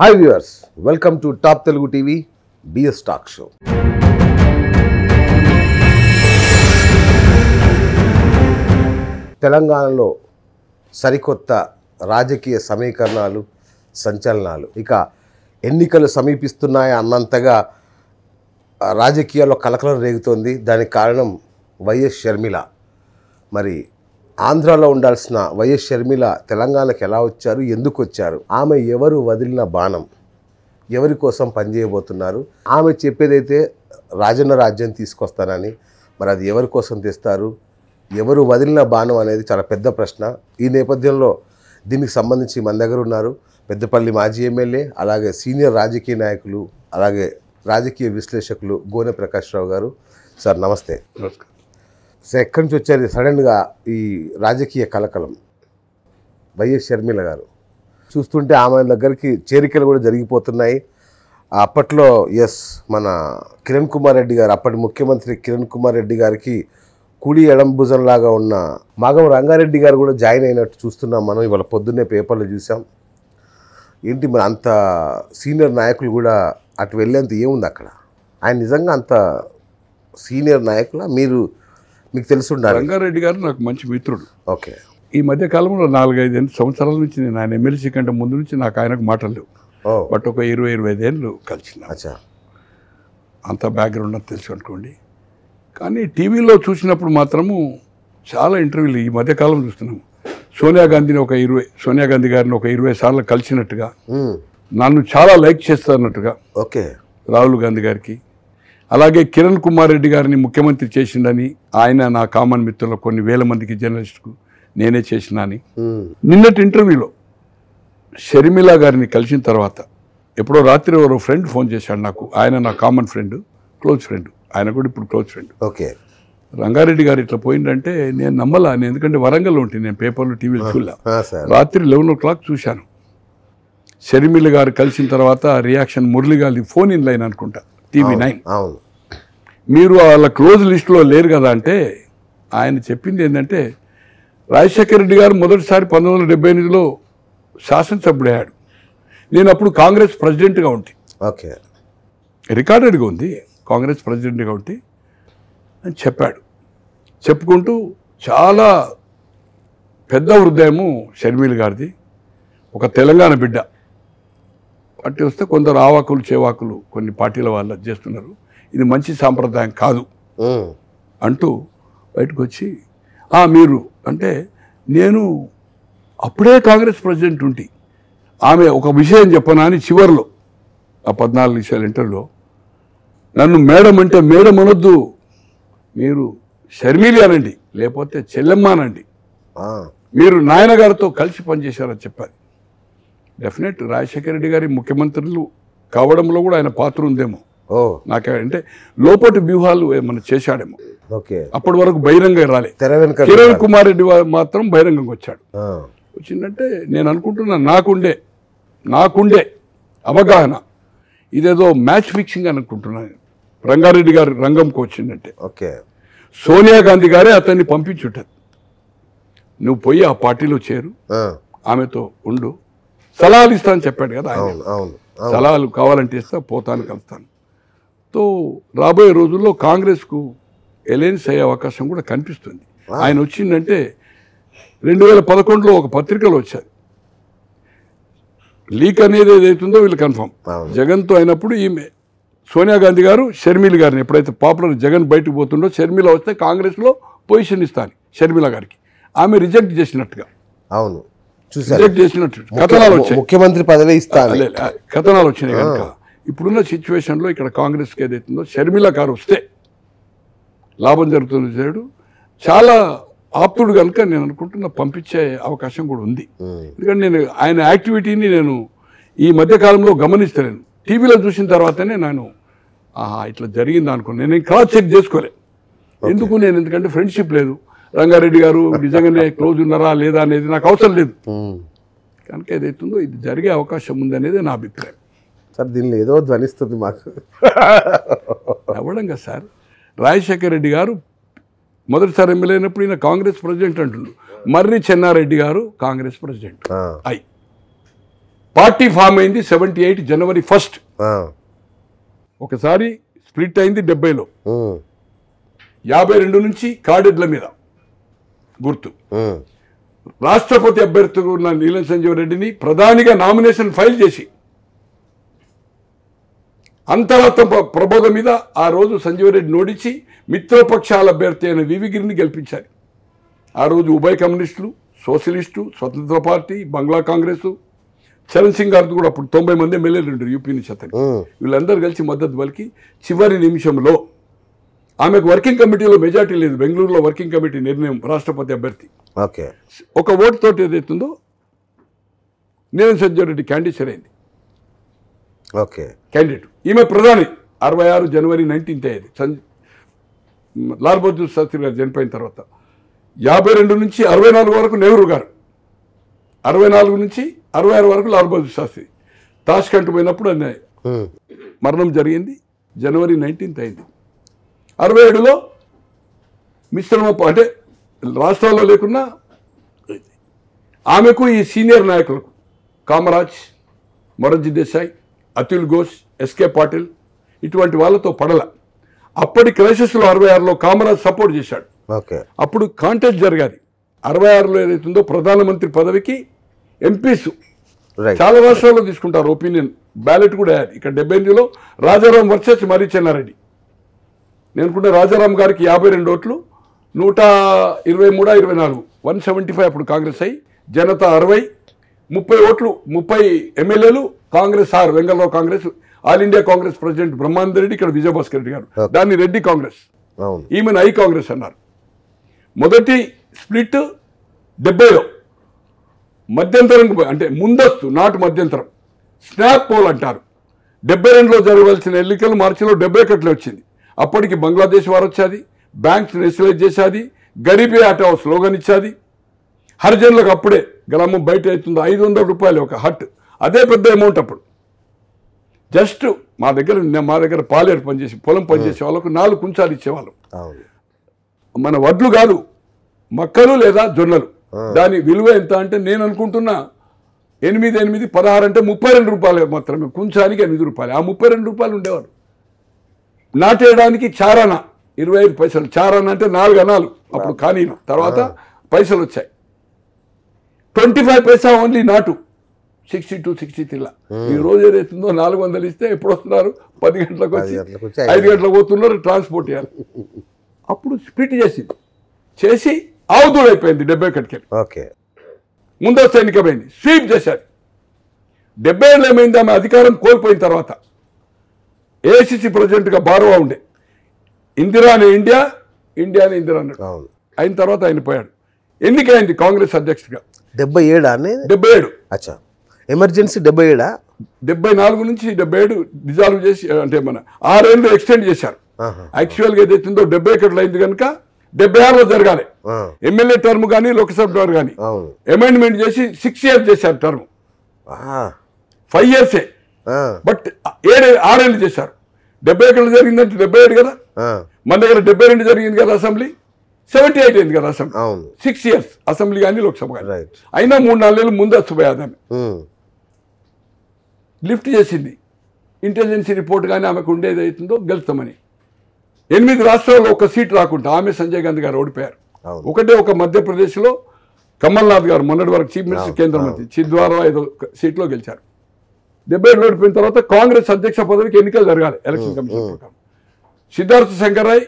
Hi viewers welcome to top Telugu TV BS talk show తెలంగాణలో సరికొత్త రాజకీయ సమీకరణాలు సంచలనాలు ఇక ఎన్నికలు సమీపిస్తున్నాయి అన్నంతగా రాజకీయాల్లో కలకలం రేగుతోంది దానికి కారణం వైఎస్ షర్మిల మరి ఆంధ్రాలో ఉండాల్సిన వైఎస్ షర్మిల తెలంగాణకు ఎలా వచ్చారు ఎందుకు వచ్చారు ఆమె ఎవరు వదిలిన బాణం ఎవరి కోసం పనిచేయబోతున్నారు ఆమె చెప్పేదైతే రాజన్న రాజ్యం తీసుకొస్తానని మరి అది ఎవరి కోసం తెస్తారు ఎవరు వదిలిన బాణం అనేది చాలా పెద్ద ప్రశ్న ఈ నేపథ్యంలో దీనికి సంబంధించి మన దగ్గర ఉన్నారు పెద్దపల్లి మాజీ ఎమ్మెల్యే అలాగే సీనియర్ రాజకీయ నాయకులు అలాగే రాజకీయ విశ్లేషకులు గోనె ప్రకాష్ రావు గారు సార్ నమస్తే నమస్కారం ఎక్కడి నుంచి వచ్చారు సడన్గా ఈ రాజకీయ కలకలం వైఎస్ షర్మిల గారు చూస్తుంటే ఆమె దగ్గరికి చేరికలు కూడా జరిగిపోతున్నాయి అప్పట్లో ఎస్ మన కిరణ్ కుమార్ రెడ్డి గారు అప్పటి ముఖ్యమంత్రి కిరణ్ కుమార్ రెడ్డి గారికి కుడి ఎడంభుజంలాగా ఉన్న మాగం రంగారెడ్డి గారు కూడా జాయిన్ అయినట్టు చూస్తున్నాం మనం ఇవాళ పొద్దున్నే పేపర్లో చూసాం ఏంటి మరి అంత సీనియర్ నాయకులు కూడా అటు వెళ్ళేంత ఏముంది అక్కడ ఆయన నిజంగా అంత సీనియర్ నాయకుల మీరు మీకు తెలుసు రంగారెడ్డి గారు నాకు మంచి మిత్రుడు ఓకే ఈ మధ్య కాలంలో నాలుగైదు సంవత్సరాల నుంచి నేను ఆయన ఎమ్మెల్సీ కంటే ముందు నుంచి నాకు ఆయనకు మాటలు బట్ ఒక ఇరవై ఇరవై ఐదేళ్ళు కలిసిన అంత బ్యాక్గ్రౌండ్ అని తెలుసు అనుకోండి కానీ టీవీలో చూసినప్పుడు మాత్రము చాలా ఇంటర్వ్యూలు ఈ మధ్య కాలం చూస్తున్నాము సోనియా గాంధీని ఒక ఇరవై సోనియా గాంధీ గారిని ఒక ఇరవై సార్లు కలిసినట్టుగా నన్ను చాలా లైక్ చేస్తున్నట్టుగా ఓకే రాహుల్ గాంధీ గారికి అలాగే కిరణ్ కుమార్ రెడ్డి గారిని ముఖ్యమంత్రి చేసిండని ఆయన నా కామన్ మిత్రులు కొన్ని వేల మందికి జర్నలిస్టుకు నేనే చేసిన అని నిన్నటి ఇంటర్వ్యూలో షర్మిల గారిని కలిసిన తర్వాత ఎప్పుడో రాత్రి ఎవరో ఫ్రెండ్ ఫోన్ చేశాడు నాకు ఆయన నా కామన్ ఫ్రెండ్ క్లోజ్ ఫ్రెండ్ ఆయన కూడా ఇప్పుడు క్లోజ్ ఫ్రెండ్ ఓకే రంగారెడ్డి గారు ఇట్లా పోయిందంటే నేను నమ్మలా నేను ఎందుకంటే వరంగల్ ఉంటుంది నేను పేపర్లు టీవీలు చూడలా రాత్రి లెవెన్ ఓ క్లాక్ చూశాను షర్మిల గారు కలిసిన తర్వాత రియాక్షన్ మురళి గారి ఫోన్ ఇన్ లైన్ అనుకుంటా టీవీ నైన్ మీరు వాళ్ళ క్లోజ్ లిస్ట్లో లేరు కదా అంటే ఆయన చెప్పింది ఏంటంటే రాజశేఖర రెడ్డి గారు మొదటిసారి పంతొమ్మిది వందల డెబ్బై ఎనిమిదిలో శాసనసభ్యుడయ్యాడు నేను అప్పుడు కాంగ్రెస్ ప్రెసిడెంట్గా ఉంటే ఓకే రికార్డెడ్గా ఉంది కాంగ్రెస్ ప్రెసిడెంట్గా ఉంటే అని చెప్పాడు చెప్పుకుంటూ చాలా పెద్ద హృదయము షర్మిల్ గారిది ఒక తెలంగాణ బిడ్డ పార్టీ వస్తే కొందరు ఆవాకులు చేవాకులు కొన్ని పార్టీల వాళ్ళు చేస్తున్నారు ఇది మంచి సాంప్రదాయం కాదు అంటూ బయటకు వచ్చి మీరు అంటే నేను అప్పుడే కాంగ్రెస్ ప్రెసిడెంట్ ఉండి ఆమె ఒక విషయం చెప్పనా అని చివరిలో ఆ పద్నాలుగు నిమిషాల ఇంటర్లో నన్ను మేడం అంటే మేడం అనొద్దు మీరు షర్మిలి అనండి లేకపోతే చెల్లెమ్మ అనండి మీరు నాయనగారితో కలిసి పనిచేశారని చెప్పారు డెఫినెట్ రాజశేఖర రెడ్డి గారి ముఖ్యమంత్రులు కావడంలో కూడా ఆయన పాత్ర ఉందేమో నాకే అంటే లోపటి వ్యూహాలు ఏమైనా చేశాడేమో అప్పటి వరకు బహిరంగ రాలే కిరణ్ కుమార్ రెడ్డి మాత్రం బహిరంగంగా వచ్చాడు వచ్చిందంటే నేను అనుకుంటున్నా నాకుండే నాకుండే అవగాహన ఇదేదో మ్యాచ్ ఫిక్సింగ్ అనుకుంటున్నాను రంగారెడ్డి గారి రంగంకి వచ్చిందంటే ఓకే సోనియా గాంధీ గారే అతన్ని పంపించుంటారు నువ్వు పోయి ఆ పార్టీలో చేరు ఆమెతో ఉండు సలహాలు ఇస్తా అని చెప్పాడు కదా ఆయన సలహాలు కావాలంటే ఇస్తా పోతాను కలుస్తాను తో రాబోయే రోజుల్లో కాంగ్రెస్కు ఎలయన్స్ అయ్యే అవకాశం కూడా కనిపిస్తుంది ఆయన వచ్చిందంటే రెండు వేల పదకొండులో ఒక పత్రికలో వచ్చారు లీక్ అనేది ఏదైతుందో వీళ్ళు కన్ఫర్మ్ జగన్తో అయినప్పుడు ఈమె సోనియా గాంధీ గారు షర్మిల గారిని ఎప్పుడైతే పాపులర్ జగన్ బయటకు పోతుండో షర్మిల వస్తే కాంగ్రెస్లో పొజిషన్ ఇస్తాను షర్మిల గారికి ఆమె రిజెక్ట్ చేసినట్టుగా అవును చూసారు చేసినట్టు ముఖ్యమంత్రి పదవి ఇస్తారు కథనాలు వచ్చినాయి కనుక ఇప్పుడున్న సిచ్యువేషన్లో ఇక్కడ కాంగ్రెస్కి ఏదైతుందో షర్మిల గారు వస్తే లాభం జరుగుతుంది చేయడు చాలా ఆప్తుడు కనుక నేను అనుకుంటున్నా పంపించే అవకాశం కూడా ఉంది ఎందుకంటే నేను ఆయన యాక్టివిటీని నేను ఈ మధ్యకాలంలో గమనిస్తలేను టీవీలో చూసిన తర్వాతనే నేను ఆహా ఇట్లా జరిగింది అనుకున్నాను నేను క్రాస్ చెక్ చేసుకోలే ఎందుకు నేను ఎందుకంటే ఫ్రెండ్షిప్ లేదు రంగారెడ్డి గారు నిజంగానే క్లోజ్ ఉన్నారా లేదా అనేది నాకు అవసరం లేదు కనుక ఏదైతుందో ఇది జరిగే అవకాశం ఉందనేది నా అభిప్రాయం సార్ దీనిలో ఏదో ధ్వనిస్తుంది మాకు అవ్వడం కదా సార్ రాజశేఖర రెడ్డి గారు మొదటిసారి ఎమ్మెల్యే అయినప్పుడు ఈయన కాంగ్రెస్ ప్రెసిడెంట్ అంటుండు మర్రి చెన్నారెడ్డి గారు కాంగ్రెస్ ప్రెసిడెంట్ అయి పార్టీ ఫామ్ అయింది సెవెంటీ ఎయిట్ జనవరి ఫస్ట్ ఒకసారి స్ప్లిట్ అయింది డెబ్బైలో యాభై రెండు నుంచి కాడెడ్ల మీద గుర్తు రాష్ట్రపతి అభ్యర్థిగా ఉన్న నీలం సంజీవ్ రెడ్డిని ప్రధానిగా నామినేషన్ ఫైల్ చేసి అంతరాత్మ ప్రబోధ మీద ఆ రోజు సంజీవ్ రెడ్డి నోడించి మిత్రపక్షాల అభ్యర్థి అయిన వివిగిరిని గెలిపించారు ఆ రోజు ఉభయ కమ్యూనిస్టులు socialist Swatantra party Bangla Congress Charan Singh గారిది కూడా అప్పుడు తొంభై మంది ఎమ్మెల్యేలు ఉంటారు యూపీ నుంచి అతను వీళ్ళందరూ కలిసి మద్దతు పలికి చివరి నిమిషంలో ఆమెకు వర్కింగ్ కమిటీలో మెజార్టీ లేదు బెంగళూరులో వర్కింగ్ కమిటీ నిర్ణయం రాష్ట్రపతి అభ్యర్థి ఓకే ఒక తోటి ఏదైతుందో నీలం సంజయ్ రెడ్డి క్యాండిడేట్ అయింది ఓకే క్యాండిడేట్ ఈమె ప్రధాని అరవై ఆరు జనవరి నైన్టీన్త్ అయ్యేది సం లాల్ బహదూర్ శాస్త్రి గారు చనిపోయిన తర్వాత యాభై రెండు నుంచి అరవై నాలుగు వరకు నెహ్రూ గారు అరవై నాలుగు నుంచి అరవై ఆరు వరకు లాల్ బహదూర్ శాస్త్రి తాష్కంట్ పోయినప్పుడు అన్నాయి మరణం జరిగింది జనవరి నైన్టీన్త్ అయింది అరవై ఏడులో మిశ్రమ అంటే రాష్ట్రాల్లో లేకున్నా ఆమెకు ఈ సీనియర్ నాయకులకు కామరాజ్ మొరజీ దేశాయ్ అతుల్ ఘోష్ ఎస్కే పాటిల్ ఇటువంటి వాళ్ళతో పడల అప్పటి క్రైసిస్లో అరవై ఆరులో కామరాజ్ సపోర్ట్ చేశాడు అప్పుడు కాంటెస్ట్ జరగాలి అరవై ఆరులో ఏదైతుందో ప్రధానమంత్రి పదవికి ఎంపీస్ చాలా రాష్ట్రాల్లో తీసుకుంటారు ఒపీనియన్ బ్యాలెట్ కూడా ఇక్కడ డెబ్బై ఎనిమిదిలో రాజారాం వర్సెస్ మరీ చెన్నారెడ్డి నేనుకుంటే రాజారాం గారికి యాభై రెండు ఓట్లు నూట ఇరవై మూడు ఇరవై నాలుగు వన్ సెవెంటీ ఫైవ్ అప్పుడు కాంగ్రెస్ అయ్యి జనత అరవై ముప్పై ఓట్లు ముప్పై ఎమ్మెల్యేలు Congress R Vengalrao Congress all India Congress president Brahmananda Reddy ఇక్కడ విజయభాస్కర్ రెడ్డి గారు దాన్ని రెడ్డి కాంగ్రెస్ ఈమెను ఐ కాంగ్రెస్ అన్నారు మొదటి స్ప్లిట్ డెబ్బైలో మధ్యంతరం అంటే ముందస్తు నాటు మధ్యంతరం స్నాప్ పోల్ అంటారు డెబ్బై రెండులో జరగవలసిన ఎన్నికలు మార్చిలో డెబ్బై ఒకటిలో వచ్చింది అప్పటికి బంగ్లాదేశ్ వారు వచ్చేది బ్యాంక్స్ నెషనలైజ్ చేసేది గరీబీ ఆట స్లోగన్ ఇచ్చేది హరిజనులకు అప్పుడే గ్రామం బయట అవుతుంది ఐదు వందల రూపాయలు ఒక హట్ అదే పెద్ద అమౌంట్ అప్పుడు జస్ట్ మా దగ్గర మా దగ్గర పాలేరు పనిచేసి పొలం పనిచేసే వాళ్ళకు నాలుగు కుంచాలు ఇచ్చేవాళ్ళం మన వడ్లు కాదు మక్కలు లేదా జొన్నలు దాని విలువ ఎంత అంటే నేను అనుకుంటున్నా ఎనిమిది ఎనిమిది పదహారు అంటే ముప్పై రెండు రూపాయలు మాత్రమే కుంచానికి ఎనిమిది రూపాయలు ఆ ముప్పై రెండు రూపాయలు ఉండేవారు నాటేయడానికి చారాన ఇరవై ఐదు పైసలు చారాన అంటే నాలుగు అనాలు అప్పుడు కానీ తర్వాత పైసలు వచ్చాయి ట్వంటీ ఫైవ్ పైసా ఓన్లీ నాటు సిక్స్టీ టూ సిక్స్టీ త్రీలా ఈ రోజు ఏదైతుందో నాలుగు వందలు ఇస్తే ఎప్పుడు వస్తున్నారు పది గంటలకు వచ్చి ఐదు గంటలకు పోతున్నారు ట్రాన్స్పోర్ట్ చేయాలి అప్పుడు స్ప్లిట్ చేసింది చేసి అవుతుడు అయిపోయింది డెబ్బై ఒకటికి ఓకే ముందస్తు ఎన్నికమైంది స్వీప్ చేశారు డెబ్బై ఏళ్ళు ఏమైంది ఆమె అధికారం కోల్పోయిన తర్వాత ఏసీసీ ప్రెసిడెంట్గా బారువా ఉండే ఇందిరాని ఇండియా ఇండియాని ఇందిరా అన్నాడు అయిన తర్వాత ఆయన పోయాడు ఎన్నికైంది కాంగ్రెస్ అధ్యక్షుడిగా డెబ్బై ఏడా డెబ్బై ఏడు అచ్చా ఎమర్జెన్సీ డెబ్బై ఏడా డెబ్బై నాలుగు నుంచి డెబ్బై ఏడు డిజాల్వ్ చేసి అంటే మన ఆరేళ్ళు ఎక్స్టెండ్ చేశారు యాక్చువల్గా ఏదైతుందో డెబ్బై ఒకటిలో అయింది కనుక డెబ్బై ఆరులో జరగాలి ఎమ్మెల్యే టర్మ్ కానీ లోక్సభ టర్మ్ కానీ అమెండ్మెంట్ చేసి సిక్స్ ఇయర్స్ చేశారు టర్మ్ ఫైవ్ ఇయర్సే బట్ ఏడు ఆరేళ్ళు చేశారు డెబ్బై ఒకళ్ళు జరిగిందంటే డెబ్బై ఏడు కదా మన దగ్గర డెబ్బై రెండు జరిగింది కదా అసెంబ్లీ సెవెంటీ ఎయిట్ అయింది కదా అసెంబ్లీ సిక్స్ ఇయర్స్ అసెంబ్లీ కానీ లోక్సభ కానీ అయినా మూడు నాలుగేళ్ళు ముందు వస్తుపోయాదామె లిఫ్ట్ చేసింది ఇంటెలిజెన్సీ రిపోర్ట్ కానీ ఆమెకు ఉండేది అవుతుందో గెలుస్తామని ఎనిమిది రాష్ట్రాల్లో ఒక సీట్ రాకుండా ఆమె సంజయ్ గాంధీ గారు ఓడిపోయారు ఒకటే ఒక మధ్యప్రదేశ్లో కమల్నాథ్ గారు మొన్నటి వరకు చీఫ్ మినిస్టర్ కేంద్ర మంత్రి చిద్వారా ఏదో సీట్లో గెలిచారు డెబ్బై ఏళ్ళు ఓడిపోయిన తర్వాత కాంగ్రెస్ అధ్యక్ష పదవికి ఎన్నికలు జరగాలి ఎలక్షన్ కమిషన్ ప్రకారం Siddhartha Shankar Ray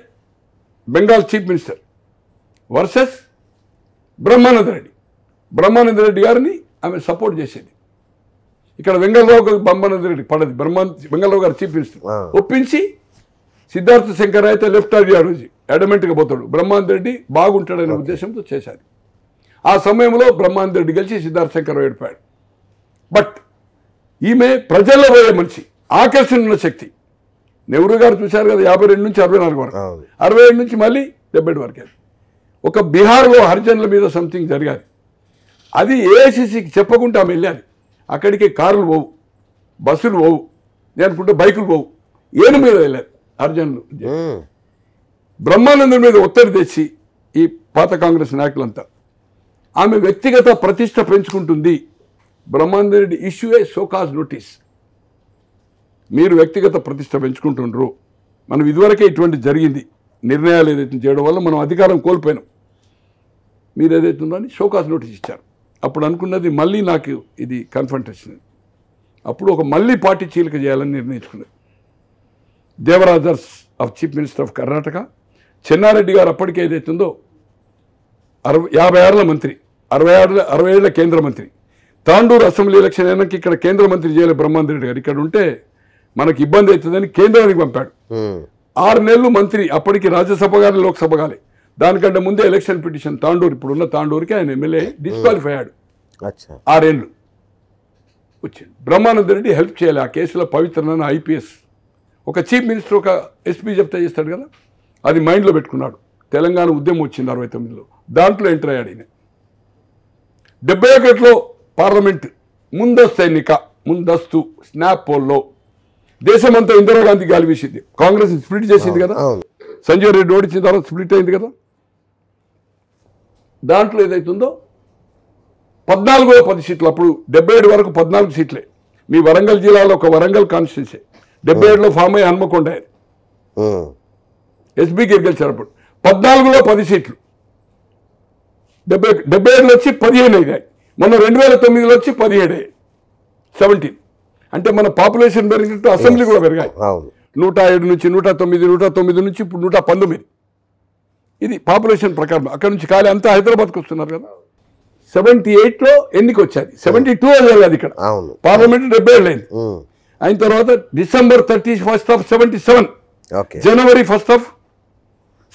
Bengal chief minister versus Brahmananda Reddy Brahmananda Reddy గారిని ఆమె సపోర్ట్ చేసేది ఇక్కడ వెంగళరావు బ్రహ్మానంద రెడ్డి పడది బ్రహ్మా వెంగళరావు గారు చీఫ్ మినిస్టర్ ఒప్పించి సిద్ధార్థ శంకర్ అయితే లెఫ్ట్ ఆర్ ఆ రోజు అడమెంట్గా పోతాడు బ్రహ్మానంద రెడ్డి బాగుంటాడనే ఉద్దేశంతో చేశారు ఆ సమయంలో బ్రహ్మానంద రెడ్డి కలిసి సిద్ధార్థ శంకర్ ఏడిపాడు బట్ ఈమె ప్రజల్లో పోయే మనిషి ఆకర్షణ శక్తి నెహ్రూ గారు చూశారు కదా యాభై రెండు నుంచి అరవై నాలుగు వరకు అరవై ఏడు నుంచి మళ్ళీ డెబ్బై వరకే ఒక బీహార్లో హరిజనుల మీద సంథింగ్ జరగాలి అది ఏసీసీకి చెప్పకుండా ఆమె వెళ్ళాలి అక్కడికి కార్లు పోవు బస్సులు పోవు అనుకుంటే బైకులు పోవు ఏను మీద వెళ్ళారు హరిజనులు బ్రహ్మానందం మీద ఒత్తిడి తెచ్చి ఈ పాత కాంగ్రెస్ నాయకులంతా ఆమె వ్యక్తిగత ప్రతిష్ట పెంచుకుంటుంది బ్రహ్మానంద రెడ్డి ఇష్యూయే షోకాజ్ నోటీస్ మీరు వ్యక్తిగత ప్రతిష్ట పెంచుకుంటుండ్రు మనం ఇదివరకే ఇటువంటి జరిగింది నిర్ణయాలు ఏదైతే చేయడం వల్ల మనం అధికారం కోల్పోయినాం మీరు ఏదైతే ఉందో అని షోకాజ్ నోటీస్ ఇచ్చారు అప్పుడు అనుకున్నది మళ్ళీ నాకు ఇది కన్ఫంటేషన్ అప్పుడు ఒక మళ్ళీ పార్టీ చీలిక చేయాలని నిర్ణయించుకున్నది Devaraj Urs of chief minister of Karnataka Chennareddy garu అప్పటికే ఏదైతుందో అరవై యాభై ఆరుల మంత్రి అరవై ఆరు అరవై ఏళ్ళ కేంద్ర మంత్రి తాండూరు అసెంబ్లీ ఎలక్షన్ అయినాక ఇక్కడ కేంద్ర మంత్రి జైల బ్రహ్మాందర్ రెడ్డి గారు ఇక్కడ ఉంటే మనకు ఇబ్బంది అవుతుందని కేంద్రానికి పంపాడు ఆరు నెలలు మంత్రి అప్పటికి రాజ్యసభ కానీ లోక్సభ కానీ దానికంటే ముందే ఎలక్షన్ పిటిషన్ తాండూరు ఉన్న తాండూరుకి ఆయన ఎమ్మెల్యే డిస్క్వాలిఫై అయ్యాడు ఆరేళ్ళు వచ్చింది బ్రహ్మానంద రెడ్డి హెల్ప్ చేయాలి ఆ కేసులో పవిత్రనన్న ఐపీఎస్ ఒక చీఫ్ మినిస్టర్ ఒక ఎస్పీ చెప్తే చేస్తాడు కదా అది మైండ్లో పెట్టుకున్నాడు తెలంగాణ ఉద్యమం వచ్చింది అరవై తొమ్మిదిలో దాంట్లో ఎంటర్ అయ్యాడు ఈయన డెబ్బై ఒకటిలో పార్లమెంట్ ముందస్తు ఎన్నిక ముందస్తు స్నాప్ పోల్లో దేశమంతా ఇందిరాగాంధీ గాలి వీసింది కాంగ్రెస్ స్ప్లిట్ చేసింది కదా సంజయ్ రెడ్డి ఓడించిన తర్వాత స్ప్లిట్ అయింది కదా దాంట్లో ఏదైతుందో పద్నాలుగో పది సీట్లు అప్పుడు డెబ్బై ఏడు వరకు పద్నాలుగు సీట్లే మీ వరంగల్ జిల్లాలో ఒక వరంగల్ కాన్స్టిట్యూన్సీ డెబ్బై ఏడులో ఫామ్ అయ్యి హన్మకొండ ఎస్బీకి గెలిచారు అప్పుడు పద్నాలుగులో పది సీట్లు డెబ్బై డెబ్బై ఏడులో వచ్చి పదిహేను అయినాయి మొన్న రెండు వేల తొమ్మిదిలో వచ్చి పదిహేడే సెవెంటీన్ అంటే మన పాపులేషన్ పెరిగినట్టు అసెంబ్లీ కూడా పెరిగాయి నూట ఏడు నుంచి నూట తొమ్మిది నూట తొమ్మిది నుంచి ఇప్పుడు నూట పంతొమ్మిది ఇది పాపులేషన్ ప్రకారం అక్కడ నుంచి ఖాళీ అంతా హైదరాబాద్కి వస్తున్నారు కదా సెవెంటీ ఎయిట్లో ఎన్నిక వచ్చాయి సెవెంటీ టూ అది ఇక్కడ పార్లమెంట్ డెబ్బై ఏళ్ళు అయింది hmm. అయిన తర్వాత December thirty first of seventy seven January first of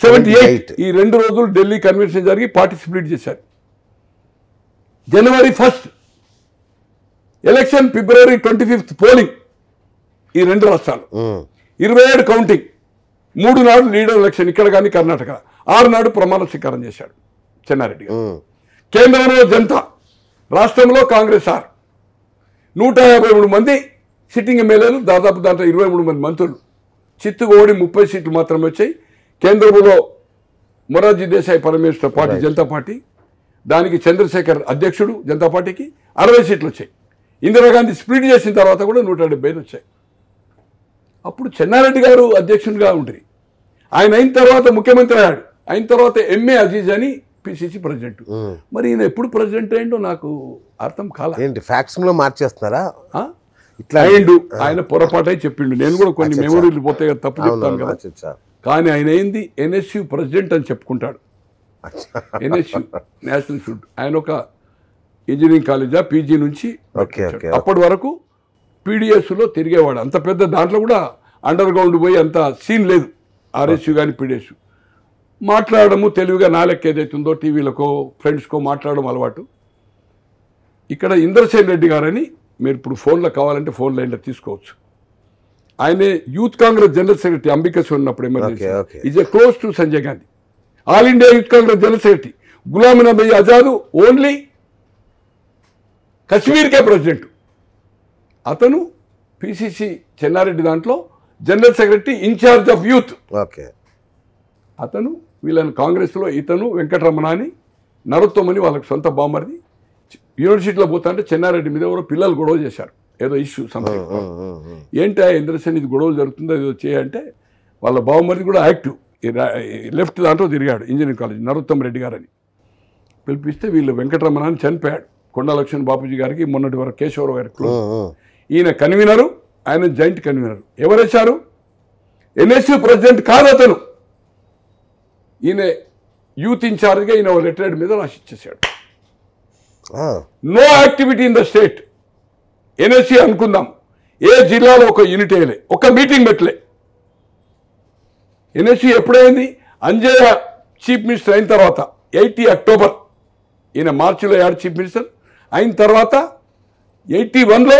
seventy eight ఈ రెండు రోజులు ఢిల్లీ కన్వెన్షన్ జరిగి పార్టిసిపేట్ చేశారు January first election February twenty fifth polling ఈ రెండు రాష్ట్రాలు ఇరవై ఏడు కౌంటింగ్ మూడు నాడు లీడర్ ఎలక్షన్ ఇక్కడ కానీ కర్ణాటక ఆరు నాడు ప్రమాణ స్వీకారం చేశాడు చెన్నారెడ్డి కేంద్రంలో జనతా రాష్ట్రంలో కాంగ్రెస్ ఆర్ నూట యాభై మూడు మంది సిట్టింగ్ ఎమ్మెల్యేలు దాదాపు దాంట్లో ఇరవై మూడు మంది మంత్రులు చిత్తు ఓడి ముప్పై సీట్లు మాత్రమే వచ్చాయి కేంద్రంలో మొరార్జీ దేశాయ్ పరమేశ్వర పార్టీ జనతా పార్టీ దానికి చంద్రశేఖర్ అధ్యక్షుడు జనతా పార్టీకి అరవై సీట్లు వచ్చాయి ఇందిరాగాంధీ స్ప్లిట్ చేసిన తర్వాత కూడా నూట డెబ్బై వచ్చాయి అప్పుడు చెన్నారెడ్డి గారు అధ్యక్షుడిగా ఉంటుంది ఆయన అయిన తర్వాత ముఖ్యమంత్రి అయ్యాడు అయిన తర్వాత ఎంఏ అజీజ్ అని పిసిసి ప్రెసిడెంట్ మరి ఈయన ఎప్పుడు ప్రెసిడెంట్ అయ్యిండో నాకు అర్థం కాలేదు ఏంటి ఫ్యాక్స్లో మార్చేస్తున్నారా ఇట్లా అయిండు ఆయన పొరపాటై చెప్పిండు నేను కూడా కొన్ని మెమోరీలు పోతే తప్పు చెప్తాను కదా కానీ ఆయన అయింది ఎన్ఎస్యు ప్రెసిడెంట్ అని చెప్పుకుంటాడు ఎన్ఎస్ నేషనల్ ఇన్స్టిట్యూట్ ఆయన ఒక ఇంజనీరింగ్ కాలేజా పీజీ నుంచి అప్పటి వరకు పీడిఎస్లో తిరిగేవాడు అంత పెద్ద దాంట్లో కూడా అండర్ గ్రౌండ్ పోయి అంత సీన్ లేదు ఆర్ఎస్యు కానీ పీడిఎస్ మాట్లాడము తెలివిగా నాలెక్క ఉందో టీవీలకో ఫ్రెండ్స్కో మాట్లాడడం అలవాటు ఇక్కడ ఇంద్రసేన్ రెడ్డి గారని మీరు ఇప్పుడు ఫోన్లో కావాలంటే ఫోన్ లైన్లో తీసుకోవచ్చు ఆయనే youth Congress general secretary Ambikeshwar ఉన్నప్పుడు emergency is a close to Sanjay Gandhi all India youth Congress జనసేటి గులాం నబీ ఆజాదు ఓన్లీ కశ్మీర్కే ప్రెసిడెంట్ అతను పిసిసి చెన్నారెడ్డి దాంట్లో general secretary in-charge of youth okay అతను వీళ్ళని కాంగ్రెస్లో ఇతను వెంకటరమణ అని నరోత్తమని వాళ్ళకి సొంత బామ్మర్ది యూనివర్సిటీలో పోతాంటే చెన్నారెడ్డి మీద ఎవరో పిల్లలు గొడవ చేశారు ఏదో ఇష్యూ సంబంధించి ఏంటి ఆ ఇంద్రసేన్ ఇది గొడవలు జరుగుతుందో ఏదో చేయంటే వాళ్ళ బావమరిది కూడా యాక్టివ్ లెఫ్ట్ దాంట్లో తిరిగాడు ఇంజనీరింగ్ కాలేజ్ నరోత్తం రెడ్డి గారని పిలిపిస్తే వీళ్ళు వెంకటరమణ అని చనిపోయాడు కొండలక్ష్మణ్ బాపూజీ గారికి మొన్నటి వరకు కేశవరావు గారికి ఈయన కన్వీనరు ఆయన జాయింట్ కన్వీనర్ ఎవరేశారు ఎన్ఎస్యూ ప్రెసిడెంట్ కాదు అతను ఈయన యూత్ ఇన్ఛార్జ్గా ఈయన లెటరేట్ మీద రాసిచ్చేసాడు no activity in the state NSC అనుకుందాం ఏ జిల్లాలో ఒక యూనిట్ వేయలే ఒక మీటింగ్ పెట్టలే ఎన్ఎస్సీ ఎప్పుడైంది అంజయ్య చీఫ్ మినిస్టర్ అయిన తర్వాత ఎయిటీ అక్టోబర్ ఈయన మార్చిలో యాడ్ చీఫ్ మినిస్టర్ అయిన తర్వాత ఎయిటీ వన్లో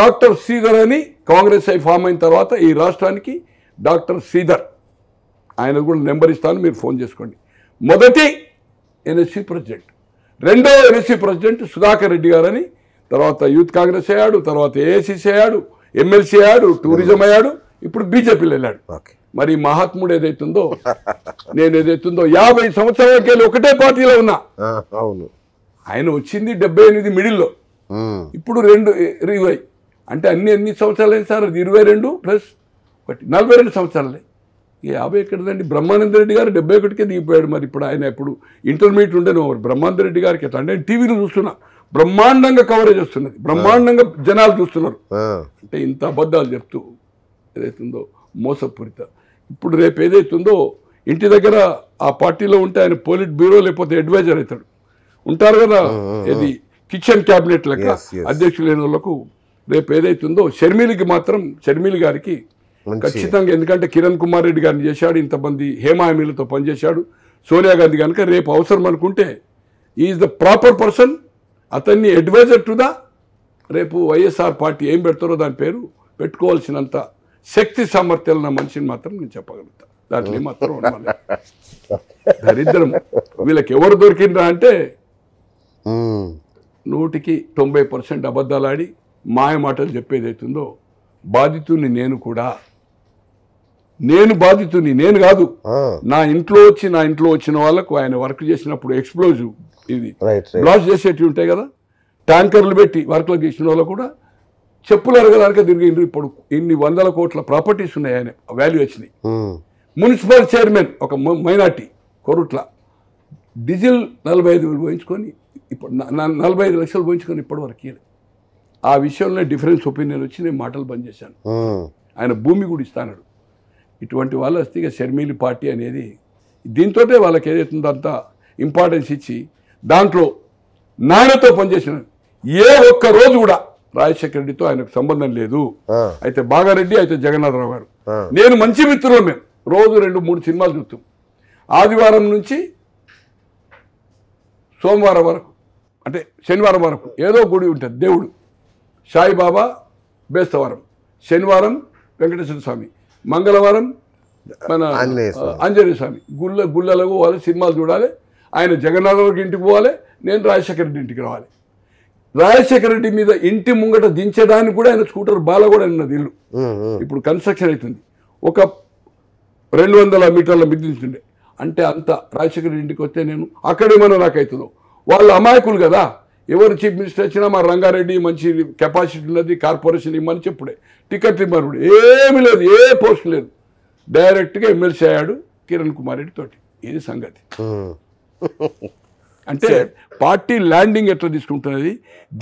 డాక్టర్ శ్రీధర్ అని కాంగ్రెస్ అయి ఫామ్ అయిన తర్వాత ఈ రాష్ట్రానికి డాక్టర్ శ్రీధర్ ఆయన కూడా నెంబర్ ఇస్తాను మీరు ఫోన్ చేసుకోండి మొదటి ఎన్ఎస్సీ ప్రెసిడెంట్ రెండో ఎన్ఎస్సీ ప్రెసిడెంట్ సుధాకర్ రెడ్డి గారని తర్వాత యూత్ కాంగ్రెస్ అయ్యాడు తర్వాత ఏఐసిసి అయ్యాడు ఎమ్మెల్సీ అయ్యాడు టూరిజం అయ్యాడు ఇప్పుడు బీజేపీలో వెళ్ళాడు ఓకే మరి మహాత్ముడు ఏదైతుందో నేను ఏదైతుందో యాభై సంవత్సరాలకెళ్ళి ఒకటే పార్టీలో ఉన్నా అవును ఆయన వచ్చింది డెబ్బై ఎనిమిది మిడిల్లో ఇప్పుడు రెండు ఇరవై అంటే అన్ని ఎన్ని సంవత్సరాలు సార్ ఇరవై రెండు ప్లస్ ఒకటి నలభై రెండు సంవత్సరాలే ఈ యాభై ఎక్కడదండి బ్రహ్మానంద రెడ్డి గారు డెబ్బై ఒకటికే దిగిపోయాడు మరి ఇప్పుడు ఆయన ఇప్పుడు ఇంటర్మీడియట్ ఉండేను బ్రహ్మానంద రెడ్డి గారికి ఎట్లా అంటే టీవీలో చూస్తున్నా బ్రహ్మాండంగా కవరేజ్ వస్తున్నది బ్రహ్మాండంగా జనాలు చూస్తున్నారు అంటే ఇంత అబద్ధాలు చెప్తూ ఏదైతుందో మోసపూరిత ఇప్పుడు రేపు ఏదైతుందో ఇంటి దగ్గర ఆ పార్టీలో ఉంటే ఆయన పోలిట్ బ్యూరో లేకపోతే అడ్వైజర్ అవుతాడు ఉంటారు కదా ఇది కిచెన్ క్యాబినెట్ లెక్క లేని వాళ్ళకు రేపు ఏదైతుందో షర్మిలికి మాత్రం షర్మిలి గారికి ఖచ్చితంగా ఎందుకంటే కిరణ్ కుమార్ రెడ్డి గారిని చేశాడు ఇంతమంది హేమాహామీలతో పనిచేశాడు సోనియా గాంధీ కనుక రేపు అవసరం అనుకుంటే ఈజ్ ద ప్రాపర్ పర్సన్ అతన్ని అడ్వైజర్ టు ద రేపు వైఎస్ఆర్ పార్టీ ఏం పెడతారో దాని పేరు పెట్టుకోవాల్సినంత శక్తి సామర్థ్యాలు ఉన్న మనిషిని మాత్రం నేను చెప్పగలుగుతా దాంట్లో ఏమాత్రం దరిద్రం వీళ్ళకి ఎవరు దొరికిందా అంటే నూటికి తొంభై పర్సెంట్ అబద్ధాలు ఆడి మాయ మాటలు చెప్పేది అవుతుందో బాధితుని నేను కూడా నేను బాధితుని నేను కాదు నా ఇంట్లో వచ్చి నా ఇంట్లో వచ్చిన వాళ్ళకు ఆయన వర్క్ చేసినప్పుడు ఎక్స్ప్లోజివ్ ఇది బ్లాస్ట్ చేసేటివి ఉంటాయి కదా ట్యాంకర్లు పెట్టి వర్క్లో ఇచ్చిన వాళ్ళు కూడా చెప్పులు అరగలనక తిరిగిండ్రు ఇప్పుడు ఇన్ని వందల కోట్ల ప్రాపర్టీస్ ఉన్నాయి ఆయన వాల్యూ వచ్చినాయి మున్సిపల్ hmm. చైర్మన్ ఒక మైనార్టీ కొరుట్ల డీజిల్ నలభై ఐదు వేలు పోయించుకొని ఇప్పుడు నలభై ఐదు లక్షలు పోయించుకొని ఇప్పటి వరకు ఆ విషయంలో డిఫరెన్స్ ఒపీనియన్ వచ్చి నేను మాటలు బంద్ చేశాను hmm. ఆయన భూమి కూడా ఇస్తాను ఇటువంటి వాళ్ళు వస్తే ఇక షర్మిలి పార్టీ అనేది దీంతో వాళ్ళకి ఏదైతుందో అంత ఇంపార్టెన్స్ ఇచ్చి దాంట్లో నాయనతో పనిచేసిన ఏ ఒక్క రోజు కూడా రాజశేఖర రెడ్డితో ఆయనకు సంబంధం లేదు అయితే బాగారెడ్డి అయితే జగన్నాథరావు గారు నేను మంచి మిత్రులు మేము రోజు రెండు మూడు సినిమాలు చూస్తాం ఆదివారం నుంచి సోమవారం వరకు అంటే శనివారం వరకు ఏదో గుడి ఉంటుంది దేవుడు సాయిబాబా బేస్తవారం శనివారం వెంకటేశ్వర స్వామి మంగళవారం మన ఆంజనేయ స్వామి గుళ్ళ గుళ్ళలో పోవాలి సినిమాలు చూడాలి ఆయన జగన్నాథరావుకి ఇంటికి పోవాలి నేను రాజశేఖర రెడ్డి ఇంటికి రావాలి రాజశేఖర రెడ్డి మీద ఇంటి ముంగట దించడానికి కూడా ఆయన స్కూటర్ బాల కూడా అన్నది ఇల్లు ఇప్పుడు కన్స్ట్రక్షన్ అవుతుంది ఒక రెండు వందల మీటర్ల మిదిలించుండే అంటే అంత రాజశేఖర రెడ్డి ఇంటికి వస్తే నేను అక్కడేమన్నా నాకు అవుతుందో వాళ్ళు అమాయకులు కదా ఎవరు చీఫ్ మినిస్టర్ వచ్చినా మా రంగారెడ్డి మంచి కెపాసిటీ ఉన్నది కార్పొరేషన్ ఇమ్మని చెప్పుడే టికెట్ ఇమ్మనుడు ఏమి లేదు ఏ పోస్ట్ లేదు డైరెక్ట్గా ఎమ్మెల్సీ అయ్యాడు కిరణ్ కుమార్ రెడ్డి తోటి ఇది సంగతి అంటే పార్టీ ల్యాండింగ్ ఎట్లా తీసుకుంటున్నది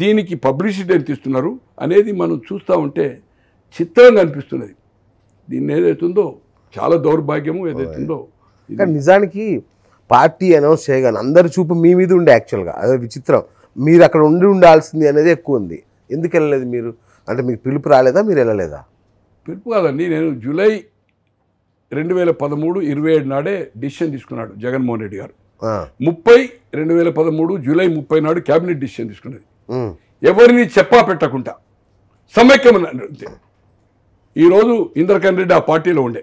దీనికి పబ్లిసిటీ ఎంత ఇస్తున్నారు అనేది మనం చూస్తూ ఉంటే చిత్రంగా అనిపిస్తున్నది దీన్ని ఏదైతుందో చాలా దౌర్భాగ్యము ఏదైతుందో నిజానికి పార్టీ అనౌన్స్ చేయగానే అందరి చూపు మీ మీద ఉండే యాక్చువల్గా అదే విచిత్రం మీరు అక్కడ ఉండి ఉండాల్సింది అనేది ఎక్కువ ఉంది ఎందుకు వెళ్ళలేదు మీరు అంటే మీకు పిలుపు రాలేదా మీరు వెళ్ళలేదా పిలుపు కాదండి నేను జూలై రెండు వేల పదమూడు ఇరవై ఏడు నాడే డిసిషన్ తీసుకున్నాడు జగన్మోహన్ రెడ్డి గారు ముప్పై రెండు వేల పదమూడు జూలై ముప్పై నాడు క్యాబినెట్ డిసిషన్ తీసుకున్నది ఎవరిని చెప్పా పెట్టకుండా సమైక్యమని ఈరోజు ఇంద్రకరణ్ రెడ్డి ఆ పార్టీలో ఉండే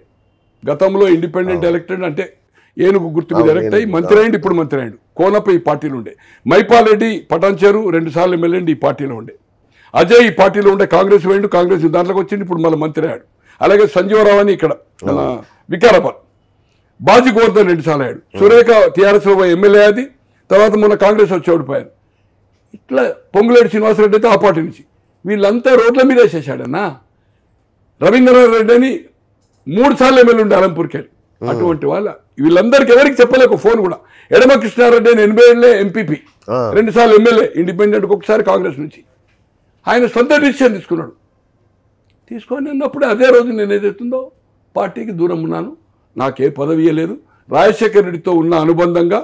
గతంలో ఇండిపెండెంట్ ఎలక్టెడ్ అంటే ఏనుగు గుర్తు మీద ఎలక్ట్ అయ్యి మంత్రి అయ్యిండు ఇప్పుడు మంత్రి అయ్యిండు కోనప్ప ఈ పార్టీలో ఉండే మైపాల్ రెడ్డి పటాన్చేరు రెండుసార్లు ఎమ్మెల్యే ఈ పార్టీలో ఉండే అజయ్ ఈ పార్టీలో ఉండే కాంగ్రెస్ వేయండు కాంగ్రెస్ దాంట్లోకి వచ్చింది ఇప్పుడు మళ్ళీ మంత్రి అయ్యాడు అలాగే సంజీవరావు అని ఇక్కడ వికారాబాద్ బాజీ గోవర్ధన్ రెడ్డి సాలయాడు సురేఖ టీఆర్ఎస్లో ఎమ్మెల్యే అది తర్వాత మొన్న కాంగ్రెస్ వచ్చి ఓడిపోయారు ఇట్లా పొంగులేడు శ్రీనివాసరెడ్డి అయితే ఆ పార్టీ నుంచి వీళ్ళంతా రోడ్ల మీద వేసేసాడన్నా రవీంద్రనాథ్ రెడ్డి అని మూడు సార్లు ఎమ్మెల్యే ఉండే అలంపూర్కెళ్ళి అటువంటి వాళ్ళ వీళ్ళందరికీ ఎవరికి చెప్పలేక ఫోన్ కూడా ఎడమ కృష్ణారెడ్డి అని ఎనభై ఏళ్ళే ఎంపీపీ రెండు సార్లు ఎమ్మెల్యే ఇండిపెండెంట్ ఒకసారి కాంగ్రెస్ నుంచి ఆయన సొంత డిసిషన్ తీసుకున్నాడు తీసుకొని అన్నప్పుడు అదే రోజు నేను ఏదైతుందో పార్టీకి దూరం ఉన్నాను నాకే పదవి లేదు రాజశేఖర రెడ్డితో ఉన్న అనుబంధంగా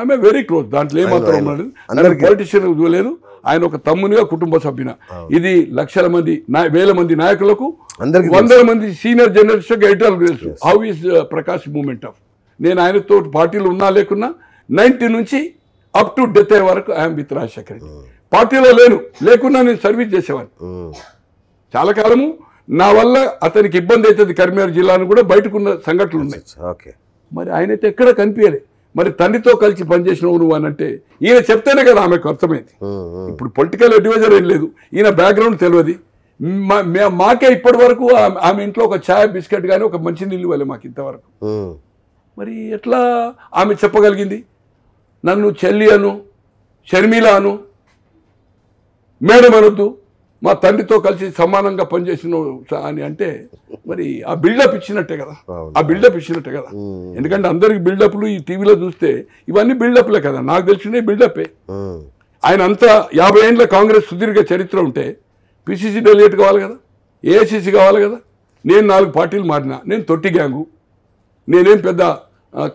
ఆమె వెరీ క్లోజ్ దాంట్లో ఏమాత్రం ఉండలేదు పొలిటీషియన్ చూడలేదు ఆయన ఒక తమ్మునిగా కుటుంబ సభ్యున ఇది లక్షల మంది వేల మంది నాయకులకు వందల మంది సీనియర్ జర్నలిస్ట్ ఎడిటర్ తెలుసు how is Prakash moment of నేను ఆయనతో పార్టీలు ఉన్నా లేకున్నా నైన్టీ నుంచి అప్ టు డెత్ అయ్యే వరకు I'm with Rajashekhar Reddy hmm. పార్టీలో లేను లేకున్నా నేను సర్వీస్ చేసేవాడిని hmm. చాలా కాలము నా వల్ల అతనికి ఇబ్బంది అవుతుంది కరీంనగర్ జిల్లాను కూడా బయటకున్న సంఘటనలు ఉన్నాయి ఓకే మరి ఆయనైతే ఎక్కడ కనిపించలే మరి తండ్రితో కలిసి పనిచేసినవు నువ్వు అని అంటే ఈయన చెప్తేనే కదా ఆమెకు అర్థమైంది hmm, hmm. ఇప్పుడు పొలిటికల్ అడ్వైజర్ ఏం లేదు ఈయన బ్యాక్గ్రౌండ్ తెలియదు మాకే ఇప్పటి వరకు ఆమె ఇంట్లో ఒక ఛాయ్ బిస్కెట్ కానీ ఒక మంచి నీళ్ళు ఇవ్వాలి మాకు ఇంతవరకు hmm. మరి ఎట్లా ఆమె చెప్పగలిగింది నన్ను చెల్లి అను షర్మిల అను మేడం అనొద్దు మా తండ్రితో కలిసి సమానంగా పనిచేసిన అని అంటే మరి ఆ బిల్డప్ ఇచ్చినట్టే కదా ఆ బిల్డప్ ఇచ్చినట్టే కదా ఎందుకంటే అందరికి బిల్డప్లు ఈ టీవీలో చూస్తే ఇవన్నీ బిల్డప్లే కదా నాకు తెలిసినవి బిల్డప్పే ఆయన అంతా యాభై ఏండ్ల కాంగ్రెస్ సుదీర్ఘ చరిత్ర ఉంటే పిసిసి డెలిగేట్ కావాలి కదా ఏఐసిసి కావాలి కదా నేను నాలుగు పార్టీలు మారిన నేను తొట్టి గ్యాంగు నేనేం పెద్ద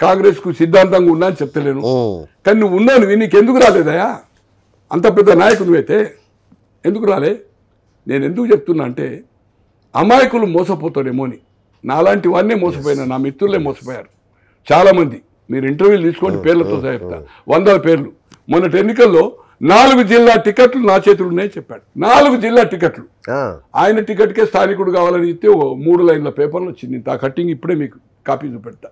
కాంగ్రెస్కు సిద్ధాంతంగా ఉన్నా అని చెప్తలేను కానీ నువ్వు ఉన్నాను నీకు ఎందుకు రాలేదయా అంత పెద్ద నాయకుడు అయితే ఎందుకు రాలే నేను ఎందుకు చెప్తున్నా అంటే అమాయకులు మోసపోతారేమో అని నాలాంటి వాడినే మోసపోయినా నా మిత్రులే మోసపోయారు చాలామంది మీరు ఇంటర్వ్యూలు తీసుకోండి పేర్లతో చెప్తా వందల పేర్లు మొన్నటి ఎన్నికల్లో నాలుగు జిల్లా టికెట్లు నా చేతులు ఉన్నాయని చెప్పాడు నాలుగు జిల్లా టికెట్లు ఆయన టికెట్కే స్థానికుడు కావాలని ఇస్తే మూడు లైన్ల పేపర్లు వచ్చింది ఆ కట్టింగ్ ఇప్పుడే మీకు కాపీ చూపెడతా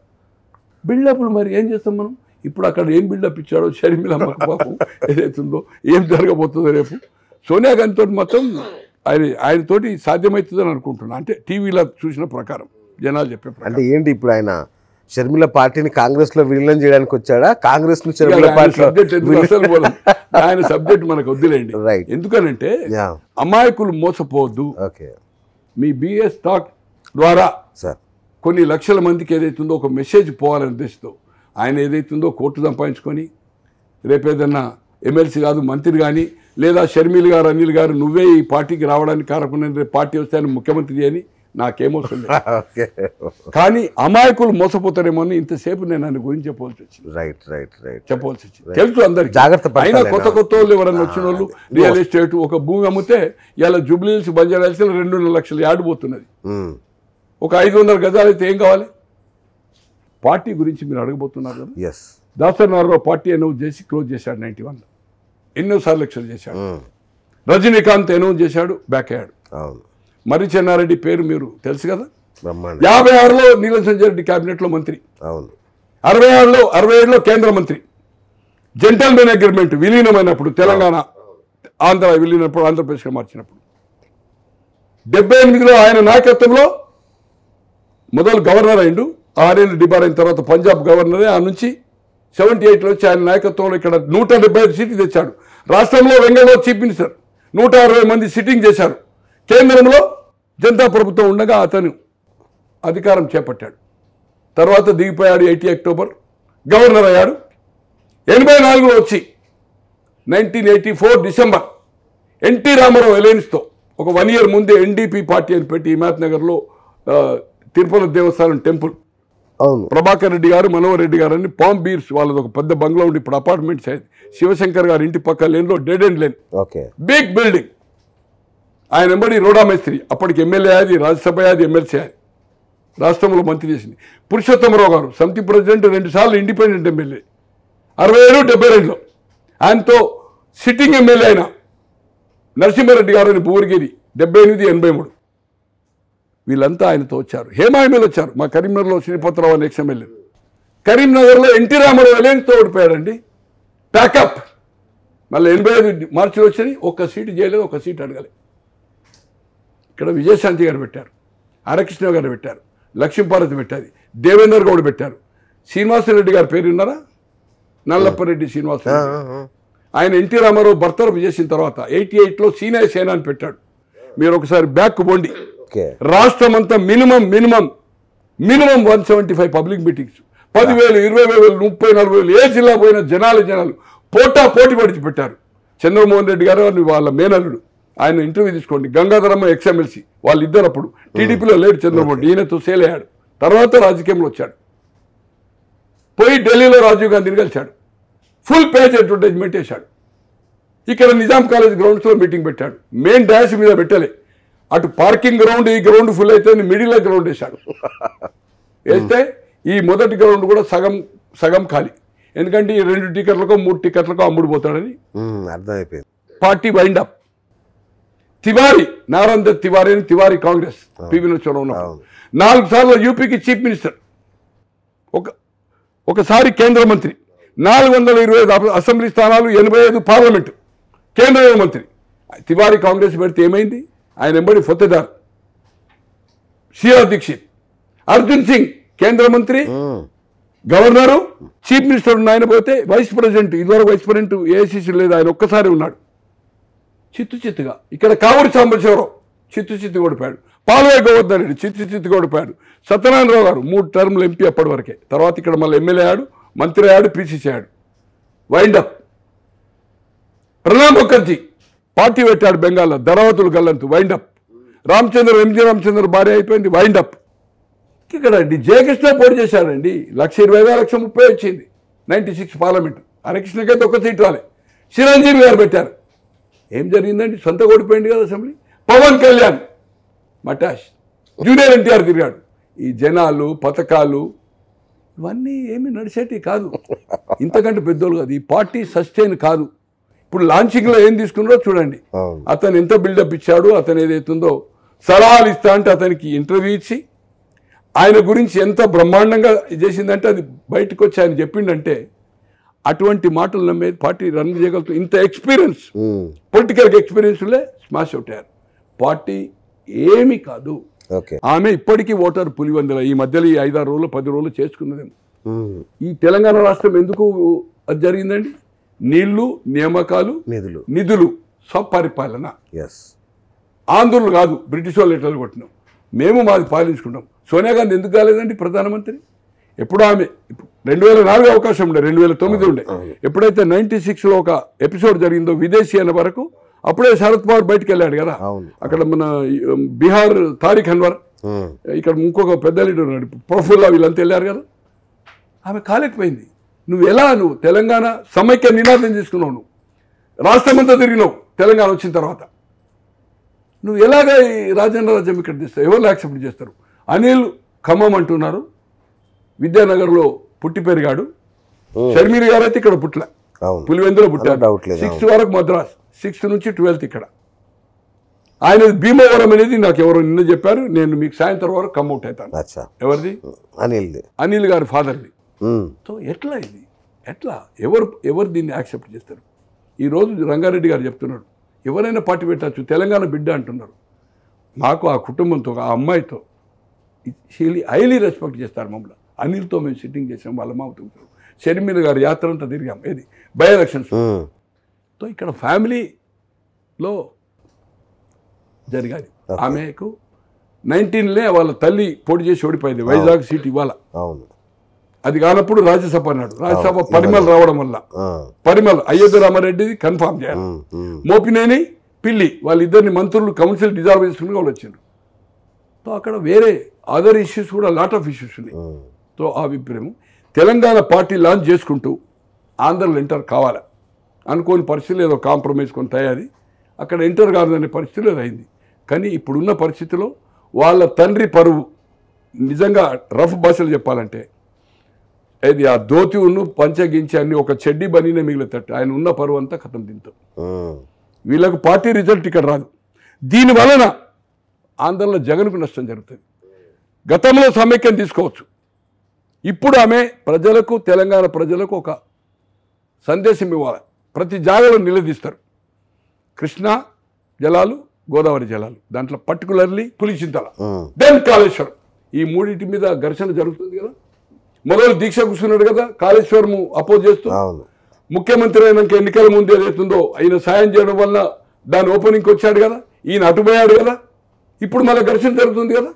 బిల్డప్లు మరి ఏం చేస్తాం మనం ఇప్పుడు అక్కడ ఏం బిల్డప్ ఇచ్చాడో షర్మిల ఏదైతుందో ఏం జరగబోతుందో రేపు సోనియా గాంధీతో మొత్తం ఆయన ఆయనతోటి సాధ్యమవుతుందని అనుకుంటున్నాను అంటే టీవీలో చూసిన ప్రకారం జనాలు చెప్పే అంటే ఏంటి ఇప్పుడు ఆయన షర్మిల పార్టీని కాంగ్రెస్ లో విలీనం చేయడానికి వచ్చాడా కాంగ్రెస్ ఆయన సబ్జెక్ట్ మనకు వద్దులేండి ఎందుకనంటే అమాయకులు మోసపోవద్దు మీ బిఎస్ టాక్ ద్వారా కొన్ని లక్షల మందికి ఏదైతుందో ఒక మెసేజ్ పోవాలని ఉద్దేశంతో ఆయన ఏదైతుందో కోర్టు సంపాదించుకొని రేపేదన్నా ఎమ్మెల్సీ కాదు మంత్రి కానీ లేదా షర్మిల్ గారు అనిల్ గారు నువ్వే ఈ పార్టీకి రావడానికి కారణం పార్టీ వస్తే ఆయన ముఖ్యమంత్రి అని నాకేమో కానీ అమాయకులు అని ఇంతసేపు నేను ఆయన గురించి చెప్పవలసి వచ్చింది రైట్ రైట్ రైట్ చెప్పవలసి వచ్చింది తెలుసు అందరికి జాగ్రత్త పైన కొత్త కొత్త వాళ్ళు ఎవరైనా వచ్చిన వాళ్ళు రియల్ ఎస్టేట్ ఒక భూమి అమ్మితే ఇలా జూబ్లీహిల్స్ బంజారాల్సి రెండున్నర లక్షలు యాడిపోతున్నది ఒక ఐదు వందల గజాలు అయితే ఏం కావాలి పార్టీ గురించి మీరు అడగబోతున్నారు కదా దాసరి నారాయణ పార్టీ అనౌన్స్ చేసి క్లోజ్ చేశాడు నైన్టీ వన్లో ఎన్నోసార్లు లెక్చర్ చేశాడు రజనీకాంత్ అనౌన్స్ చేశాడు బ్యాక్ అయ్యాడు మరి చెన్నారెడ్డి పేరు మీరు తెలుసు కదా యాభై ఆరులో సంజయ్ రెడ్డి క్యాబినెట్లో మంత్రి అవును అరవై ఆరులో అరవై ఏడులో కేంద్ర మంత్రి జెంటల్మెన్ అగ్రిమెంట్ విలీనమైనప్పుడు తెలంగాణ ఆంధ్ర విలీనప్పుడు ఆంధ్రప్రదేశ్గా మార్చినప్పుడు డెబ్బై ఎనిమిదిలో ఆయన నాయకత్వంలో మొదలు గవర్నర్ అయిండు ఆరేళ్ళు డిబార్ అయిన తర్వాత పంజాబ్ గవర్నరే ఆ నుంచి సెవెంటీ ఎయిట్లో వచ్చి ఆయన నాయకత్వంలో ఇక్కడ నూట డెబ్బై ఐదు సీట్లు తెచ్చాడు రాష్ట్రంలో వెంగళూరు చీఫ్ మినిస్టర్ నూట అరవై మంది సిట్టింగ్ చేశారు కేంద్రంలో జనతా ప్రభుత్వం ఉండగా అతను అధికారం చేపట్టాడు తర్వాత దిగిపోయాడు ఎయిటీ అక్టోబర్ గవర్నర్ అయ్యాడు ఎనభై నాలుగులో వచ్చి nineteen eighty four December NT Ramarao అలయన్స్తో ఒక వన్ ఇయర్ ముందే ఎన్డీపీ పార్టీ అని పెట్టి హిమాత్ నగర్లో తిరుపతి దేవస్థానం టెంపుల్ ప్రభాకర్ రెడ్డి గారు మనోహర్ రెడ్డి గారు అని పామ్ బీర్స్ వాళ్ళది ఒక పెద్ద బంగ్లా ఉండి ఇప్పుడు అపార్ట్మెంట్స్ శివశంకర్ గారి ఇంటి పక్క లేన్లో dead and lane big building ఆయన ఎంబడి రోడా మేస్త్రి అప్పటికి ఎమ్మెల్యే అది రాజ్యసభ అది ఎమ్మెల్సీ అది రాష్ట్రంలో మంత్రి చేసింది పురుషోత్తమరావు గారు సమితి ప్రెసిడెంట్ రెండుసార్లు ఇండిపెండెంట్ ఎమ్మెల్యే అరవై ఏడు డెబ్బై రెండులో ఆయనతో సిట్టింగ్ ఎమ్మెల్యే అయిన నరసింహారెడ్డి గారు అని భువనగిరి డెబ్బై ఎనిమిది ఎనభై మూడు వీళ్ళంతా ఆయనతో వచ్చారు హేమాయమీలు వచ్చారు మా కరీంనగర్లో శ్రీపతిరావు అని ఎక్స్ఎమ్మెల్యే కరీంనగర్లో ఎన్టీ రామారావు ఎలయన్స్తో ఓడిపోయాడండి ప్యాకప్ మళ్ళీ ఎనభై ఐదు మార్చిలో వచ్చి ఒక్క సీటు చేయలేదు ఒక సీటు అడగలే ఇక్కడ విజయశాంతి గారు పెట్టారు హరకృష్ణ గారు పెట్టారు లక్ష్మీపార్వతి పెట్టారు దేవేందర్ గౌడ్ పెట్టారు శ్రీనివాసరెడ్డి గారు పేరు ఉన్నారా నల్లప్పరెడ్డి శ్రీనివాస ఆయన ఎన్టీ రామారావు భర్తరపు విజయసిన తర్వాత ఎయిటీ ఎయిట్లో సీనియర్ సేనా అని పెట్టాడు మీరు ఒకసారి బ్యాక్ పోండి రాష్ట్రం అంతా minimum minimum minimum one seventy five public meetings పదివేలు ఇరవై వేలు ముప్పై నలభై వేలు ఏ జిల్లా పోయినా జనాలు జనాలు పోటా పోటీ పడిచి పెట్టారు చంద్రమోహన్ రెడ్డి గారు వాళ్ళ మేనల్లుడు ఆయన ఇంటర్వ్యూ తీసుకోండి గంగాధరమ్మ ఎక్స్ఎమ్మెల్సీ వాళ్ళిద్దరు అప్పుడు టీడీపీలో లేడు చంద్రబాబు ఈయనతో సేల్ అయ్యాడు తర్వాత రాజకీయంలో వచ్చాడు పోయి ఢిల్లీలో రాజీవ్ గాంధీని కలిశాడు ఫుల్ పేజ్ అడ్వర్టైజ్మెంట్ వేశాడు ఇక్కడ నిజాం కాలేజ్ గ్రౌండ్స్లో మీటింగ్ పెట్టాడు మెయిన్ డాష్ మీద పెట్టలే అటు పార్కింగ్ గ్రౌండ్ ఈ గ్రౌండ్ ఫుల్ అయితే మిడిల్ గ్రౌండ్ వేశాడు వేస్తే ఈ మొదటి గ్రౌండ్ కూడా సగం సగం ఖాళీ ఎందుకంటే ఈ రెండు టికెట్లకో మూడు టికెట్లకో అమ్ముడుపోతాడని అర్థమైపోయింది party wind up Tiwari Narayan Tiwari అని తివారీ కాంగ్రెస్ పివి నరసింహరావు నాలుగు సార్లు యూపీకి చీఫ్ మినిస్టర్ ఒక ఒకసారి కేంద్ర మంత్రి నాలుగు వందల ఇరవై ఐదు అసెంబ్లీ స్థానాలు ఎనభై ఐదు పార్లమెంటు కేంద్ర మంత్రి తివారీ కాంగ్రెస్ పెడితే ఏమైంది ఆయన ఎంబడి ఫతేదార్ సిఆర్ దీక్షిత్ అర్జున్ సింగ్ కేంద్ర మంత్రి గవర్నరు చీఫ్ మినిస్టర్ ఉన్న ఆయన పోతే వైస్ ప్రెసిడెంట్ ఇదివరకు వైస్ ప్రెసిడెంట్ ఏఐసిసి లేదు ఆయన ఒక్కసారి ఉన్నాడు చిత్తు చిత్తుగా ఇక్కడ కావూరి సాంబశివరావు చిత్తు చిత్తు ఓడిపోయాడు పాల్వే గోవర్ధన్ రెడ్డి చిత్తు చిత్తు ఓడిపోయాడు సత్యనారాయణరావు గారు మూడు టర్మ్లు ఎంపీ అప్పటి వరకే తర్వాత ఇక్కడ మళ్ళీ ఎమ్మెల్యే అయ్యాడు మంత్రి అయ్యాడు పీసీసీ అయ్యాడు వైండప్ ప్రణాబ్ ముఖర్జీ పార్టీ పెట్టాడు బెంగాల్లో ధరావతులు గల్లంతు వైండప్ రామచంద్ర ఎంజీ రామచంద్ర భార్య అయిపోయింది వైండప్ ఇక్కడ జయకృష్ణ పోటీ చేశాడండి లక్ష ఇరవై వేల లక్ష ముప్పై వచ్చింది నైంటీ సిక్స్ పార్లమెంట్ హరికృష్ణకైతే ఒక్క సీట్ రాలే చిరంజీవి గారు పెట్టారు ఏం జరిగిందండి సొంత ఓడిపోయింది కదా అసెంబ్లీ పవన్ కళ్యాణ్ మటాష్ జూనియర్ ఎన్టీఆర్ తిరిగాడు ఈ జనాలు పథకాలు ఇవన్నీ ఏమి నడిచేటి కాదు ఇంతకంటే పెద్దోళ్ళు కాదు ఈ పార్టీ సస్టైన్ కాదు ఇప్పుడు లాంచింగ్లో ఏం తీసుకున్నారో చూడండి అతను ఎంత బిల్డప్ ఇచ్చాడు అతను ఏదైతుందో సలహాలు ఇస్తా అంటే అతనికి ఇంటర్వ్యూ ఇచ్చి ఆయన గురించి ఎంత బ్రహ్మాండంగా చేసిందంటే అది బయటకు వచ్చి ఆయన చెప్పిండంటే అటువంటి మాటలు నమ్మేది పార్టీ రన్ చేయగలుగుతూ ఇంత ఎక్స్పీరియన్స్ పొలిటికల్ ఎక్స్పీరియన్స్లే స్మాష్ అవుట్ అయ్యారు పార్టీ ఏమి కాదు ఆమె ఇప్పటికీ ఓటర్ పులివందల ఈ మధ్యలో ఈ ఐదారు రోజులు పది రోజులు చేసుకున్నదేమో ఈ తెలంగాణ రాష్ట్రం ఎందుకు అది జరిగిందండి నీళ్లు నియామకాలు నిధులు నిధులు స్వపరిపాలన ఎస్ ఆంధ్రులు కాదు బ్రిటిష్ వాళ్ళు ఎట్లా కొట్టినాం మేము మాది పాలించుకున్నాం సోనియా గాంధీ ఎందుకు కాలేదండి ప్రధానమంత్రి ఎప్పుడు ఆమె రెండు వేల నాలుగు అవకాశం ఉండే రెండు వేల తొమ్మిది ఉండే ఎప్పుడైతే నైన్టీ సిక్స్లో ఒక ఎపిసోడ్ జరిగిందో విదేశీ అయిన వరకు అప్పుడే శరద్ పవార్ బయటకు వెళ్ళాడు కదా అక్కడ మన బీహార్ తారిక్ అన్వర్ ఇక్కడ ఇంకొక పెద్ద లీడర్ ఉన్నాడు ప్రఫుల్లా వీళ్ళంతా వెళ్ళారు కదా ఆమె కాలేకపోయింది నువ్వు ఎలా నువ్వు తెలంగాణ సమైక్య నినాదం చేసుకున్నావు నువ్వు రాష్ట్రం అంతా తిరిగినావు తెలంగాణ వచ్చిన తర్వాత నువ్వు ఎలాగ ఈ రాజేంద్ర రాజ్యం ఇక్కడ తెస్తావు ఎవరు యాక్సెప్ట్ చేస్తారు అనిల్ ఖమ్మం అంటున్నారు విద్యానగర్లో పుట్టి పెరిగాడు షర్మీర్ గారు అయితే ఇక్కడ పుట్ల పులివెందులో పుట్టాడు సిక్స్త్ వరకు మద్రాస్ సిక్స్త్ నుంచి ట్వెల్త్ ఇక్కడ ఆయన భీమవరం అనేది నాకు ఎవరు నిన్న చెప్పారు నేను మీకు సాయంత్రం వరకు కమ్అవుట్ అవుతాను ఎవరిది అనిల్ అనిల్ గారి ఫాదర్ది సో ఎట్లా ఇది ఎట్లా ఎవరు ఎవరు దీన్ని యాక్సెప్ట్ చేస్తారు ఈరోజు రంగారెడ్డి గారు చెప్తున్నాడు ఎవరైనా పార్టీ పెట్టచ్చు తెలంగాణ బిడ్డ అంటున్నారు నాకు ఆ కుటుంబంతో ఆ అమ్మాయితో హీలీ హైలీ రెస్పెక్ట్ చేస్తారు మమ్మల్ని అనిల్తో మేము సిట్టింగ్ చేసాం వాళ్ళ మామతో షర్మిల గారి యాత్ర అంతా తిరిగాం ఏది బై ఎలక్షన్స్ తో ఇక్కడ ఫ్యామిలీలో జరిగాది ఆమెకు నైన్టీన్లే వాళ్ళ తల్లి పోటీ చేసి ఓడిపోయింది వైజాగ్ సీట్ వాళ్ళ అవును అది కానప్పుడు రాజ్యసభ అన్నాడు రాజ్యసభ పరిమళ రావడం వల్ల పరిమళ అయ్యద్ రామారెడ్డిది కన్ఫామ్ చేయాలి మోపినేని పిల్లి వాళ్ళిద్దరిని మంత్రులు కౌన్సిల్ డిజాల్వ్ చేసుకుని వాళ్ళు వచ్చారు సో అక్కడ వేరే అదర్ ఇష్యూస్ కూడా లాట్ ఆఫ్ ఇష్యూస్ ఉన్నాయి సో ఆ అభిప్రాయం తెలంగాణ పార్టీ లాంచ్ చేసుకుంటూ ఆంధ్రలో ఎంటర్ కావాలా అనుకోని పరిస్థితులు ఏదో కాంప్రమైజ్ కొని తయారీ అక్కడ ఎంటర్ కాదనే పరిస్థితిలో అయింది కానీ ఇప్పుడున్న పరిస్థితిలో వాళ్ళ తండ్రి పరువు నిజంగా రఫ్ భాషలు చెప్పాలంటే ఏది ఆ దోతి ఉన్ను పంచగించి అన్ని ఒక చెడ్డి బనీనే మిగులుతట్టు ఆయన ఉన్న పరువు అంతా కథం తింటాం వీళ్ళకు పార్టీ రిజల్ట్ ఇక్కడ రాదు దీని వలన ఆంధ్రలో జగన్కు నష్టం జరుగుతుంది గతంలో సమైక్యం తీసుకోవచ్చు ఇప్పుడు ఆమె ప్రజలకు తెలంగాణ ప్రజలకు ఒక సందేశం ఇవ్వాలి ప్రతి జాగలో నిలదీస్తారు కృష్ణా జలాలు గోదావరి జలాలు దాంట్లో పర్టికులర్లీ పులిచింతల దెన్ కాళేశ్వరం ఈ మూడింటి మీద ఘర్షణ జరుగుతుంది కదా మొదలు దీక్ష కూర్చున్నాడు కదా కాళేశ్వరము అపోజ్ చేస్తూ ముఖ్యమంత్రి అయినాక ఎన్నికల ముందు ఏదైతుందో ఆయన సాయం చేయడం వల్ల దాని ఓపెనింగ్కి వచ్చాడు కదా ఈయన అటుపోయాడు కదా ఇప్పుడు మన ఘర్షణ జరుగుతుంది కదా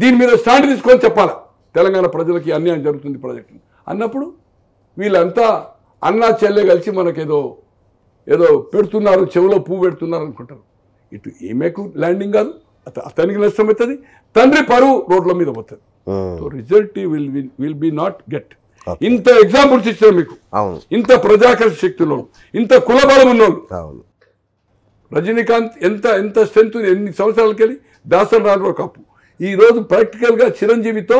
దీని మీద స్టాండ్ తీసుకొని చెప్పాలా తెలంగాణ ప్రజలకి అన్యాయం జరుగుతుంది ప్రాజెక్టు అన్నప్పుడు వీళ్ళంతా అన్నా చెల్లె కలిసి మనకేదో ఏదో పెడుతున్నారు చెవిలో పువ్వు పెడుతున్నారు అనుకుంటారు ఇటు ఏమేకు ల్యాండింగ్ కాదు అతనికి నష్టం అవుతుంది తండ్రి పరువు రోడ్ల మీద పోతుంది result will will be not get ఇంత ఎగ్జాంపుల్స్ ఇచ్చారు మీకు ఇంత ప్రజాకర్ష శక్తులు ఇంత కులబలం ఉన్నోళ్ళు రజనీకాంత్ ఎంత ఎంత స్ట్రెంత్ ఎన్ని సంవత్సరాలకెళ్ళి దాసరి నాగరావు కాపు ఈరోజు ప్రాక్టికల్గా చిరంజీవితో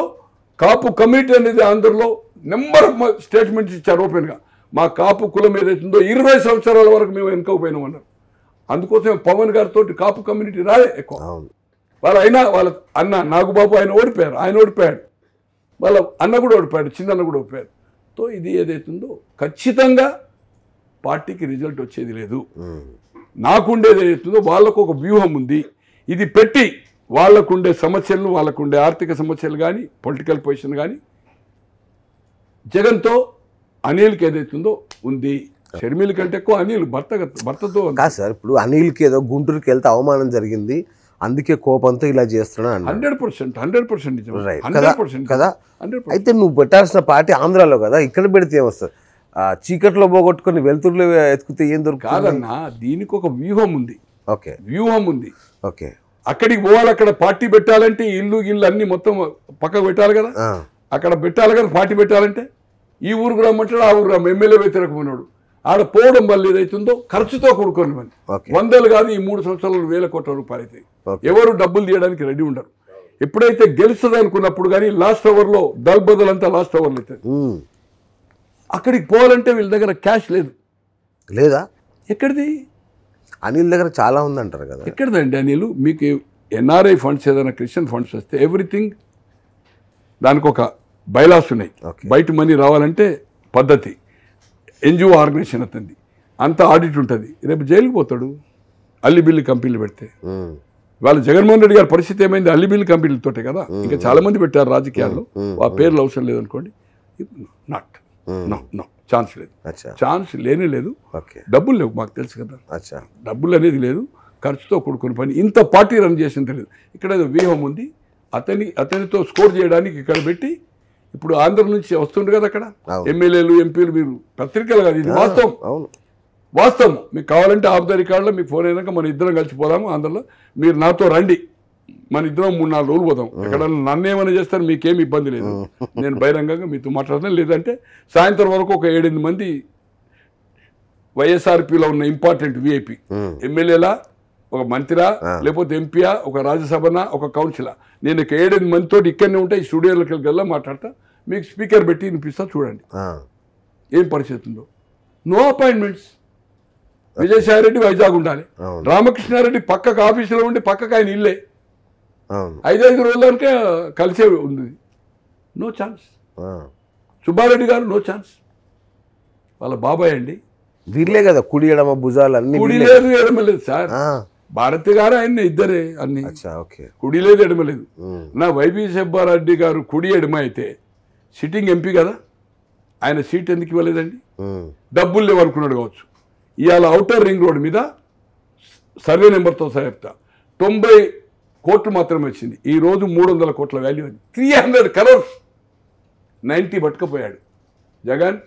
కాపు కమిటీ అనేది ఆంధ్రలో నెంబర్ ఆఫ్ స్టేట్మెంట్స్ ఇచ్చారు ఓపెన్గా మా కాపు కులం ఉందో ఇరవై సంవత్సరాల వరకు మేము వెనుకపోయినాం అన్నారు అందుకోసం పవన్ గారితో కాపు కమ్యూనిటీ రాలే ఎక్కువ వాళ్ళ అయినా వాళ్ళ అన్న నాగుబాబు ఆయన ఓడిపోయారు ఆయన ఓడిపోయాడు వాళ్ళ అన్న కూడా ఓడిపోయాడు చిన్నన్న కూడా ఓడిపోయాడు తో ఇది ఏదైతుందో ఖచ్చితంగా పార్టీకి రిజల్ట్ వచ్చేది లేదు నాకుండేది ఏదైతుందో వాళ్ళకు ఒక వ్యూహం ఉంది ఇది పెట్టి వాళ్ళకుండే సమస్యలను వాళ్ళకుండే ఆర్థిక సమస్యలు కానీ పొలిటికల్ పొజిషన్ కానీ జగన్తో అనిల్కి ఏదైతుందో ఉంది షర్మిల కంటే ఎక్కువ అనిల్ భర్త భర్తతో కాదు సార్ ఇప్పుడు అనిల్కి ఏదో గుంటూరుకి వెళ్తే అవమానం జరిగింది అందుకే కోపంతో ఇలా చేస్తున్నా హండ్రెడ్ పర్సెంట్ హండ్రెడ్ పర్సెంట్ కదా కదా అయితే నువ్వు పెట్టాల్సిన పార్టీ ఆంధ్రాలో కదా ఇక్కడ పెడితే ఏమొస్తుంది చీకట్లో పోగొట్టుకుని వెలుతురులో ఎత్తుకుతే ఏం దొరుకుతుంది కాదన్నా దీనికి ఒక వ్యూహం ఉంది ఓకే వ్యూహం ఉంది ఓకే అక్కడికి పోవాలి అక్కడ పార్టీ పెట్టాలంటే ఇల్లు గిల్లు అన్ని మొత్తం పక్కకు పెట్టాలి కదా అక్కడ పెట్టాలి కదా పార్టీ పెట్టాలంటే ఈ ఊరుకు రమ్మంటాడు ఆ ఊరు రమ్మ ఎమ్మెల్యే వ్యతిరేకమైనడు ఆడ పోవడం వల్ల ఏదైతుందో ఖర్చుతో కూడుకొని మంది వందలు కాదు ఈ మూడు సంవత్సరాలు వేల కోట్ల రూపాయలు అవుతాయి ఎవరు డబ్బులు తీయడానికి రెడీ ఉండరు ఎప్పుడైతే గెలుస్తుంది అనుకున్నప్పుడు కానీ లాస్ట్ అవర్లో దల్ అంతా లాస్ట్ అవర్లు అవుతుంది అక్కడికి పోవాలంటే వీళ్ళ దగ్గర క్యాష్ లేదు లేదా ఎక్కడిది అనిల్ దగ్గర చాలా ఉందంటారు కదా ఎక్కడదండి అనిల్ మీకు ఎన్ఆర్ఐ ఫండ్స్ ఏదైనా క్రిస్టియన్ ఫండ్స్ వస్తే ఎవ్రీథింగ్ దానికి ఒక బైలాస్ ఉన్నాయి బయట మనీ రావాలంటే పద్ధతి ఎన్జిఓ ఆర్గనైజేషన్ అవుతుంది అంత ఆడిట్ ఉంటుంది రేపు జైలుకి పోతాడు అల్లి బిల్లు కంపెనీలు పెడితే వాళ్ళ జగన్మోహన్ రెడ్డి గారి పరిస్థితి ఏమైంది అల్లి బిల్లు కంపెనీలతోటే కదా ఇంకా చాలా మంది పెట్టారు రాజకీయాల్లో ఆ పేర్లు అవసరం లేదనుకోండి నాట్ నో నో ఛాన్స్ లేదు ఛాన్స్ లేనే లేదు డబ్బులు లేవు మాకు తెలుసు కదా డబ్బులు అనేది లేదు ఖర్చుతో కూడుకున్న పని ఇంత పార్టీ రన్ చేసింది తెలియదు ఇక్కడ వ్యూహం ఉంది అతని అతనితో స్కోర్ చేయడానికి ఇక్కడ పెట్టి ఇప్పుడు ఆంధ్ర నుంచి వస్తుండే కదా అక్కడ ఎమ్మెల్యేలు ఎంపీలు మీరు పత్రికలు కాదు ఇది వాస్తవం వాస్తవం మీకు కావాలంటే ఆఫ్ ద రికార్డులో మీకు ఫోన్ అయినాక మన ఇద్దరం కలిసిపోదాము ఆంధ్రలో మీరు నాతో రండి మన ఇద్దరం మూడు నాలుగు రోజులు పోదాం ఎక్కడ నన్నేమైనా చేస్తారు మీకేమి ఇబ్బంది లేదు నేను బహిరంగంగా మీతో మాట్లాడతాను లేదంటే సాయంత్రం వరకు ఒక ఏడెనిమిది మంది వైఎస్ఆర్పిలో ఉన్న ఇంపార్టెంట్ విఐపి ఎమ్మెల్యేలా ఒక మంత్రిరా లేకపోతే ఎంపీయా ఒక రాజ్యసభనా ఒక కౌన్సిలా నేను ఒక మంత్ మందితో ఇక్కడనే ఉంటే ఈ స్టూడియోలోకి వెళ్ళి మాట్లాడతా మీకు స్పీకర్ పెట్టి వినిపిస్తా చూడండి ఏం పరిస్థితి ఉందో నో అపాయింట్మెంట్స్ రెడ్డి వైజాగ్ ఉండాలి రామకృష్ణారెడ్డి పక్కకు ఆఫీసులో ఉండి పక్కకు ఆయన ఇల్లే ఐదైదు రోజులకే కలిసే ఉంది నో ఛాన్స్ సుబ్బారెడ్డి గారు నో ఛాన్స్ వాళ్ళ బాబాయ్ అండి వీళ్ళే కదా కుడి ఎడమ భుజాలు కుడి లేదు ఎడమ లేదు సార్ భారతి గారు ఆయన ఇద్దరే అన్ని కుడి లేదు ఎడమ లేదు నా వైపీ సుబ్బారెడ్డి గారు కుడి ఎడమ అయితే సిట్టింగ్ ఎంపీ కదా ఆయన సీట్ ఎందుకు ఇవ్వలేదండి డబ్బులు లేవనుకున్నాడు కావచ్చు ఇవాళ అవుటర్ రింగ్ రోడ్ మీద సర్వే నెంబర్తో సహా చెప్తా తొంభై కోట్లు మాత్రమే వచ్చింది ఈ రోజు మూడు వందల కోట్ల వాల్యూ అది త్రీ హండ్రెడ్ కలర్స్ నైంటీ పట్టుకుపోయాడు జగన్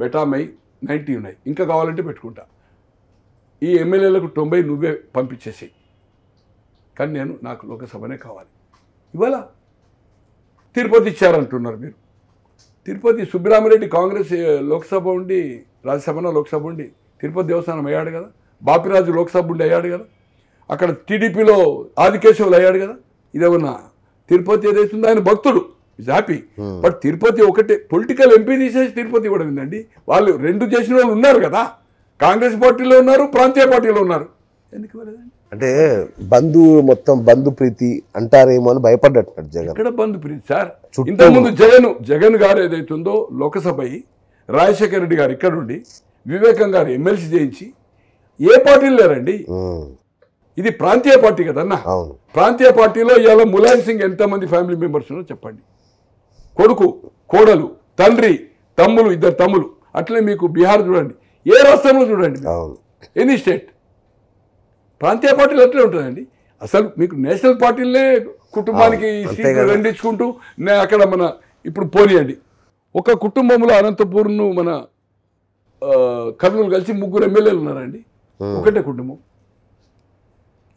బెటామై నైంటీ ఉన్నాయి ఇంకా కావాలంటే పెట్టుకుంటా ఈ ఎమ్మెల్యేలకు తొంభై నువ్వే పంపించేసేయి కానీ నేను నాకు లోకసభనే కావాలి ఇవాళ తిరుపతి ఇచ్చారంటున్నారు మీరు తిరుపతి సుబ్బిరామరెడ్డి కాంగ్రెస్ లోక్సభ ఉండి రాజ్యసభలో లోక్సభ ఉండి తిరుపతి దేవస్థానం అయ్యాడు కదా బాపిరాజు లోక్సభ ఉండి అయ్యాడు కదా అక్కడ టీడీపీలో ఆదికేశవులు అయ్యాడు కదా ఇదేమన్నా తిరుపతి ఏదైతుందో ఆయన భక్తుడు is happy hmm. But Tirupati ఒకటే పొలిటికల్ ఎంపీ తీసేసి తిరుపతి కూడా ఉందండి వాళ్ళు రెండు చేసిన వాళ్ళు ఉన్నారు కదా కాంగ్రెస్ పార్టీలో ఉన్నారు ప్రాంతీయ పార్టీలో ఉన్నారు ఎందుకు అంటే బంధు మొత్తం బంధు ప్రీతి అంటారేమో అని భయపడ్డట్టున్నాడు జగన్ ఇక్కడ బంధు ప్రీతి సార్ ఇంతకుముందు జగన్ జగన్ గారు ఏదైతుందో లోకసభ రాజశేఖర రెడ్డి గారు ఇక్కడ ఉండి వివేకం గారు ఎమ్మెల్సీ చేయించి ఏ పార్టీలు లేరండి ఇది ప్రాంతీయ పార్టీ కదన్న ప్రాంతీయ పార్టీలో ఇవాళ ములాయం సింగ్ ఎంతమంది ఫ్యామిలీ మెంబర్స్ ఉన్నారో చెప్పండి కొడుకు కోడలు తండ్రి తమ్ములు ఇద్దరు తమ్ములు అట్లే మీకు బీహార్ చూడండి ఏ రాష్ట్రంలో చూడండి ఎనీ స్టేట్ ప్రాంతీయ పార్టీలు అట్లే ఉంటుందండి అసలు మీకు నేషనల్ పార్టీలే కుటుంబానికి సీట్లు నేను అక్కడ మన ఇప్పుడు పోనీయండి ఒక కుటుంబంలో అనంతపూర్ను మన కర్నూలు కలిసి ముగ్గురు ఎమ్మెల్యేలు ఉన్నారండి ఒకటే కుటుంబం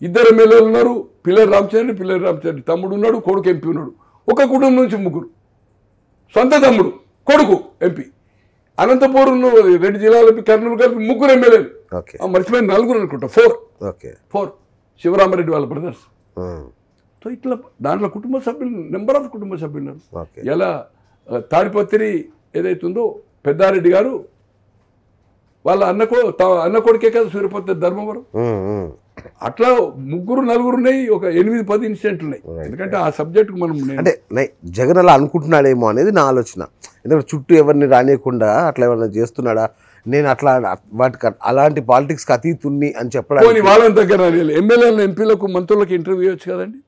ఇద్దరు ఎమ్మెల్యేలు ఉన్నారు పిల్లలు రామచంద్రుడు పిల్లలు రామచంద్రుడు తమ్ముడు ఉన్నాడు కొడుకు ఎంపీ ఉన్నాడు ఒక కుటుంబం నుంచి ముగ్గురు సొంత తమ్ముడు కొడుకు ఎంపీ అనంతపురం రెండు జిల్లాలకి కర్నూలు కలిపి ముగ్గురు ఎమ్మెల్యేలు మర్చిపోయిన నలుగురు అనుకుంటా ఫోర్ ఫోర్ శివరామరెడ్డి వాళ్ళ బ్రదర్స్ సో ఇట్లా దాంట్లో కుటుంబ సభ్యులు నెంబర్ ఆఫ్ కుటుంబ సభ్యులు ఎలా తాడిపత్రి ఏదైతుందో పెద్దారెడ్డి గారు వాళ్ళ అన్నకో అన్న కొడుకే కదా సూర్యపత్రి ధర్మవరం అట్లా ముగ్గురు నలుగురు ఉన్నాయి ఒక ఎనిమిది పది ఇన్సిడెంట్లు ఉన్నాయి ఎందుకంటే ఆ సబ్జెక్టుకు మనం అంటే జగన్ అలా అనుకుంటున్నాడేమో అనేది నా ఆలోచన ఎందుకంటే చుట్టూ ఎవరిని రానియకుండా అట్లా ఏమైనా చేస్తున్నాడా నేను అట్లా వాటికి అలాంటి పాలిటిక్స్కి అతీతున్ని అని చెప్పడానికి వాళ్ళని దగ్గర ఎమ్మెల్యేల ఎంపీలకు మంత్రులకు ఇంటర్వ్యూ ఇవ్వచ్చు కదండి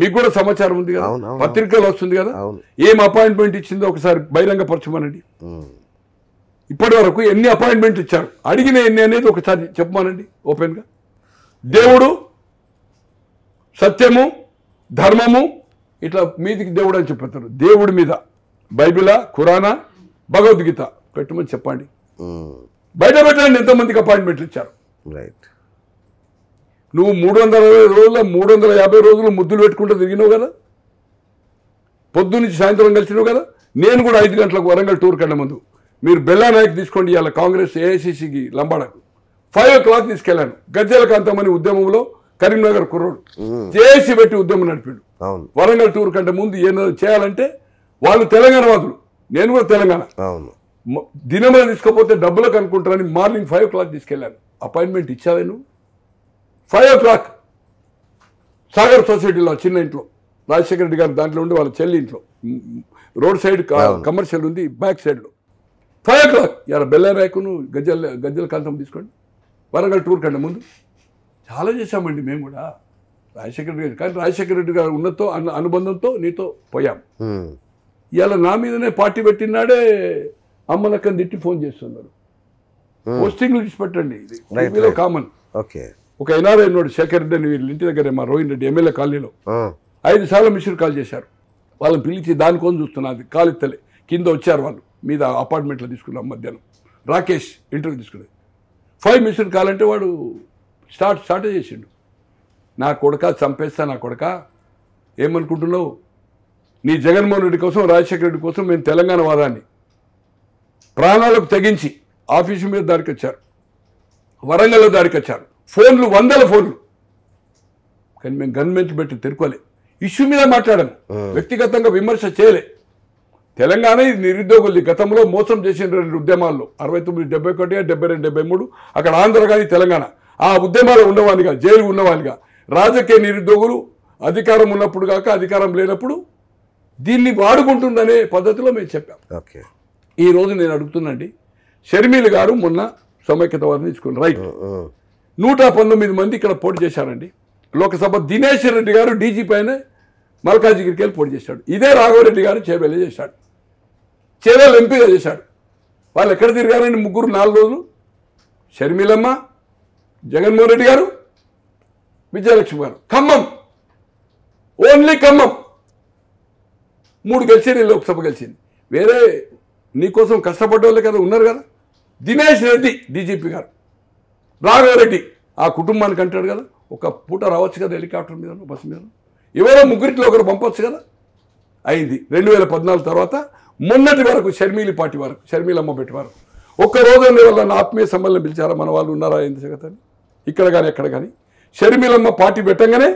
మీకు కూడా సమాచారం ఉంది కదా పత్రికలు వస్తుంది కదా ఏం అపాయింట్మెంట్ ఇచ్చిందో ఒకసారి బహిరంగ పరచమనండి ఇప్పటి వరకు ఎన్ని అపాయింట్మెంట్ ఇచ్చారు అడిగిన ఎన్ని అనేది ఒకసారి చెప్పమానండి ఓపెన్గా దేవుడు సత్యము ధర్మము ఇట్లా మీదికి దేవుడు అని చెప్పారు దేవుడి మీద బైబిలా ఖురానా భగవద్గీత పెట్టమని చెప్పండి బయట పెట్టండి ఎంతమందికి అపాయింట్మెంట్లు ఇచ్చారు రైట్ నువ్వు మూడు వందల రోజుల మూడు వందల యాభై రోజులు ముద్దులు పెట్టుకుంటూ తిరిగినావు కదా పొద్దున్నుంచి సాయంత్రం కలిసినావు కదా నేను కూడా ఐదు గంటలకు వరంగల్ టూర్ కన్నా ముందు మీరు బెల్లానాయక్ తీసుకోండి ఇవాళ కాంగ్రెస్ ఏఐసిసికి లంబాడకు ఫైవ్ ఓ క్లాక్ తీసుకెళ్లాను గజ్జల కాంతమని ఉద్యమంలో కరీంనగర్ కుర్రోడు చేసి పెట్టి ఉద్యమం నడిపిండు వరంగల్ టూర్ కంటే ముందు ఏదో చేయాలంటే వాళ్ళు తెలంగాణ వాదులు నేను కూడా తెలంగాణ దినమని తీసుకుపోతే డబ్బులు కనుక్కుంటారని మార్నింగ్ ఫైవ్ ఓ క్లాక్ తీసుకెళ్ళాను అపాయింట్మెంట్ ఇచ్చావే నువ్వు ఫైవ్ ఓ క్లాక్ సాగర్ సొసైటీలో చిన్న ఇంట్లో రాజశేఖర రెడ్డి గారు దాంట్లో ఉండి వాళ్ళ చెల్లి ఇంట్లో రోడ్ సైడ్ కమర్షియల్ ఉంది బ్యాక్ సైడ్లో ఫైవ్ ఓ క్లాక్ ఇలా బెల్లారాయకును గజ్జల గజ్జల కాంతం తీసుకోండి వరంగల్ టూర్ కంటే ముందు చాలా చేశామండి మేము కూడా రాజశేఖర రెడ్డి కానీ రాజశేఖర రెడ్డి గారు ఉన్నతో అన్న అనుబంధంతో నీతో పోయాం ఇవాళ నా మీదనే పార్టీ పెట్టినాడే అమ్మలక్కని తిట్టి ఫోన్ చేస్తున్నారు పోస్టింగ్ లిస్ట్ పెట్టండి కామన్ ఓకే ఒక ఎన్ఆర్ఐ ఉన్నాడు శేఖర్ రెడ్డి అని వీళ్ళ ఇంటి దగ్గర మా రోహిన్ రెడ్డి ఎమ్మెల్యే కాలనీలో ఐదు సార్లు మిషన్ కాల్ చేశారు వాళ్ళని పిలిచి దానికోసం చూస్తున్నా అది ఎత్తలే కింద వచ్చారు వాళ్ళు మీద అపార్ట్మెంట్లో తీసుకున్నాం మధ్యాహ్నం రాకేష్ ఇంటర్వ్యూ తీసుకున్నాడు ఫైవ్ మిస్డ్ కావాలంటే వాడు స్టార్ట్ స్టార్ట్ చేసిండు నా కొడక చంపేస్తా నా కొడక ఏమనుకుంటున్నావు నీ జగన్మోహన్ రెడ్డి కోసం రాజశేఖర రెడ్డి కోసం మేము తెలంగాణ వాదాన్ని ప్రాణాలకు తెగించి ఆఫీసు మీద దాడికి వచ్చారు వరంగల్లో దాడికి వచ్చారు ఫోన్లు వందల ఫోన్లు కానీ మేము గవర్నమెంట్ పెట్టి తెరుకోలే ఇష్యూ మీద మాట్లాడాము వ్యక్తిగతంగా విమర్శ చేయలే తెలంగాణ ఇది నిరుద్యోగులు గతంలో మోసం చేసిన రెండు ఉద్యమాల్లో అరవై తొమ్మిది డెబ్బై ఒకటి డెబ్బై రెండు డెబ్బై మూడు అక్కడ ఆంధ్ర కానీ తెలంగాణ ఆ ఉద్యమాలు ఉన్నవాళ్ళుగా జైలు ఉన్నవానిగా రాజకీయ నిరుద్యోగులు అధికారం ఉన్నప్పుడు కాక అధికారం లేనప్పుడు దీన్ని వాడుకుంటుందనే పద్ధతిలో మేము చెప్పాం ఓకే ఈరోజు నేను అడుగుతున్నాండి షర్మిల్ గారు మొన్న సమైక్యత వారిని ఇచ్చుకున్నారు రైట్ నూట పంతొమ్మిది మంది ఇక్కడ పోటీ చేశారండి లోకసభ దినేశ్వర్ రెడ్డి గారు డీజీపీ అయిన మల్కాజిగిరికి వెళ్ళి పోటీ చేశాడు ఇదే రాఘవరెడ్డి గారు చేబెల్లి చేశాడు చేవేళ్ళు ఎంపిక చేశాడు వాళ్ళు ఎక్కడ తిరిగారండి ముగ్గురు నాలుగు రోజులు షర్మిలమ్మ జగన్మోహన్ రెడ్డి గారు విజయలక్ష్మి గారు ఖమ్మం ఓన్లీ ఖమ్మం మూడు గెలిచింది లోక్సభ గెలిచింది వేరే నీకోసం కష్టపడ్డ వాళ్ళే కదా ఉన్నారు కదా దినేష్ రెడ్డి డీజీపీ గారు రాఘవరెడ్డి ఆ కుటుంబానికి అంటాడు కదా ఒక పూట రావచ్చు కదా హెలికాప్టర్ మీద బస్సు మీద ఎవరో ముగ్గురిట్లో ఒకరు పంపవచ్చు కదా అయింది రెండు వేల పద్నాలుగు తర్వాత మొన్నటి వరకు షర్మిలి పార్టీ వరకు షర్మిలమ్మ పెట్టి వరకు ఒక్క రోజు వల్ల నా ఆత్మీయ సంబంధం పిలిచారా మన వాళ్ళు ఉన్నారా ఏంటి జగతని ఇక్కడ కానీ ఎక్కడ కానీ షర్మిలమ్మ పార్టీ పెట్టంగానే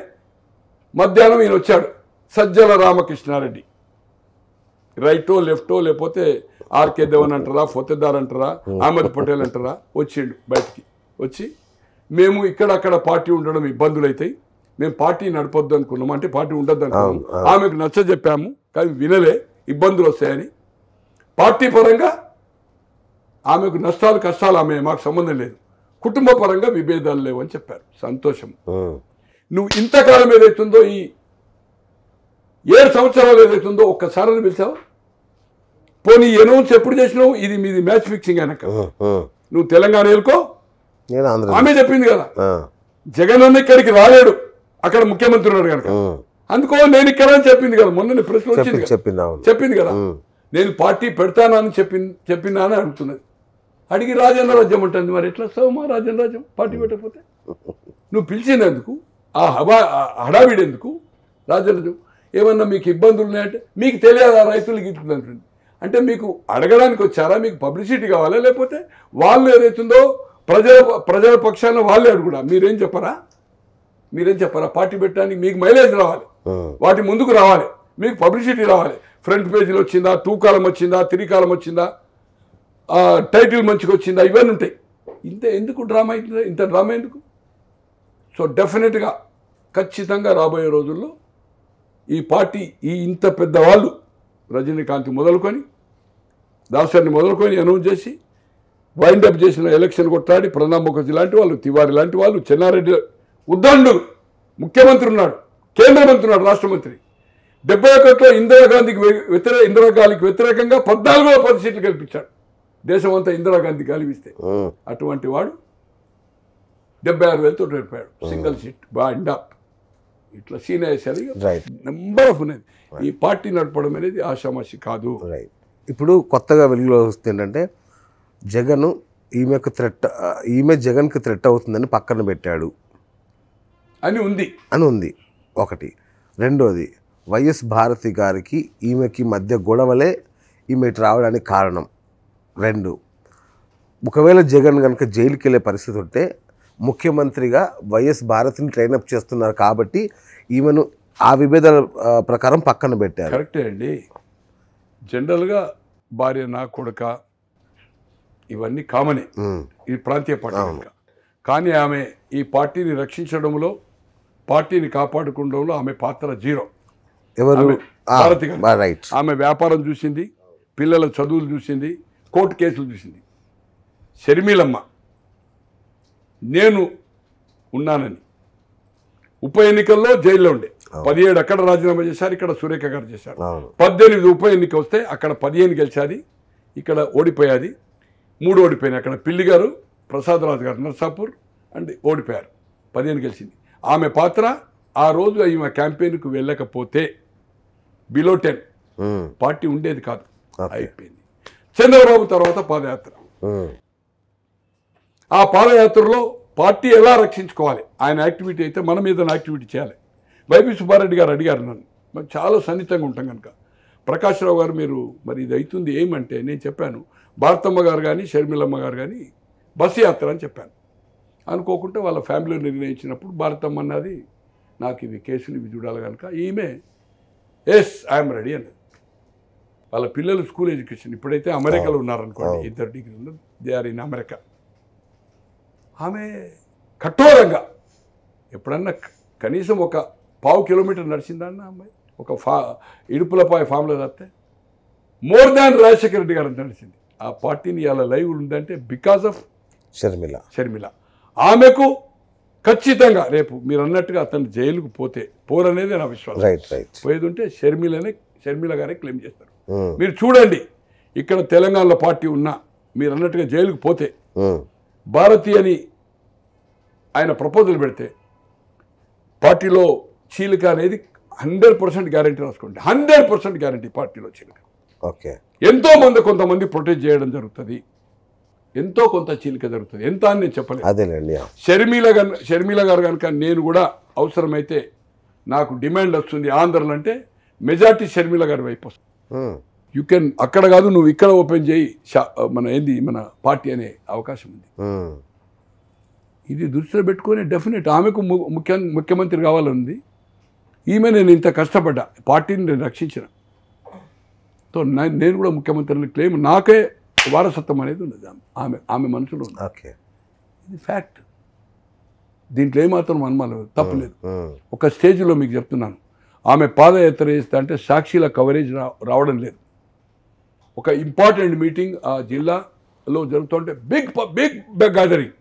మధ్యాహ్నం ఈయన వచ్చాడు సజ్జల రామకృష్ణారెడ్డి రైటో లెఫ్టో లేకపోతే ఆర్కే దేవన్ అంటారా ఫతేదార్ అంటారా అహ్మద్ పటేల్ అంటారా వచ్చిండు బయటికి వచ్చి మేము ఇక్కడ అక్కడ పార్టీ ఉండడం ఇబ్బందులు అవుతాయి మేము పార్టీ నడపొద్దు అనుకున్నాం అంటే పార్టీ ఉండొద్దు అనుకున్నాం ఆమెకు నచ్చ చెప్పాము కానీ వినలే ఇబ్బందులు వస్తాయని పార్టీ పరంగా ఆమెకు నష్టాలు కష్టాలు ఆమె మాకు సంబంధం లేదు కుటుంబ పరంగా విభేదాలు లేవు అని చెప్పారు సంతోషం నువ్వు ఇంతకాలం ఏదైతుందో ఈ ఏడు సంవత్సరాలు ఏదైతుందో ఒక్కసారి పిలిచావు పోనీ అనౌన్స్ ఎప్పుడు చేసినావు ఇది మీది మ్యాచ్ ఫిక్సింగ్ అనక నువ్వు తెలంగాణ వెళ్ళుకో ఆమె చెప్పింది కదా జగన్ అన్న ఇక్కడికి రాలేడు అక్కడ ముఖ్యమంత్రి ఉన్నాడు కనుక అందుకో నేను ఇక్కడ అని చెప్పింది కదా మొన్న ప్రశ్న వచ్చింది చెప్పింది కదా నేను పార్టీ పెడతానని చెప్పి చెప్పినానని అడుగుతున్నది అడిగి రాజన్న రాజ్యం ఉంటుంది మరి ఎట్లా వస్తావు రాజన్న రాజ్యం పార్టీ పెట్టకపోతే నువ్వు పిలిచినందుకు ఆ హవా హడావిడెందుకు రాజన్న రాజ్యం ఏమన్నా మీకు ఇబ్బందులు ఉన్నాయంటే మీకు తెలియదు ఆ రైతులకి ఇట్లుంటుంది అంటే మీకు అడగడానికి వచ్చారా మీకు పబ్లిసిటీ కావాలా లేకపోతే వాళ్ళు ఏదైతుందో ప్రజా ప్రజల పక్షాన వాళ్ళే అడుగుడా మీరేం చెప్పరా మీరేం చెప్పరా పార్టీ పెట్టడానికి మీకు మైలేజ్ రావాలి వాటి ముందుకు రావాలి మీకు పబ్లిసిటీ రావాలి ఫ్రంట్ పేజీలు వచ్చిందా టూ కాలం వచ్చిందా త్రీ కాలం వచ్చిందా టైటిల్ మంచిగా వచ్చిందా ఇవన్నీ ఉంటాయి ఇంత ఎందుకు డ్రామా అవుతుంది ఇంత డ్రామా ఎందుకు సో డెఫినెట్గా ఖచ్చితంగా రాబోయే రోజుల్లో ఈ పార్టీ ఈ ఇంత పెద్దవాళ్ళు రజనీకాంత్ మొదలుకొని దాసర్ని మొదలుకొని అనౌన్స్ చేసి వైండప్ చేసిన ఎలక్షన్ కొట్టాడి ప్రణబ్ ముఖర్జీ లాంటి వాళ్ళు తివారి లాంటి వాళ్ళు చెన్నారెడ్డి ఉద్దండు ముఖ్యమంత్రి ఉన్నాడు కేంద్ర మంత్రి ఉన్నాడు రాష్ట్ర మంత్రి డెబ్బై ఒకటిలో ఇందిరాగాంధీకి వ్యతిరేక ఇందిరాగాంధీకి వ్యతిరేకంగా పద్నాలుగులో పది సీట్లు కల్పించాడు దేశం అంతా ఇందిరాగాంధీ కలిపిస్తే అటువంటి వాడు డెబ్బై ఆరు వేలతో రేపాడు సింగిల్ సీట్ బాండ్ అప్ ఇట్లా సీనియర్సారి నెంబర్ ఆఫ్ ఉన్నది ఈ పార్టీ నడపడం అనేది ఆషామాషి కాదు ఇప్పుడు కొత్తగా వెలుగులో వస్తుంది ఏంటంటే జగన్ ఈమెకు థ్రెట్ ఈమె జగన్కి థ్రెట్ అవుతుందని పక్కన పెట్టాడు అని ఉంది అని ఉంది ఒకటి రెండోది వైఎస్ భారతి గారికి ఈమెకి మధ్య గొడవలే ఈమె రావడానికి కారణం రెండు ఒకవేళ జగన్ కనుక జైలుకి వెళ్ళే పరిస్థితి ఉంటే ముఖ్యమంత్రిగా వైఎస్ భారతిని అప్ చేస్తున్నారు కాబట్టి ఈమెను ఆ విభేదాల ప్రకారం పక్కన పెట్టారు కరెక్టే అండి జనరల్గా భార్య నా కొడుక ఇవన్నీ కామనే ఈ ప్రాంతీయ పార్టీ కానీ ఆమె ఈ పార్టీని రక్షించడంలో పార్టీని కాపాడుకోవడంలో ఆమె పాత్ర జీరో ఎవరు భారతి రైట్ ఆమె వ్యాపారం చూసింది పిల్లల చదువులు చూసింది కోర్టు కేసులు చూసింది షర్మిలమ్మ నేను ఉన్నానని ఉప ఎన్నికల్లో జైల్లో ఉండే పదిహేడు అక్కడ రాజీనామా చేశారు ఇక్కడ సురేఖ గారు చేశారు పద్దెనిమిది ఉప ఎన్నిక వస్తే అక్కడ పదిహేను గెలిచాది ఇక్కడ ఓడిపోయాది మూడు ఓడిపోయినాయి అక్కడ పిల్లి గారు ప్రసాదరాజు గారు నర్సాపూర్ అండ్ ఓడిపోయారు పదిహేను గెలిచింది ఆమె పాత్ర ఆ రోజు ఈమె క్యాంపెయిన్కు వెళ్ళకపోతే బిలో టెన్ పార్టీ ఉండేది కాదు అయిపోయింది చంద్రబాబు తర్వాత పాదయాత్ర ఆ పాదయాత్రలో పార్టీ ఎలా రక్షించుకోవాలి ఆయన యాక్టివిటీ అయితే మనం ఏదైనా యాక్టివిటీ చేయాలి వైపీ సుబ్బారెడ్డి గారు అడిగారు నన్ను మనం చాలా సన్నిహితంగా ఉంటాం కనుక ప్రకాశ్రావు గారు మీరు మరి ఇది అవుతుంది ఏమంటే నేను చెప్పాను భారతమ్మ గారు కానీ షర్మిలమ్మ గారు కానీ బస్సు యాత్ర అని చెప్పాను అనుకోకుండా వాళ్ళ ఫ్యామిలీ నిర్ణయించినప్పుడు భారతమ్మ అన్నది నాకు ఇవి కేసులు ఇవి చూడాలి కనుక ఈమె ఎస్ ఐఎమ్ రెడీ అని వాళ్ళ పిల్లలు స్కూల్ ఎడ్యుకేషన్ ఇప్పుడైతే అమెరికాలో oh. ఉన్నారనుకోండి oh. ఇద్దరు డిగ్రీలు దే ఆర్ ఇన్ అమెరికా ఆమె కఠోరంగా ఎప్పుడన్నా కనీసం ఒక పావు కిలోమీటర్ నడిచిందన్న అమ్మాయి ఒక ఫా ఇడుపులపాయ ఫామ్లో తప్పితే మోర్ దాన్ రాజశేఖర రెడ్డి గారు నడిచింది ఆ పార్టీని ఇలా లైవ్ ఉందంటే బికాస్ ఆఫ్ షర్మిల షర్మిల ఆమెకు ఖచ్చితంగా రేపు మీరు అన్నట్టుగా అతను జైలుకు పోతే పోరనేది నా విశ్వాసం పోయేది ఉంటే షర్మిలనే షర్మిల గారే క్లెయిమ్ చేస్తారు hmm. మీరు చూడండి ఇక్కడ తెలంగాణలో పార్టీ ఉన్నా మీరు అన్నట్టుగా జైలుకు పోతే hmm. భారతి అని ఆయన ప్రపోజల్ పెడితే పార్టీలో చీలిక అనేది హండ్రెడ్ పర్సెంట్ గ్యారంటీ రాసుకోండి హండ్రెడ్ పర్సెంట్ గ్యారంటీ పార్టీలో చీలిక ఓకే ఎంతోమంది కొంతమంది ప్రొటెక్ట్ చేయడం జరుగుతుంది ఎంతో కొంత చీలిక జరుగుతుంది ఎంత అని నేను చెప్పలేదు అదేనండి షర్మిల గారు షర్మిల గారు కనుక నేను కూడా అవసరమైతే నాకు డిమాండ్ వస్తుంది ఆంధ్రలో అంటే మెజార్టీ షర్మిల గారి వైపు వస్తుంది యూ కెన్ అక్కడ కాదు నువ్వు ఇక్కడ ఓపెన్ చేయి మన ఏంది మన పార్టీ అనే అవకాశం ఉంది ఇది దృష్టిలో పెట్టుకొని డెఫినెట్ ఆమెకు ముఖ్య ముఖ్యమంత్రి కావాలని ఈమె నేను ఇంత కష్టపడ్డా పార్టీని నేను రక్షించిన సో నేను కూడా ముఖ్యమంత్రిని క్లెయిమ్ నాకే వారసత్వం అనేది ఉన్నది ఆమె ఆమె మనుషులు ఓకే ఇది ఫ్యాక్ట్ దీంట్లో ఏమాత్రం అనుమానం తప్పలేదు ఒక స్టేజ్లో మీకు చెప్తున్నాను ఆమె పాదయాత్ర చేస్తా అంటే సాక్షిల కవరేజ్ రావడం లేదు ఒక ఇంపార్టెంట్ మీటింగ్ ఆ జిల్లాలో జరుగుతుంటే బిగ్ బిగ్ గ్యాదరింగ్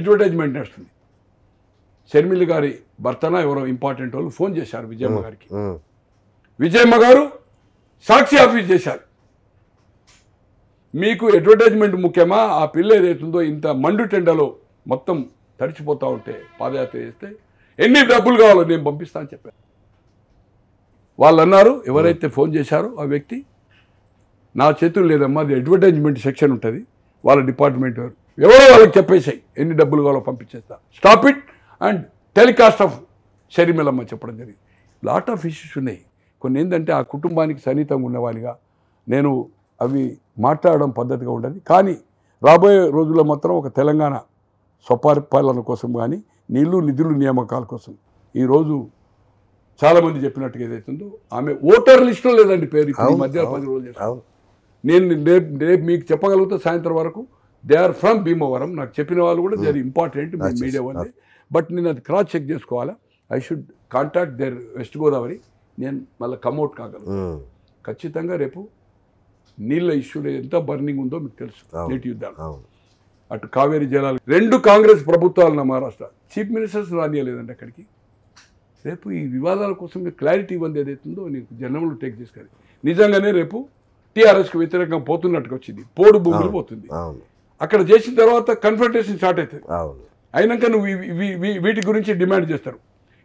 అడ్వర్టైజ్మెంట్ నడుస్తుంది షర్మిల్ గారి భర్తన ఎవరో ఇంపార్టెంట్ వాళ్ళు ఫోన్ చేశారు విజయమ్మ గారికి విజయమ్మ గారు సాక్షి ఆఫీస్ చేశారు మీకు అడ్వర్టైజ్మెంట్ ముఖ్యమా ఆ పిల్ల ఏదైతుందో ఇంత మండు టెండలో మొత్తం తడిచిపోతూ ఉంటే పాదయాత్ర చేస్తే ఎన్ని డబ్బులు కావాలో నేను పంపిస్తాను చెప్పాను వాళ్ళు అన్నారు ఎవరైతే hmm. ఫోన్ చేశారో ఆ వ్యక్తి నా చేతులు లేదమ్మా అది అడ్వర్టైజ్మెంట్ సెక్షన్ ఉంటుంది వాళ్ళ డిపార్ట్మెంట్ వారు ఎవరో వాళ్ళకి చెప్పేసాయి ఎన్ని డబ్బులు కావాలో పంపించేస్తా stop it and telecast of షరిమలమ్మ చెప్పడం జరిగింది లాట్ ఆఫ్ ఇష్యూస్ ఉన్నాయి కొన్ని ఏంటంటే ఆ కుటుంబానికి సన్నిహితంగా ఉన్నవాళ్ళుగా నేను అవి మాట్లాడడం పద్ధతిగా ఉండదు కానీ రాబోయే రోజుల్లో మాత్రం ఒక తెలంగాణ స్వపరిపాలన కోసం కానీ నీళ్లు నిధులు నియామకాల కోసం ఈరోజు చాలామంది చెప్పినట్టుగా ఏదైతుందో ఆమె ఓటర్ లిస్టులో లేదండి పేరు ఈ మధ్య పది రోజులు నేను రేపు మీకు చెప్పగలుగుతా సాయంత్రం వరకు దే ఆర్ ఫ్రమ్ భీమవరం నాకు చెప్పిన వాళ్ళు కూడా దే ఆర్ ఇంపార్టెంట్ మీడియా వాళ్ళే బట్ నేను అది క్రాస్ చెక్ చేసుకోవాలా I should contact there west Godavari నేను మళ్ళీ కమ్అట్ కాగలను ఖచ్చితంగా రేపు నీళ్ళ ఇష్యూలో ఎంత బర్నింగ్ ఉందో మీకు తెలుసు నేటి యుద్ధాలు అటు కావేరీ జలాలు రెండు కాంగ్రెస్ ప్రభుత్వాలు నా మహారాష్ట్ర చీఫ్ మినిస్టర్స్ రానియలేదండి అక్కడికి రేపు ఈ వివాదాల కోసం మీరు క్లారిటీ ఇవ్వండి ఏదైతుందో నీకు జనంలో టేక్ చేసుకోవాలి నిజంగానే రేపు టీఆర్ఎస్కి వ్యతిరేకంగా పోతున్నట్టుగా వచ్చింది పోడు భూములు పోతుంది అక్కడ చేసిన తర్వాత కన్ఫర్టేషన్ స్టార్ట్ అవుతుంది అయినాక నువ్వు వీటి గురించి డిమాండ్ చేస్తారు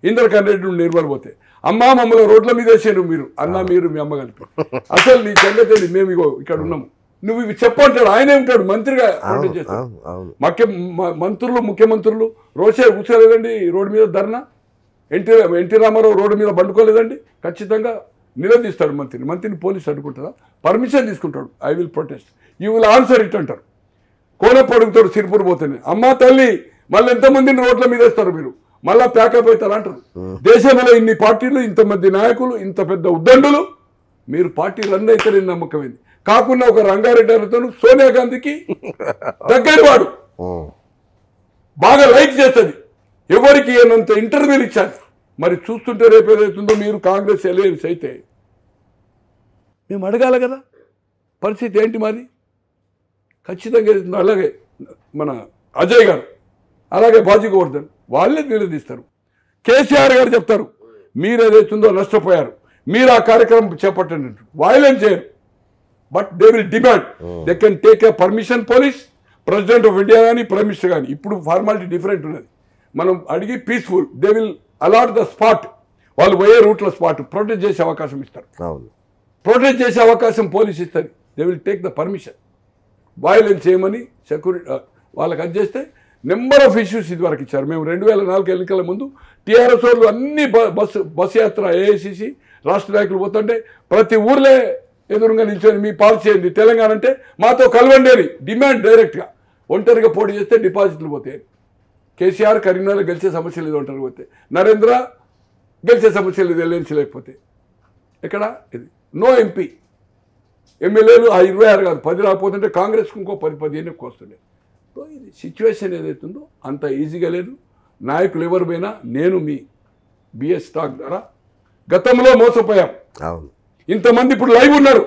ఇంద్రకరణ్ రెడ్డి నుండి పోతే అమ్మ మమ్మల్ని రోడ్ల మీద వేసారు మీరు అన్న మీరు మీ అమ్మ కలిపి అసలు నీ సంగతి మేము ఇగో ఇక్కడ ఉన్నాము నువ్వు ఇవి అంటాడు ఆయనే ఉంటాడు మంత్రిగా మఖ్య మంత్రులు ముఖ్యమంత్రులు రోజే కూర్చోలేదండి రోడ్డు మీద ధర్నా ఎన్టీ ఎన్టీ రామారావు రోడ్డు మీద పండుకోలేదండి ఖచ్చితంగా నిలదీస్తాడు మంత్రిని మంత్రిని పోలీసు అడ్డుకుంటారా పర్మిషన్ తీసుకుంటాడు I will protest you will answer it అంటారు కోనే పడుగుతాడు సిరిపూర్ పోతేనే అమ్మ తల్లి మళ్ళీ ఎంతమందిని రోడ్ల మీద వేస్తారు మీరు మళ్ళా ప్యాకప్ అవుతారు అంటారు దేశంలో ఇన్ని పార్టీలు ఇంతమంది నాయకులు ఇంత పెద్ద ఉద్దండులు మీరు పార్టీలు రన్ అవుతారని నమ్మకమైంది కాకుండా ఒక రంగారెడ్డి అతను సోనియా గాంధీకి వాడు బాగా లైక్ చేస్తుంది ఎవరికి ఏనంత ఇంటర్వ్యూలు ఇచ్చారు మరి చూస్తుంటే రేపు ఏదైతుందో మీరు కాంగ్రెస్ ఎలయన్స్ అయితే మేము అడగాల కదా పరిస్థితి ఏంటి మాది ఖచ్చితంగా అలాగే మన అజయ్ గారు అలాగే బాజీ గోవర్ధన్ వాళ్ళే నిలదీస్తారు కేసీఆర్ గారు చెప్తారు మీరు ఏదైతుందో నష్టపోయారు మీరు ఆ కార్యక్రమం చేపట్టండి వాయిలెన్స్ చేయరు but they will demand they can take a permission police president of India కానీ ప్రైమ్ మినిస్టర్ కానీ ఇప్పుడు ఫార్మాలిటీ డిఫరెంట్ ఉన్నది మనం అడిగి peaceful they will allot the spot వాళ్ళు పోయే రూట్ల స్పాట్ ప్రొటెక్ట్ చేసే అవకాశం ఇస్తారు ప్రొటెక్ట్ చేసే అవకాశం పోలీస్ ఇస్తారు they will take the permission violence చేయమని సెక్యూరిటీ వాళ్ళకి అది చేస్తే నెంబర్ ఆఫ్ ఇష్యూస్ ఇది వరకు ఇచ్చారు మేము రెండు వేల నాలుగు ఎన్నికల ముందు టీఆర్ఎస్ వాళ్ళు అన్ని బస్సు బస్ యాత్ర ఏఐసిసి రాష్ట్ర నాయకులు పోతుంటే ప్రతి ఊర్లే ఎదురుగా నిల్చొని మీ పాలసీ ఏంది తెలంగాణ అంటే మాతో కలవండి అని డిమాండ్ డైరెక్ట్గా ఒంటరిగా పోటీ చేస్తే డిపాజిట్లు పోతాయి కేసీఆర్ కరీంనగర్ గెలిచే సమస్య లేదు ఒంటరి పోతే నరేంద్ర గెలిచే సమస్య లేదు ఎల్ఎన్సీ లేకపోతే ఎక్కడ ఇది నో ఎంపీ ఎమ్మెల్యేలు ఆ ఇరవై ఆరు కాదు పది రాకపోతుంటే కాంగ్రెస్కి ఇంకో పది పదిహేను ఎక్కువ వస్తుండే సో ఇది సిచ్యువేషన్ ఏదైతుందో అంత ఈజీగా లేదు నాయకులు ఎవరు పోయినా నేను మీ బిఎస్ స్టాక్ ద్వారా గతంలో మోసపోయాం ఇంతమంది ఇప్పుడు లైవ్ ఉన్నారు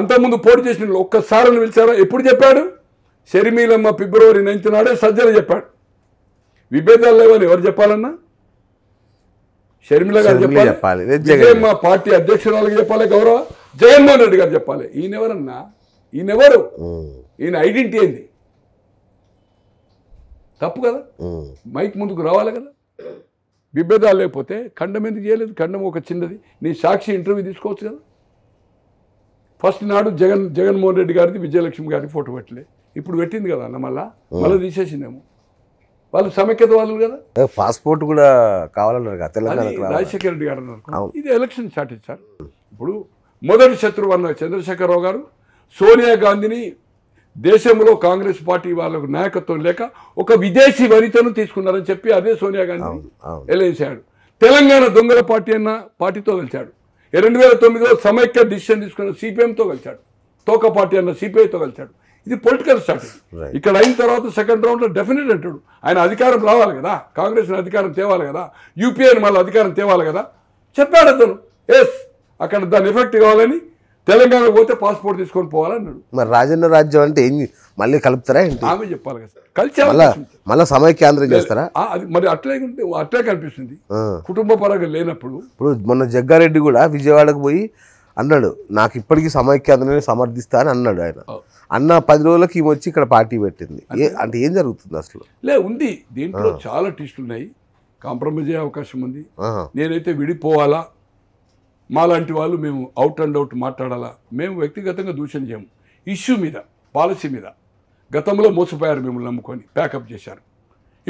అంతకుముందు పోటీ చేసిన ఒక్కసారి పిలిచారా ఎప్పుడు చెప్పాడు షర్మీలమ్మ ఫిబ్రవరి నైన్త్ నాడే సజ్జలు చెప్పాడు విభేదాలు లేవని ఎవరు చెప్పాలన్నా షర్మిల గారు చెప్పాలి మా పార్టీ అధ్యక్షురాలకి చెప్పాలి గౌరవ జగన్మోహన్ రెడ్డి గారు చెప్పాలి ఈయనెవరన్నా ఈయనెవరు ఈయన ఐడెంటిటీ ఏంది తప్పు కదా మైక్ ముందుకు రావాలి కదా విభేదాలు లేకపోతే ఖండం ఎందుకు చేయలేదు ఖండం ఒక చిన్నది నీ సాక్షి ఇంటర్వ్యూ తీసుకోవచ్చు కదా ఫస్ట్ నాడు జగన్ జగన్మోహన్ రెడ్డి గారిది విజయలక్ష్మి గారికి ఫోటో పెట్టలే ఇప్పుడు పెట్టింది కదా అన్న మళ్ళా మళ్ళీ తీసేసిందేమో వాళ్ళు సమైక్యత వాళ్ళు కదా పాస్పోర్ట్ కూడా కావాలన్నారు రాజశేఖర రెడ్డి గారు అన్నారు ఇది ఎలక్షన్ షార్టేజ్ సార్ ఇప్పుడు మొదటి శత్రువు అన్న చంద్రశేఖరరావు గారు సోనియా గాంధీని దేశంలో కాంగ్రెస్ పార్టీ వాళ్ళకు నాయకత్వం లేక ఒక విదేశీ వనితను తీసుకున్నారని చెప్పి అదే సోనియా గాంధీ వెళ్ళేసాడు తెలంగాణ దొంగల పార్టీ అన్న పార్టీతో కలిశాడు రెండు వేల తొమ్మిదిలో సమైక్య డిసిషన్ తీసుకున్న సిపిఎంతో కలిశాడు తోక పార్టీ అన్న సిపిఐతో కలిశాడు ఇది పొలిటికల్ స్ట్రాటజీ ఇక్కడ అయిన తర్వాత సెకండ్ రౌండ్లో డెఫినెట్ అంటాడు ఆయన అధికారం రావాలి కదా కాంగ్రెస్ అధికారం తేవాలి కదా యూపీఐని మళ్ళీ అధికారం తేవాలి కదా చెప్పాడు అతను ఎస్ అక్కడ దాని ఎఫెక్ట్ కావాలని తెలంగాణ పోతే పాస్పోర్ట్ తీసుకొని పోవాలన్నాడు మరి రాజన్న రాజ్యం అంటే ఏం మళ్ళీ కలుపుతారా ఏంటి ఆమె చెప్పాలి కదా కలిసి మళ్ళీ మళ్ళీ కేంద్రం చేస్తారా అది మరి అట్లే ఉంటే అట్లే కనిపిస్తుంది కుటుంబ పరంగా లేనప్పుడు ఇప్పుడు మొన్న జగ్గారెడ్డి కూడా విజయవాడకు పోయి అన్నాడు నాకు ఇప్పటికీ కేంద్రం సమర్థిస్తా అని అన్నాడు ఆయన అన్న పది రోజులకి ఈమె వచ్చి ఇక్కడ పార్టీ పెట్టింది అంటే ఏం జరుగుతుంది అసలు లే ఉంది దీంట్లో చాలా టిస్టులు ఉన్నాయి కాంప్రమైజ్ అయ్యే అవకాశం ఉంది నేనైతే విడిపోవాలా మాలాంటి వాళ్ళు మేము అవుట్ అండ్ అవుట్ మాట్లాడాలా మేము వ్యక్తిగతంగా దూషణ చేయము ఇష్యూ మీద పాలసీ మీద గతంలో మోసపోయారు మిమ్మల్ని నమ్ముకొని ప్యాకప్ చేశారు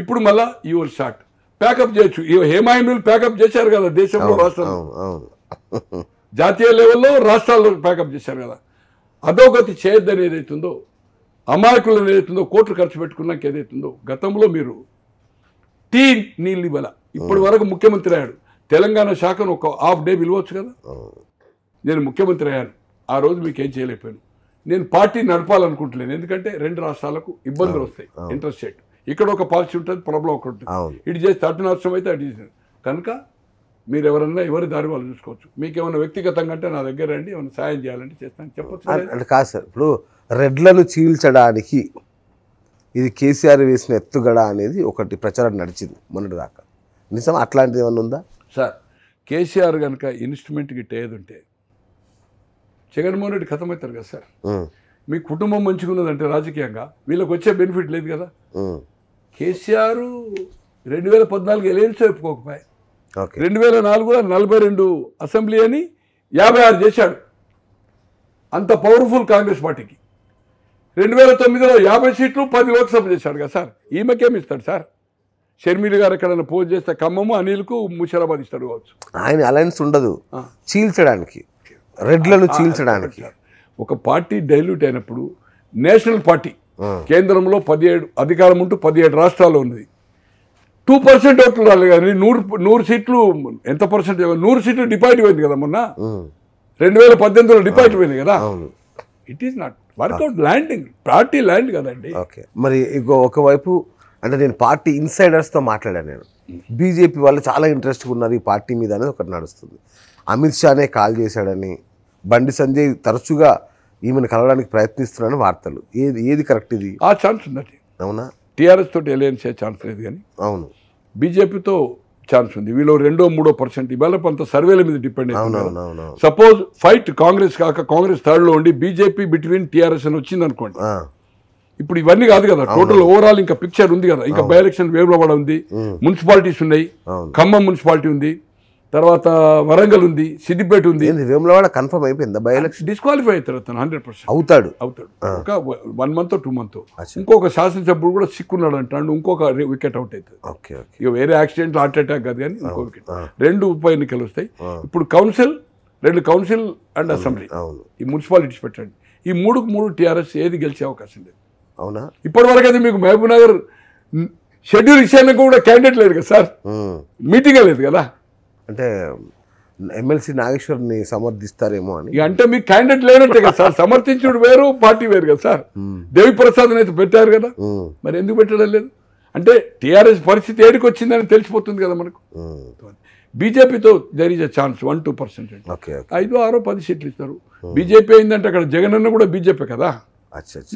ఇప్పుడు మళ్ళా యువర్ షార్ట్ ప్యాకప్ చేయొచ్చు హేమాయమీలు ప్యాకప్ చేశారు కదా దేశంలో రాష్ట్రాలు జాతీయ లెవెల్లో రాష్ట్రాల్లో ప్యాకప్ చేశారు కదా అధోగతి చేయొద్దని ఏదైతుందో అమాయకులను ఏదైతుందో కోట్లు ఖర్చు పెట్టుకున్నాక ఏదైతుందో గతంలో మీరు టీ నీళ్ళు ఇవ్వాల ఇప్పటి వరకు ముఖ్యమంత్రి అయ్యాడు తెలంగాణ శాఖను ఒక హాఫ్ డే పిలవచ్చు కదా నేను ముఖ్యమంత్రి అయ్యాను ఆ రోజు మీకు ఏం చేయలేకపోయాను నేను పార్టీ నడపాలనుకుంటలేను ఎందుకంటే రెండు రాష్ట్రాలకు ఇబ్బందులు వస్తాయి ఇంట్రెస్ట్ రేట్ ఇక్కడ ఒక పాలసీ ఉంటుంది ప్రాబ్లం ఒకటి ఉంటుంది ఇటు చేస్తే అటు నష్టం అయితే అటు చేసిన కనుక మీరు ఎవరన్నా ఎవరి దారి వాళ్ళు చూసుకోవచ్చు మీకు ఏమైనా వ్యక్తిగతంగా అంటే నా దగ్గర రండి ఏమైనా సాయం చేయాలంటే చేస్తాను చెప్పచ్చు అంటే కాదు సార్ ఇప్పుడు రెడ్లను చీల్చడానికి ఇది కేసీఆర్ వేసిన ఎత్తుగడ అనేది ఒకటి ప్రచారం నడిచింది మొన్నటిదాకా నిజం అట్లాంటిది ఏమైనా ఉందా సార్ కేసీఆర్ కనుక ఇన్స్ట్రుమెంట్కి టేది ఉంటే జగన్మోహన్ రెడ్డి ఖతమవుతారు కదా సార్ మీ కుటుంబం మంచిగా ఉన్నదంటే రాజకీయంగా వీళ్ళకి వచ్చే బెనిఫిట్ లేదు కదా కేసీఆర్ రెండు వేల పద్నాలుగు ఎలయన్స్ చెప్పుకోకపోయి రెండు వేల నాలుగులో నలభై రెండు అసెంబ్లీ అని యాభై ఆరు చేశాడు అంత పవర్ఫుల్ కాంగ్రెస్ పార్టీకి రెండు వేల తొమ్మిదిలో యాభై సీట్లు పది లోక్సభ చేశాడు కదా సార్ ఈమెకేమి ఇస్తాడు సార్ షర్మిలు గారు ఎక్కడైనా పోజ్ చేస్తే ఖమ్మము అనిల్కు ముషరాబాద్ ఇస్తాడు కావచ్చు ఆయన అలయన్స్ ఉండదు చీల్చడానికి రెడ్లను చీల్చడానికి ఒక పార్టీ డైల్యూట్ అయినప్పుడు నేషనల్ పార్టీ కేంద్రంలో పదిహేడు అధికారం ఉంటూ పదిహేడు రాష్ట్రాలు ఉన్నది టూ పర్సెంట్ ఓట్లు రాలి కానీ నూరు నూరు సీట్లు ఎంత పర్సెంట్ నూరు సీట్లు డిపాజిట్ పోయింది కదా మొన్న రెండు వేల పద్దెనిమిదిలో డిపాజిట్ పోయింది కదా it is not workout landing party land కదండి మరి ఇంకో ఒకవైపు అంటే నేను పార్టీ ఇన్సైడర్స్తో మాట్లాడాను నేను బీజేపీ వాళ్ళు చాలా ఇంట్రెస్ట్గా ఉన్నది ఈ పార్టీ మీద అనేది ఒకటి నడుస్తుంది అమిత్ షానే కాల్ చేశాడని బండి సంజయ్ తరచుగా ఈమెను కలవడానికి ప్రయత్నిస్తున్నాడని వార్తలు ఏది ఏది కరెక్ట్ ఇది ఆ ఛాన్స్ ఉందండి అవునా టీఆర్ఎస్ తోటి ఎలయన్స్ ఛాన్స్ లేదు కానీ అవును బీజేపీతో ఛాన్స్ ఉంది వీళ్ళు రెండో మూడో పర్సెంట్ ఇవాళ కొంత సర్వేల మీద డిపెండ్ సపోజ్ ఫైట్ కాంగ్రెస్ కాక కాంగ్రెస్ థర్డ్లో ఉండి బీజేపీ బిట్వీన్ టీఆర్ఎస్ అని వచ్చింది అనుకోండి ఇప్పుడు ఇవన్నీ కాదు కదా టోటల్ ఓవరాల్ ఇంకా పిక్చర్ ఉంది కదా ఇంకా బై ఎలక్షన్ వేములవాడ ఉంది మున్సిపాలిటీస్ ఉన్నాయి ఖమ్మం మున్సిపాలిటీ ఉంది తర్వాత వరంగల్ ఉంది సిద్దిపేట ఉంది వేములవాడ కన్ఫర్మ్ అయిపోయింది బై ఎలక్షన్ డిస్క్వాలిఫై అవుతాడు అతను హండ్రెడ్ పర్సెంట్ అవుతాడు అవుతాడు ఒక వన్ మంత్ టూ మంత్ ఇంకొక శాసనసభ్యుడు కూడా సిక్కున్నాడు అంటాడు ఇంకొక వికెట్ అవుట్ అవుతుంది ఓకే ఇక వేరే యాక్సిడెంట్ హార్ట్ అటాక్ కాదు కానీ ఇంకో వికెట్ రెండు ఉప ఎన్నికలు వస్తాయి ఇప్పుడు కౌన్సిల్ రెండు కౌన్సిల్ అండ్ అసెంబ్లీ ఈ మున్సిపాలిటీస్ పెట్టండి ఈ మూడుకు మూడు టీఆర్ఎస్ ఏది గెలిచే అవకాశం లేదు అవునా ఇప్పటి వరకు అయితే మీకు మహబూబ్ నగర్ షెడ్యూల్ ఇచ్చేందుకు కూడా క్యాండిడేట్ లేదు కదా సార్ మీటింగ్ లేదు కదా అంటే ఎమ్మెల్సీ నాగేశ్వర్ని సమర్థిస్తారేమో అని అంటే మీకు క్యాండిడేట్ లేనట్టే కదా సార్ సమర్థించుడు వేరు పార్టీ వేరు కదా సార్ దేవి ప్రసాద్ అయితే పెట్టారు కదా మరి ఎందుకు పెట్టడం లేదు అంటే టీఆర్ఎస్ పరిస్థితి ఏడికి వచ్చిందని తెలిసిపోతుంది కదా మనకు బీజేపీతో there is a chance one two percent ఐదు ఆరో పది సీట్లు ఇస్తారు బీజేపీ అయిందంటే అక్కడ జగన్ అన్న కూడా బీజేపీ కదా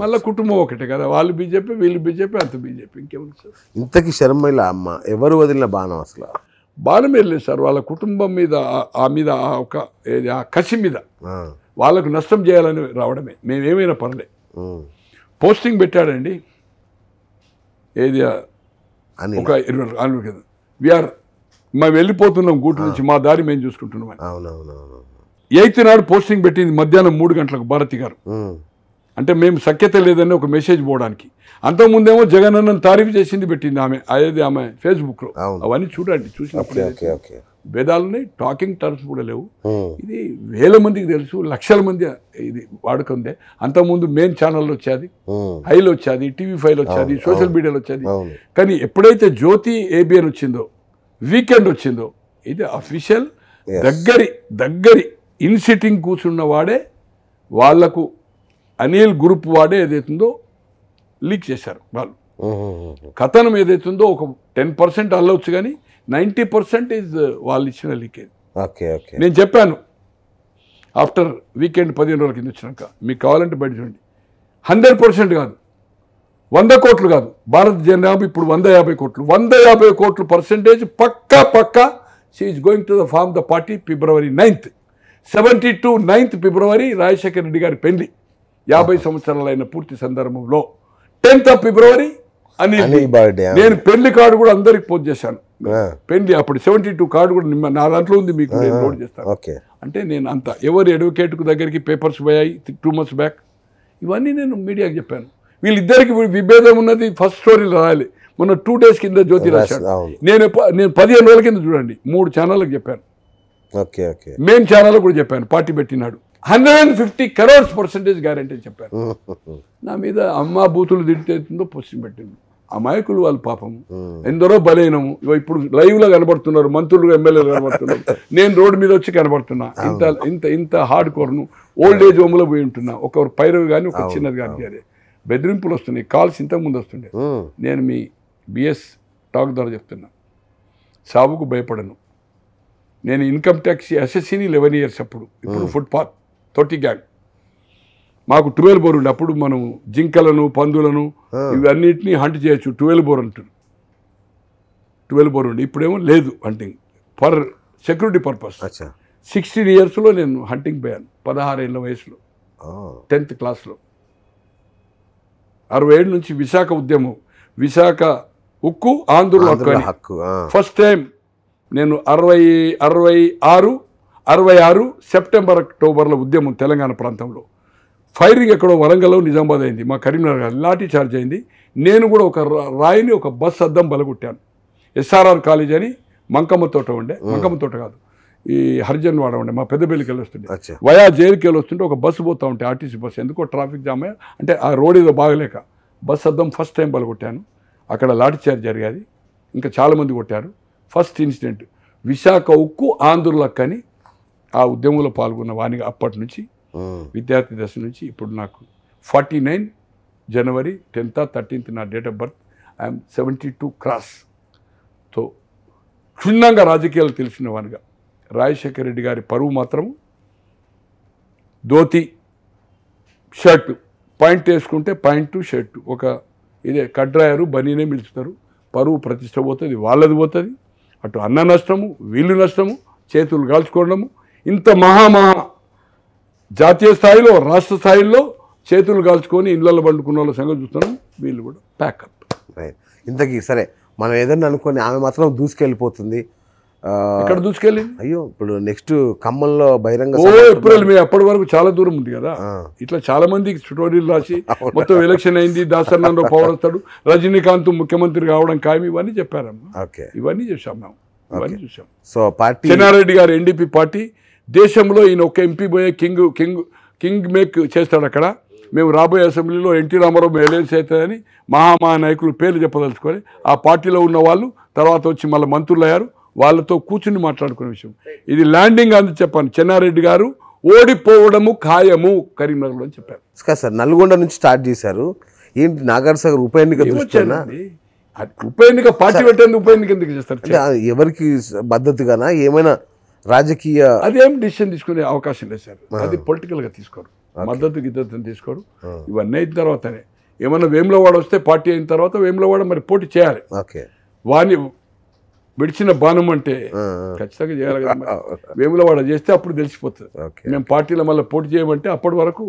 మళ్ళీ కుటుంబం ఒకటే కదా వాళ్ళు బీజేపీ వీళ్ళు బీజేపీ అంత బీజేపీ ఇంకేముంది సార్ ఇంతకీ శర్మల అమ్మ ఎవరు వదిలిన బాణం అసలు బాణం వెళ్ళలేదు సార్ వాళ్ళ కుటుంబం మీద ఆ మీద ఆ ఒక ఏది ఆ కసి మీద వాళ్ళకు నష్టం చేయాలని రావడమే మేమేమైనా పర్లే పోస్టింగ్ పెట్టాడండి ఏది ఒక ఇరవై అనిల్ కదా విఆర్ మేము వెళ్ళిపోతున్నాం గూటు నుంచి మా దారి మేము చూసుకుంటున్నాం ఎయిత్ నాడు పోస్టింగ్ పెట్టింది మధ్యాహ్నం మూడు గంటలకు భారతి గారు అంటే మేము సఖ్యత లేదని ఒక మెసేజ్ పోవడానికి అంతకుముందేమో జగన్ అన్న తారీఫ్ చేసింది పెట్టింది ఆమె అదేది ఆమె ఫేస్బుక్లో అవన్నీ చూడండి చూసినప్పుడు భేదాలున్నాయి టాకింగ్ టర్మ్స్ కూడా లేవు ఇది వేల మందికి తెలుసు లక్షల మంది ఇది వాడుకుందే అంతకుముందు మెయిన్ ఛానల్లో వచ్చేది హైలో వచ్చేది టీవీ ఫైవ్లో వచ్చేది సోషల్ మీడియాలో వచ్చేది కానీ ఎప్పుడైతే జ్యోతి ఏబిఎన్ వచ్చిందో వీకెండ్ వచ్చిందో ఇది అఫీషియల్ దగ్గరి దగ్గరి ఇన్సిటింగ్ కూర్చున్న వాడే వాళ్లకు అనిల్ గ్రూప్ వాడే ఏదైతుందో లీక్ చేశారు వాళ్ళు కథనం ఏదైతుందో ఒక టెన్ పర్సెంట్ అల్లవచ్చు కానీ నైంటీ పర్సెంట్ ఈజ్ వాళ్ళు ఇచ్చిన లీకేజ్ నేను చెప్పాను ఆఫ్టర్ వీకెండ్ పదిహేను రోజుల కింద వచ్చినాక మీకు కావాలంటే బయట చూడండి హండ్రెడ్ పర్సెంట్ కాదు వంద కోట్లు కాదు భారత జనాభా ఇప్పుడు వంద యాభై కోట్లు వంద యాభై కోట్లు పర్సెంటేజ్ పక్కా పక్కా she is going to the form the party February ninth seventy two ninth February Rajasekhar Reddy గారి పెళ్లి యాభై సంవత్సరాలైన పూర్తి సందర్భంలో టెన్త్ ఆఫ్ ఫిబ్రవరి అని నేను పెళ్లి కార్డు కూడా అందరికి పోస్ట్ చేశాను పెళ్లి అప్పుడు సెవెంటీ టూ కార్డు కూడా నా దాంట్లో ఉంది మీకు నేను నోట్ చేస్తాను అంటే నేను అంత ఎవరు అడ్వకేట్కు దగ్గరికి పేపర్స్ పోయాయి టూ మంత్స్ బ్యాక్ ఇవన్నీ నేను మీడియాకి చెప్పాను వీళ్ళిద్దరికి విభేదం ఉన్నది ఫస్ట్ స్టోరీలు రాయాలి మొన్న టూ డేస్ కింద జ్యోతి రాశాడు నేను నేను పదిహేను రోజుల కింద చూడండి మూడు ఛానళ్ళకి చెప్పాను ఓకే ఓకే మెయిన్ ఛానల్ కూడా చెప్పాను పార్టీ పెట్టినాడు hundred and fifty crores percentage guarantee చెప్పారు నా మీద అమ్మ బూతులు తింటేతుందో పొచ్చి పెట్టింది అమాయకులు వాళ్ళు పాపం ఎందరో బలైనము ఇప్పుడు లైవ్లో కనబడుతున్నారు మంత్రులు ఎమ్మెల్యేలు కనబడుతున్నారు నేను రోడ్డు మీద వచ్చి కనబడుతున్నా ఇంత ఇంత ఇంత హార్డ్ కోర్ను ఓల్డ్ ఏజ్ హోమ్లో పోయి ఉంటున్నా ఒక పైరవి కానీ ఒక చిన్నది కానీ అదే బెదిరింపులు వస్తున్నాయి కాల్స్ ఇంతకుముందు వస్తుండే నేను మీ బిఎస్ టాక్ ద్వారా చెప్తున్నా సావుకు భయపడను నేను ఇన్కమ్ ట్యాక్స్ ఎస్ఎస్సీని లెవెన్ ఇయర్స్ అప్పుడు ఇప్పుడు ఫుట్పాత్ తొట్టి గ్యాంగ్ మాకు ట్వెల్వ్ బోర్ ఉండే అప్పుడు మనం జింకలను పందులను ఇవన్నిటిని హంట్ చేయొచ్చు ట్వెల్వ్ బోర్ అంటారు ట్వెల్వ్ బోర్ ఉండే ఇప్పుడేమో లేదు hunting for security purpose sixteen ఇయర్స్లో నేను హంటింగ్ పోయాను పదహారేళ్ళ వయసులో టెన్త్ క్లాస్లో అరవై ఏడు నుంచి విశాఖ ఉద్యమం విశాఖ ఉక్కు ఆంధ్రుల హక్కు ఫస్ట్ టైం నేను అరవై అరవై ఆరు అరవై ఆరు సెప్టెంబర్ అక్టోబర్లో ఉద్యమం తెలంగాణ ప్రాంతంలో ఫైరింగ్ ఎక్కడో వరంగల్లో నిజామాబాద్ అయింది మా కరీంనగర్ లాఠీ చార్జ్ అయింది నేను కూడా ఒక రాయిని ఒక బస్ అద్దం బలగొట్టాను ఎస్ఆర్ఆర్ కాలేజ్ అని మంకమ్మ తోట ఉండే మంకమ్మ తోట కాదు ఈ హరిజన్ వాడ ఉండే మా పెద్దపల్లికి వస్తుండే వయా జైలుకి వస్తుంటే ఒక బస్సు పోతూ ఉంటే ఆర్టీసీ బస్సు ఎందుకో ట్రాఫిక్ జామ్ అంటే ఆ రోడ్ ఏదో బాగలేక బస్సు అద్దం ఫస్ట్ టైం బలగొట్టాను అక్కడ లాఠీ చార్జ్ జరిగేది ఇంకా చాలామంది కొట్టారు ఫస్ట్ ఇన్సిడెంట్ విశాఖ ఉక్కు ఆంధ్రులక్కని ఆ ఉద్యమంలో పాల్గొన్న వానిగా అప్పటి నుంచి విద్యార్థి దశ నుంచి ఇప్పుడు నాకు forty nine January tenth thirteenth నా date of birth I'm seventy two cross తో క్షుణ్ణంగా రాజకీయాలు తెలిసిన వానిగా రాజశేఖర రెడ్డి గారి పరువు మాత్రం ధోతి షర్టు పాయింట్ వేసుకుంటే పాయింట్ షర్టు ఒక ఇదే కడ్రాయరు బనీనే పిలుస్తారు పరువు ప్రతిష్ట పోతుంది వాళ్ళది పోతుంది అటు అన్న నష్టము వీళ్ళు నష్టము చేతులు కాల్చుకోవడము ఇంత మహామహా జాతీయ స్థాయిలో రాష్ట్ర స్థాయిలో చేతులు కాల్చుకొని ఇళ్ళల్లో పండుకున్న వాళ్ళ సంగతి చూస్తున్నాం వీళ్ళు కూడా ప్యాకప్ రైట్ ఇంతకీ సరే మనం ఏదన్నా అనుకొని ఆమె మాత్రం దూసుకెళ్ళిపోతుంది ఎక్కడ దూసుకెళ్ళి అయ్యో ఇప్పుడు నెక్స్ట్ ఖమ్మంలో బహిరంగ ఓ ఏప్రిల్ మే అప్పటి వరకు చాలా దూరం ఉంది కదా ఇట్లా చాలా మందికి స్టోరీలు రాసి మొత్తం ఎలక్షన్ అయింది దాసరణలో పవర్ వస్తాడు రజనీకాంత్ ముఖ్యమంత్రి కావడం ఖాయం ఇవన్నీ చెప్పారమ్మా ఓకే ఇవన్నీ చూసాం మేము ఇవన్నీ చూసాం సో పార్టీ చెన్నారెడ్డి గారు ఎన్డీపీ పార్టీ దేశంలో ఈయన ఒక ఎంపీ పోయే కింగ్ కింగ్ కింగ్ మేక్ చేస్తాడు అక్కడ మేము రాబోయే అసెంబ్లీలో ఎన్టీ రామారావు మేము ఎలయన్స్ అవుతుందని మహామహానాయకులు పేర్లు చెప్పదలుచుకొని ఆ పార్టీలో ఉన్న వాళ్ళు తర్వాత వచ్చి మళ్ళీ మంత్రులు అయ్యారు వాళ్ళతో కూర్చుని మాట్లాడుకునే విషయం ఇది ల్యాండింగ్ అని చెప్పాను చెన్నారెడ్డి గారు ఓడిపోవడము ఖాయము కరీంనగర్లో అని చెప్పారు సార్ నల్గొండ నుంచి స్టార్ట్ చేశారు ఏంటి నాగార్సాగర్ ఉప ఎన్నిక ఉప ఎన్నిక పార్టీ పెట్టేందుకు ఉప ఎన్నిక ఎందుకు చేస్తారు ఎవరికి మద్దతుగానా ఏమైనా రాజకీయ అదేం డిసిషన్ తీసుకునే అవకాశం లేదు సార్ అది పొలిటికల్గా తీసుకోరు మద్దతు గిద్దతు తీసుకోరు ఇవన్నీ అయిన తర్వాతనే ఏమన్నా వేములవాడ వస్తే పార్టీ అయిన తర్వాత వేములవాడ మరి పోటీ చేయాలి ఓకే వాని విడిచిన బాణం అంటే ఖచ్చితంగా చేయాలి కదా వేములవాడ చేస్తే అప్పుడు తెలిసిపోతుంది మేము పార్టీలో మళ్ళీ పోటీ చేయమంటే అప్పటి వరకు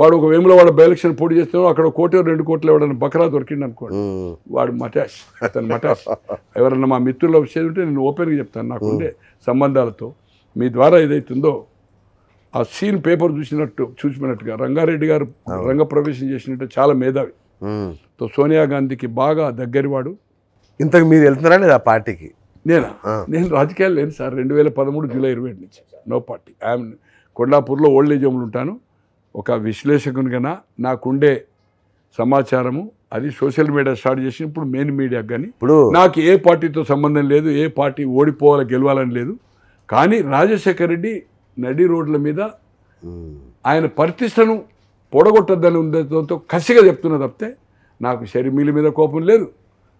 వాడు ఒక వేములో వాడు బైలక్షన్ పోటీ చేస్తే అక్కడ కోటి రెండు కోట్లు ఎవడన్నా బకరా దొరికింది అనుకోండి వాడు మటాష్ అతను మటాష్ ఎవరన్నా మా మిత్రుల్లో వచ్చేది ఉంటే నేను ఓపెన్గా చెప్తాను నాకుండే సంబంధాలతో మీ ద్వారా ఏదైతుందో ఆ సీన్ పేపర్ చూసినట్టు చూసినట్టుగా రంగారెడ్డి గారు రంగప్రవేశం చేసినట్టు చాలా మేధావి తో సోనియా గాంధీకి బాగా దగ్గరివాడు ఇంతకు మీరు వెళ్తున్నారా లేదా పార్టీకి నేనా నేను రాజకీయాలు లేను సార్ రెండు వేల పదమూడు జూలై ఇరవై ఏడు నుంచి నో పార్టీ ఐఎమ్ కొండాపూర్లో ఓల్డేజ్ హోమ్లు ఉంటాను ఒక విశ్లేషకునిగా నాకుండే సమాచారము అది సోషల్ మీడియా స్టార్ట్ చేసి ఇప్పుడు మెయిన్ మీడియా కానీ ఇప్పుడు నాకు ఏ పార్టీతో సంబంధం లేదు ఏ పార్టీ ఓడిపోవాలి గెలవాలని లేదు కానీ రాజశేఖర రెడ్డి నడి రోడ్ల మీద ఆయన పరితిష్టను పొడగొట్టద్దని ఉండడంతో కసిగా చెప్తున్నా తప్పితే నాకు షర్మిల మీద కోపం లేదు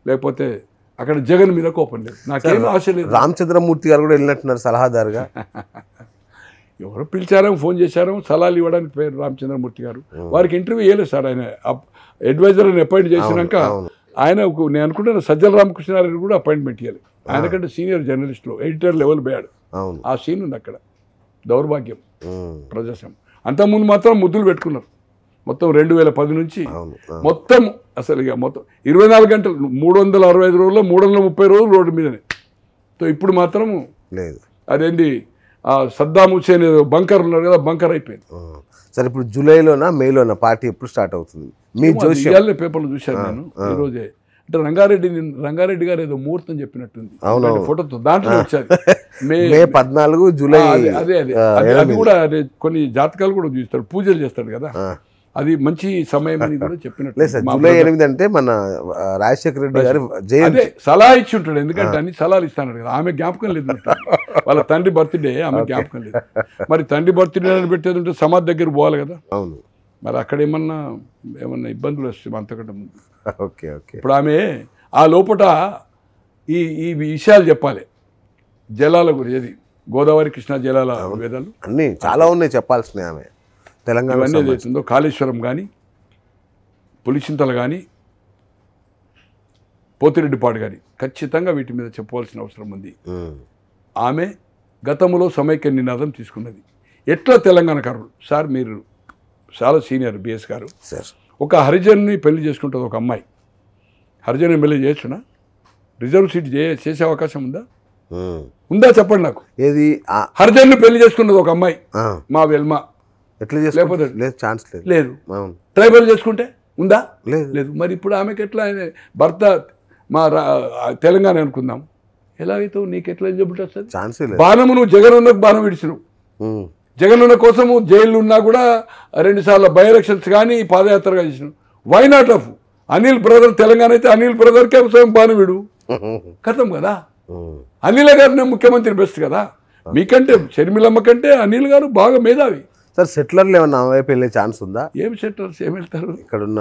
లేకపోతే అక్కడ జగన్ మీద కోపం లేదు నాకేం ఆశ లేదు రామచంద్రమూర్తి గారు కూడా వెళ్ళినట్టున్నారు సలహాదారుగా ఎవరు పిలిచారో ఫోన్ చేశారో సలహాలు ఇవ్వడానికి పేరు రామచంద్రమూర్తి గారు వారికి ఇంటర్వ్యూ వేయలేదు సార్ ఆయన అడ్వైజర్ అని అపాయింట్ చేసినాక ఆయన నేను అనుకుంటున్నాను సజ్జల రామకృష్ణారెడ్డి కూడా అపాయింట్మెంట్ ఇవ్వాలి కంటే సీనియర్ జర్నలిస్టులు ఎడిటర్ లెవెల్ పోయాడు ఆ సీన్ ఉంది అక్కడ దౌర్భాగ్యం ప్రజాస్వామ్యం అంతకుముందు మాత్రం ముద్దులు పెట్టుకున్నారు మొత్తం రెండు వేల పది నుంచి మొత్తం అసలు ఇక మొత్తం ఇరవై నాలుగు గంటలు మూడు వందల అరవై ఐదు రోజుల్లో మూడు వందల ముప్పై రోజులు రోడ్డు మీదనే సో ఇప్పుడు మాత్రం లేదు అదేంటి సద్దాం హుసేన్ బంకర్ ఉన్నారు కదా బంకర్ అయిపోయింది సరే ఇప్పుడు జూలైలోనా మేలోనా పార్టీ ఎప్పుడు స్టార్ట్ అవుతుంది మీ జోషి పేపర్లు చూశాను నేను ఈరోజే అంటే రంగారెడ్డి రంగారెడ్డి గారు ఏదో ముహూర్తం చెప్పినట్టుంది అవును ఫోటోతో దాంట్లో వచ్చారు మే పద్నాలుగు జూలై అదే అదే అది కూడా అదే కొన్ని జాతకాలు కూడా చూస్తాడు పూజలు చేస్తాడు కదా అది మంచి సమయం అని కూడా చెప్పినట్టు లేదు సార్ జూలై ఎనిమిది అంటే మన రాజశేఖర రెడ్డి గారు జయంతి సలహా ఇచ్చి ఉంటాడు ఎందుకంటే అన్ని సలహాలు ఇస్తాను కదా ఆమె జ్ఞాపకం లేదు వాళ్ళ తండ్రి బర్త్డే ఆమె జ్ఞాపకం లేదు మరి తండ్రి బర్త్డే అని పెట్టేది ఉంటే సమాజ్ దగ్గర పోవాలి కదా అవును మరి అక్కడ ఏమన్నా ఏమన్నా ఇబ్బందులు వస్తాయి అంతకంటే ముందు ఓకే ఓకే ఇప్పుడు ఆమె ఆ లోపల ఈ ఈ విషయాలు చెప్పాలి జలాల గురించి గోదావరి కృష్ణా జలాల వేదాలు అన్నీ చాలా ఉన్నాయి చెప్పాల్సినవి ఆమె తెలంగాణ ఏదైతుందో కాళేశ్వరం కానీ పులిచింతలు కానీ పోతిరెడ్డిపాడు కానీ ఖచ్చితంగా వీటి మీద చెప్పవలసిన అవసరం ఉంది ఆమె గతంలో సమైక్య నినాదం తీసుకున్నది ఎట్లా తెలంగాణ తెలంగాణకారులు సార్ మీరు చాలా సీనియర్ బిఎస్ గారు ఒక హరిజన్ని పెళ్లి చేసుకుంటుంది ఒక అమ్మాయి హరిజన్ ఎమ్మెల్యే చేయొచ్చునా రిజర్వ్ సీట్ చేసే అవకాశం ఉందా ఉందా చెప్పండి నాకు ఏది హరిజన్ను పెళ్లి చేసుకున్నది ఒక అమ్మాయి మా వెల్మ ఎట్లా లేకపోతే లేదు ఛాన్స్ లేదు ట్రైబల్ చేసుకుంటే ఉందా లేదు లేదు మరి ఇప్పుడు ఆమెకి ఎట్లా భర్త మా తెలంగాణ అనుకుందాం ఎలా అవుతావు నీకు ఎట్లా ఎలిజిబిలిటీ ఛాన్స్ బాణము నువ్వు ఉన్న బాణం జగన్ ఉన్న కోసము జైలు ఉన్నా కూడా రెండుసార్లు బై ఎలక్షన్స్ కానీ పాదయాత్రగా చేసినావు why not of Anil brother Telangana అయితే అనిల్ బ్రదర్కే స్వయం విడు కథం కదా అనిల్ గారిని ముఖ్యమంత్రి బెస్ట్ కదా మీకంటే షర్మిలమ్మ కంటే అనిల్ గారు బాగా మేధావి సార్ సెటిలర్లు ఏమన్నా వైపు వెళ్ళే ఛాన్స్ ఉందా ఏమి సెటిలర్స్ ఏమి వెళ్తారు ఇక్కడున్న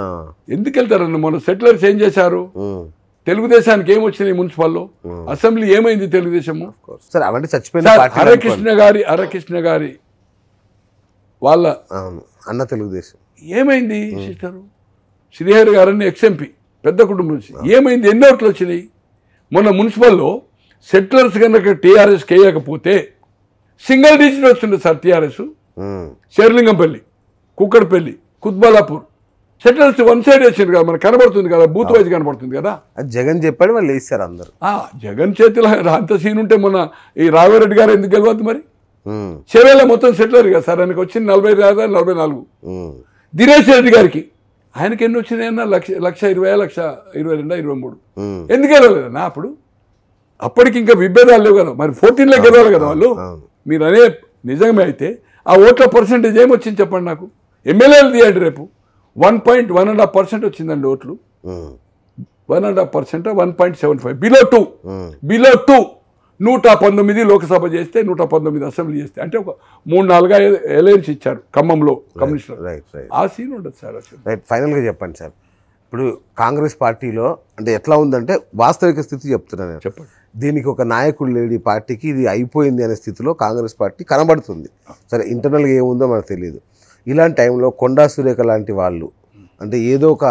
ఎందుకు వెళ్తారండి మొన్న సెటిలర్స్ ఏం చేశారు తెలుగుదేశానికి ఏమొచ్చినాయి మున్సిపాల్లో అసెంబ్లీ ఏమైంది తెలుగుదేశము సార్ అవన్నీ చచ్చిపోయిన హరకృష్ణ గారి హరకృష్ణ గారి వాళ్ళ అన్న తెలుగుదేశం ఏమైంది సిస్టరు శ్రీహరి గారని ఎక్స్ఎంపీ పెద్ద కుటుంబం నుంచి ఏమైంది ఎన్ని ఓట్లు వచ్చినాయి మొన్న మున్సిపల్లో సెటిలర్స్ కనుక టీఆర్ఎస్ కేయకపోతే సింగిల్ డిజిట్ వస్తుండే sir TRS Serilingampally Kukatpally Quthbullapur settlers one side వేసారు కదా మనకు కనబడుతుంది కదా బూత్ వైజ్ కనబడుతుంది కదా జగన్ చెప్పాడు వాళ్ళు వేసారు అందరు జగన్ చేతిలో అంత సీన్ ఉంటే మొన్న ఈ రాఘవరెడ్డి గారు ఎందుకు గెలవద్దు మరి చెవేళ మొత్తం సెటిల్ కదా సార్ ఆయనకు వచ్చింది నలభై నలభై నాలుగు దినేష్ రెడ్డి గారికి ఆయనకి ఎన్ని వచ్చినాయన్నా లక్ష లక్ష ఇరవై లక్ష ఇరవై రెండు ఇరవై మూడు ఎందుకు నా అప్పుడు అప్పటికి ఇంకా విభేదాలు లేవు కదా మరి ఫోర్టీన్లో గెలవాలి కదా వాళ్ళు మీరు అనే నిజమే అయితే ఆ ఓట్ల పర్సెంటేజ్ ఏమొచ్చింది చెప్పండి నాకు ఎమ్మెల్యేలు తీయండి రేపు one point one and half percent వచ్చిందండి ఓట్లు one and half percent one point seven five below two below two నూట పంతొమ్మిది లోక్సభ చేస్తే నూట పంతొమ్మిది అసెంబ్లీ చేస్తే అంటే ఒక మూడు నాలుగు ఎలయన్స్ ఇచ్చారు ఖమ్మంలో కమిషనర్ ఆ సీన్ ఉండదు సార్ రైట్ ఫైనల్గా చెప్పండి సార్ ఇప్పుడు కాంగ్రెస్ పార్టీలో అంటే ఎట్లా ఉందంటే వాస్తవిక స్థితి చెప్తున్నాను చెప్పండి దీనికి ఒక నాయకుడు లేడి పార్టీకి ఇది అయిపోయింది అనే స్థితిలో కాంగ్రెస్ పార్టీ కనబడుతుంది సరే ఇంటర్నల్గా ఏముందో మనకు తెలియదు ఇలాంటి టైంలో కొండా సురేఖ లాంటి వాళ్ళు అంటే ఏదో ఒక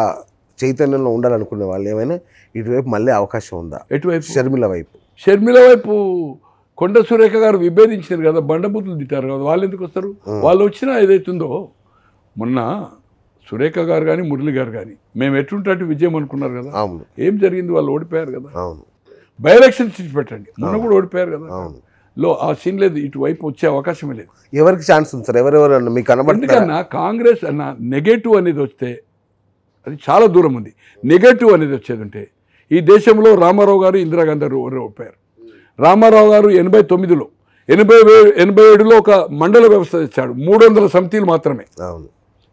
చైతన్యంలో ఉండాలనుకునే వాళ్ళు ఏమైనా ఇటువైపు మళ్ళీ అవకాశం ఉందా ఎటువైపు షర్మిల వైపు షర్మిల వైపు కొండ సురేఖ గారు విభేదించారు కదా బండబూతులు తిట్టారు కదా వాళ్ళు ఎందుకు వస్తారు వాళ్ళు వచ్చినా ఏదైతుందో మొన్న సురేఖ గారు కానీ మురళి గారు కానీ మేము ఎట్లుంటే విజయం అనుకున్నారు కదా ఏం జరిగింది వాళ్ళు ఓడిపోయారు కదా అవును బై ఎలక్షన్స్ పెట్టండి మొన్న కూడా ఓడిపోయారు కదా లో ఆ సీన్ లేదు ఇటువైపు వచ్చే అవకాశమే లేదు ఎవరికి ఛాన్స్ ఉంది సార్ ఎవరెవరు మీకు కనబడుతుందన్నా కాంగ్రెస్ అన్న నెగటివ్ అనేది వస్తే అది చాలా దూరం ఉంది నెగటివ్ అనేది వచ్చేది ఉంటే ఈ దేశంలో రామారావు గారు ఇందిరాగాంధీ ఓడిపోయారు రామారావు గారు ఎనభై తొమ్మిదిలో ఎనభై ఎనభై ఏడులో ఒక మండల వ్యవస్థ తెచ్చాడు మూడు వందల సమితిలు మాత్రమే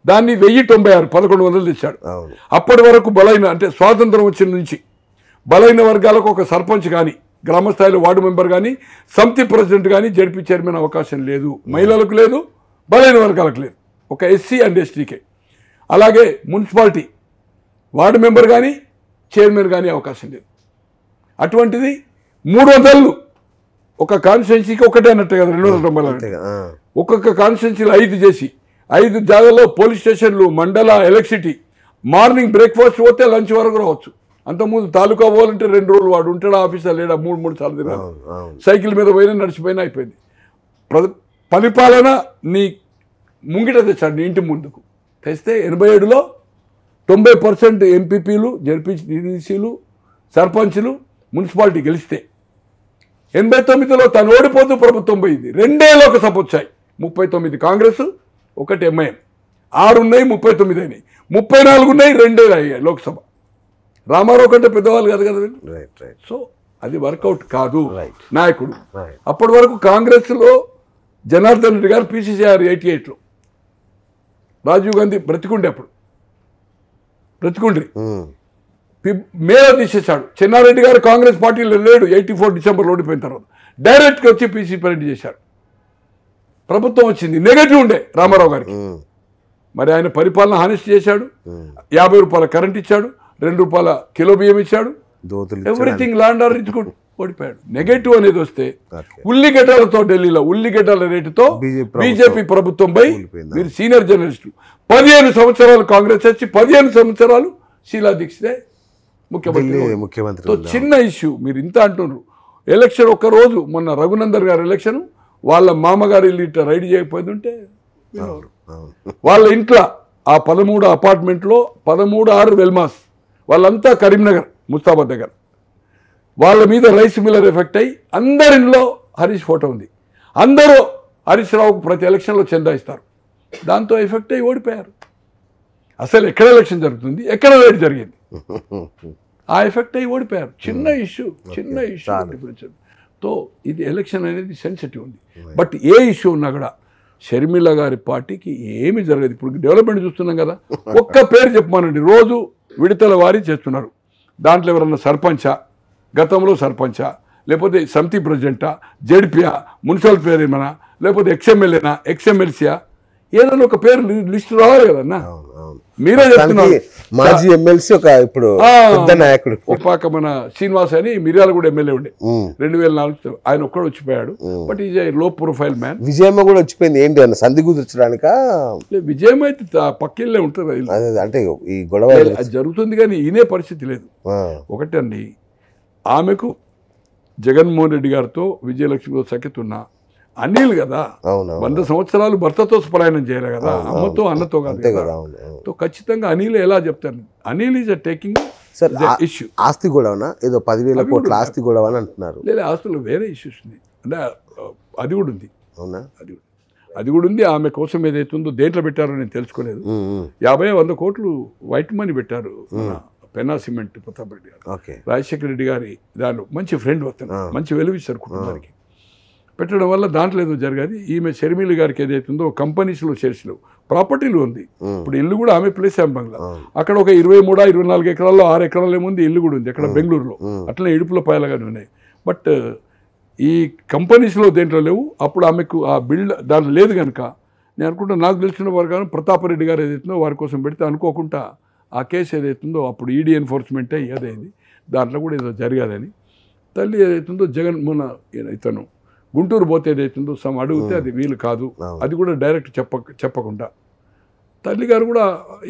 దాన్ని వెయ్యి తొంభై ఆరు పదకొండు వందలు తెచ్చాడు అప్పటి వరకు బలైన అంటే స్వాతంత్రం వచ్చిన నుంచి బలహీన వర్గాలకు ఒక సర్పంచ్ కానీ గ్రామస్థాయిలో వార్డు మెంబర్ కానీ సమితి ప్రెసిడెంట్ కానీ జడ్పీ చైర్మన్ అవకాశం లేదు మహిళలకు లేదు బలహీన వర్గాలకు లేదు ఒక ఎస్సీ అండ్ ఎస్టీకే అలాగే మున్సిపాలిటీ వార్డు మెంబర్ కానీ చైర్మన్ కానీ అవకాశం లేదు అటువంటిది మూడు వందలు ఒక కాన్స్టిట్యున్సీకి ఒకటే అన్నట్టు కదా రెండు వందల తొంభై ఒక్కొక్క కాన్స్టిట్యున్సీలో ఐదు చేసి ఐదు జాగాలో పోలీస్ స్టేషన్లు మండల ఎలక్ట్రిసిటీ మార్నింగ్ బ్రేక్ఫాస్ట్ పోతే లంచ్ వరకు రావచ్చు అంతకుముందు తాలూకా పోవాలంటే రెండు రోజులు వాడు ఉంటాడు ఆఫీసర్ లేడా మూడు మూడు సార్లు తిన్నా సైకిల్ మీద పోయినా నడిచిపోయినా అయిపోయింది పరిపాలన నీ ముంగిట తెచ్చాడు నీ ఇంటి ముందుకు తెస్తే ఎనభై ఏడులో తొంభై పర్సెంట్ ఎంపీపీలు జడ్పీసీలు సర్పంచ్లు మున్సిపాలిటీ గెలిస్తే ఎనభై తొమ్మిదిలో తను ఓడిపోతూ ప్రభుత్వం పోయింది రెండే లోకసభ వచ్చాయి ముప్పై తొమ్మిది కాంగ్రెస్ ఒకటి ఎంఐఎం ఆరు ఉన్నాయి ముప్పై తొమ్మిది అయినాయి ముప్పై నాలుగు ఉన్నాయి రెండే అయ్యాయి లోక్సభ రామారావు కంటే పెద్దవాళ్ళు కాదు కదా రైట్ రైట్ సో అది వర్కౌట్ కాదు నాయకుడు అప్పటి వరకు కాంగ్రెస్లో జనార్దన్ రెడ్డి గారు పిసిసిఆర్ ఎయిటీ ఎయిట్లో రాజీవ్ గాంధీ బ్రతికుండే అప్పుడు బ్రతికుండ్రి hmm. మేయర్ తీసేశాడు చెన్నారెడ్డి గారు కాంగ్రెస్ పార్టీలో లేడు ఎయిటీ ఫోర్ డిసెంబర్లో ఓడిపోయిన తర్వాత డైరెక్ట్గా వచ్చి పీసీ పర్యటన చేశాడు ప్రభుత్వం వచ్చింది నెగటివ్ ఉండే రామారావు గారికి hmm. మరి ఆయన పరిపాలన హానిస్ట్ చేశాడు hmm. యాభై రూపాయల కరెంట్ ఇచ్చాడు రెండు రూపాయల కిలో బియ్యం ఇచ్చాడు ఎవ్రీథింగ్ ల్యాండ్ ఆర్డర్ ఇచ్చుకోండి ఓడిపోయాడు నెగటివ్ అనేది వస్తే ఉల్లిగడ్డలతో ఢిల్లీలో ఉల్లిగడ్డల రేటుతో బీజేపీ ప్రభుత్వంపై మీరు సీనియర్ జర్నలిస్టు పదిహేను సంవత్సరాలు కాంగ్రెస్ వచ్చి పదిహేను సంవత్సరాలు శీలా దీక్షితే ముఖ్యమంత్రి ముఖ్యమంత్రి చిన్న ఇష్యూ మీరు ఇంత అంటున్నారు ఎలక్షన్ ఒక రోజు మొన్న రఘునందర్ గారు ఎలక్షన్ వాళ్ళ మామగారు ఇల్లు ఇట్లా రైడ్ చేయకపోయి ఉంటే వాళ్ళ ఇంట్లో ఆ పదమూడు అపార్ట్మెంట్లో పదమూడు ఆరు వెల్మాస్ వాళ్ళంతా కరీంనగర్ ముస్తాబాద్ నగర్ వాళ్ళ మీద రైస్ మిల్లర్ ఎఫెక్ట్ అయ్యి అందరిలో హరీష్ ఫోటో ఉంది అందరూ హరీష్ రావుకు ప్రతి ఎలక్షన్లో చెందాయిస్తారు దాంతో ఎఫెక్ట్ అయ్యి ఓడిపోయారు అసలు ఎక్కడ ఎలక్షన్ జరుగుతుంది ఎక్కడ వేడి జరిగింది ఆ ఎఫెక్ట్ అయ్యి ఓడిపోయారు చిన్న hmm. ఇష్యూ చిన్న ఇష్యూ తో ఇది ఎలక్షన్ అనేది సెన్సిటివ్ ఉంది hmm. బట్ ఏ ఇష్యూ ఉన్నా కూడా షర్మిల గారి పార్టీకి ఏమి జరగదు ఇప్పుడు డెవలప్మెంట్ చూస్తున్నాం కదా ఒక్క పేరు చెప్పమానండి రోజు విడతల వారి చేస్తున్నారు దాంట్లో ఎవరన్నా సర్పంచా గతంలో సర్పంచా లేకపోతే సమితి ప్రెసిడెంటా జడ్పియా మున్సిపల్ పేరు ఏమైనా లేకపోతే ఎక్స్ఎమ్మెల్యేనా ఎక్స్ఎమ్మెల్సీయా ఏదైనా ఒక పేరు లిస్టు రావాలి కదన్నా మీరే చెప్తున్నారు మాజీ ఎమ్మెల్సీ ఒక ఇప్పుడు నాయకుడు ఉపాక మన శ్రీనివాస్ అని మిర్యాల కూడా ఎమ్మెల్యే ఉండే రెండు వేల నాలుగు ఆయన ఒక్కడ వచ్చిపోయాడు but is low profile man Vijayamma కూడా వచ్చిపోయింది ఏంటి అన్న సంధి కుదిర్చడానిక విజయమ్మ అయితే పక్కిళ్ళే ఉంటుంది అంటే ఈ గొడవ జరుగుతుంది కానీ ఈయనే పరిస్థితి లేదు ఒకటండి ఆమెకు జగన్మోహన్ రెడ్డి గారితో విజయలక్ష్మితో సఖ్యతున్నా అనిల్ కదా వంద సంవత్సరాలు భర్తతో ప్రయాణం చేయలే కదా అమ్మతో అన్నతో కాదు ఖచ్చితంగా అనిల్ ఎలా చెప్తారు అనిల్ ఈజ్ టేకింగ్ ఇష్యూ ఆస్తి గొడవనా ఏదో పదివేల కోట్ల ఆస్తి గొడవ అని అంటున్నారు లేదా ఆస్తులు వేరే ఇష్యూస్ ఉంది అంటే అది కూడా ఉంది అవునా అది అది కూడా ఉంది ఆమె కోసం ఏదైతే ఉందో దేంట్లో పెట్టారో నేను తెలుసుకోలేదు యాభై వంద కోట్లు వైట్ మనీ పెట్టారు పెన్నా సిమెంట్ ప్రతాప్ రెడ్డి గారు రాజశేఖర రెడ్డి గారి దాని మంచి ఫ్రెండ్ వస్తాను మంచి వెలువిస్తారు కుటుంబానికి పెట్టడం వల్ల దాంట్లో ఏదో జరగాలి ఈమె షర్మిల గారికి ఏదైతుందో కంపెనీస్లో షేర్స్లో ప్రాపర్టీలు ఉంది ఇప్పుడు ఇల్లు కూడా ఆమె ప్లేస్ ఆమె బంగ్లా అక్కడ ఒక ఇరవై మూడు ఇరవై నాలుగు ఎకరాల్లో ఆరు ఎకరాలు ఏముంది ఇల్లు కూడా ఉంది అక్కడ బెంగళూరులో అట్లా ఇడుపుల పాయలుగానే ఉన్నాయి బట్ ఈ కంపెనీస్లో దేంట్లో లేవు అప్పుడు ఆమెకు ఆ బిల్డ్ దాంట్లో లేదు కనుక నేను అనుకుంటా నాకు తెలిసిన వారు కానీ ప్రతాపరెడ్డి గారు ఏదైతుందో వారి కోసం పెడితే అనుకోకుండా ఆ కేసు ఏదైతుందో అప్పుడు ఈడీ e ఎన్ఫోర్స్మెంటే ఏదైంది దాంట్లో కూడా ఏదో జరగాలని తల్లి ఏదైతుందో జగన్ మొన్న ఇతను గుంటూరు పోతే ఏదైతుందో సమ్ అడిగితే అది వీలు కాదు అది కూడా డైరెక్ట్ చెప్ప చెప్పకుండా తల్లి గారు కూడా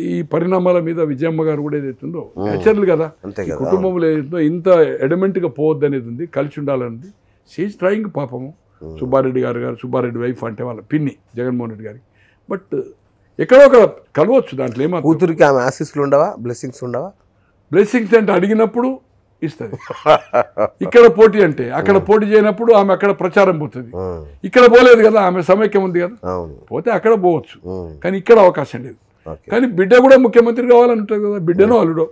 ఈ పరిణామాల మీద విజయమ్మ గారు కూడా ఏదైతుందో హెచ్చర్లు కదా కుటుంబంలో ఏదైతుందో ఇంత ఎడమెంట్గా పోవద్దు అనేది ఉంది కలిసి ఉండాలనేది సీజ్ ట్రయింగ్ పాపము సుబ్బారెడ్డి గారు గారు సుబ్బారెడ్డి వైఫ్ అంటే వాళ్ళ పిన్ని జగన్మోహన్ రెడ్డి గారికి బట్ ఎక్కడో ఒక కలవచ్చు దాంట్లో ఏమో కూతురికి ఆమె ఆశీస్సులు ఉండవా బ్లెస్సింగ్స్ ఉండవా బ్లెస్సింగ్స్ అంటే అడిగినప్పుడు ఇస్తుంది ఇక్కడ పోటీ అంటే అక్కడ పోటీ చేయనప్పుడు ఆమె అక్కడ ప్రచారం పోతుంది ఇక్కడ పోలేదు కదా ఆమె సమైక్యం ఉంది కదా పోతే అక్కడ పోవచ్చు కానీ ఇక్కడ అవకాశం లేదు కానీ బిడ్డ కూడా ముఖ్యమంత్రి కావాలని ఉంటుంది కదా బిడ్డనో అల్లుడో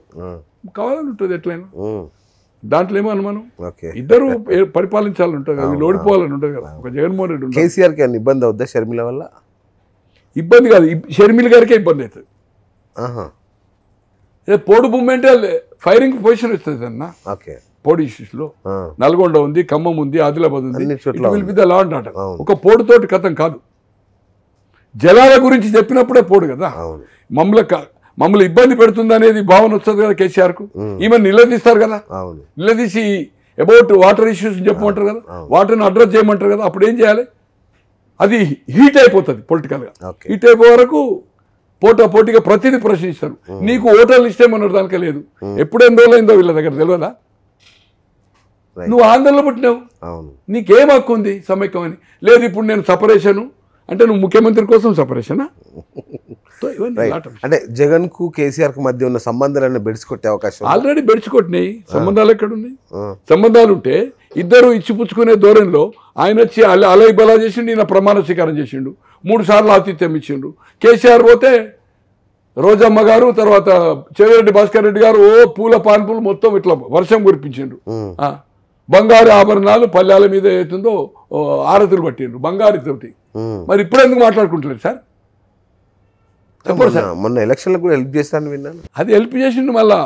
కావాలని ఉంటుంది ఎట్లయినా దాంట్లో ఏమో అనుమానం ఇద్దరు పరిపాలించాలని ఉంటుంది కదా వీళ్ళు ఓడిపోవాలని ఉంటుంది కదా ఒక జగన్మోహన్ రెడ్డి కేసీఆర్కి ఇబ్బంది అవుద్దా షర్మిల వల్ల ఇబ్బంది కాదు షర్మిల గారికే ఇబ్బంది అవుతుంది పోడు అంటే ఫైరింగ్ పొజిషన్ వస్తుంది అన్న ఓకే పోడు ఇష్యూస్లో నల్గొండ ఉంది ఖమ్మం ఉంది ఆదిలాబాద్ ఉంది పిలిపితే అంటాట అంట ఒక పోడుతోటి కథం కాదు జలాల గురించి చెప్పినప్పుడే పోడు కదా మమ్మల మమ్మల్ని ఇబ్బంది పెడుతుంది అనేది భావన వస్తుంది కదా కేసీఆర్కు ఈమె నిలదీస్తారు కదా నిలదీసి అబౌట్ వాటర్ ఇష్యూస్ చెప్పమంటారు కదా వాటర్ని అడ్రస్ చేయమంటారు కదా అప్పుడు ఏం చేయాలి అది హీట్ అయిపోతుంది పొలిటికల్గా హీట్ అయిపోయే వరకు పోటా పోటీగా ప్రతిదీ ప్రశ్నిస్తారు నీకు ఓటర్లు ఇష్టమన్నారు దానికి లేదు ఎప్పుడు ఎన్ని అయిందో వీళ్ళ దగ్గర తెలియదా నువ్వు ఆందోళన పుట్టినావు నీకేం హక్కు ఉంది అని లేదు ఇప్పుడు నేను సపరేషను అంటే నువ్వు ముఖ్యమంత్రి కోసం సపరేషనా అంటే జగన్ కు కేసీఆర్ కు మధ్య ఉన్న సంబంధాలను బెడిచికొట్టే అవకాశం ఆల్రెడీ బెడిచికొట్టినాయి సంబంధాలు ఎక్కడున్నాయి సంబంధాలు ఉంటే ఇద్దరు ఇచ్చిపుచ్చుకునే ధోరణిలో ఆయన వచ్చి అల అలయ్ బలా చేసిండు ఈయన ప్రమాణ స్వీకారం చేసిండు మూడు సార్లు ఆతిథ్యం ఇచ్చిండు కేసీఆర్ పోతే రోజమ్మ గారు తర్వాత చెవిరెడ్డి భాస్కర్ రెడ్డి గారు ఓ పూల పాన్పులు మొత్తం ఇట్లా వర్షం కురిపించిండు బంగారు ఆభరణాలు పల్లెల మీద ఏతుందో ఆరతులు పట్టిండ్రు తోటి మరి ఇప్పుడు ఎందుకు మాట్లాడుకుంటున్నారు సార్ చెప్పండి సార్ మొన్న ఎలక్షన్లకు కూడా హెల్ప్ చేస్తాను విన్నాను అది హెల్ప్ చేసిండు మళ్ళా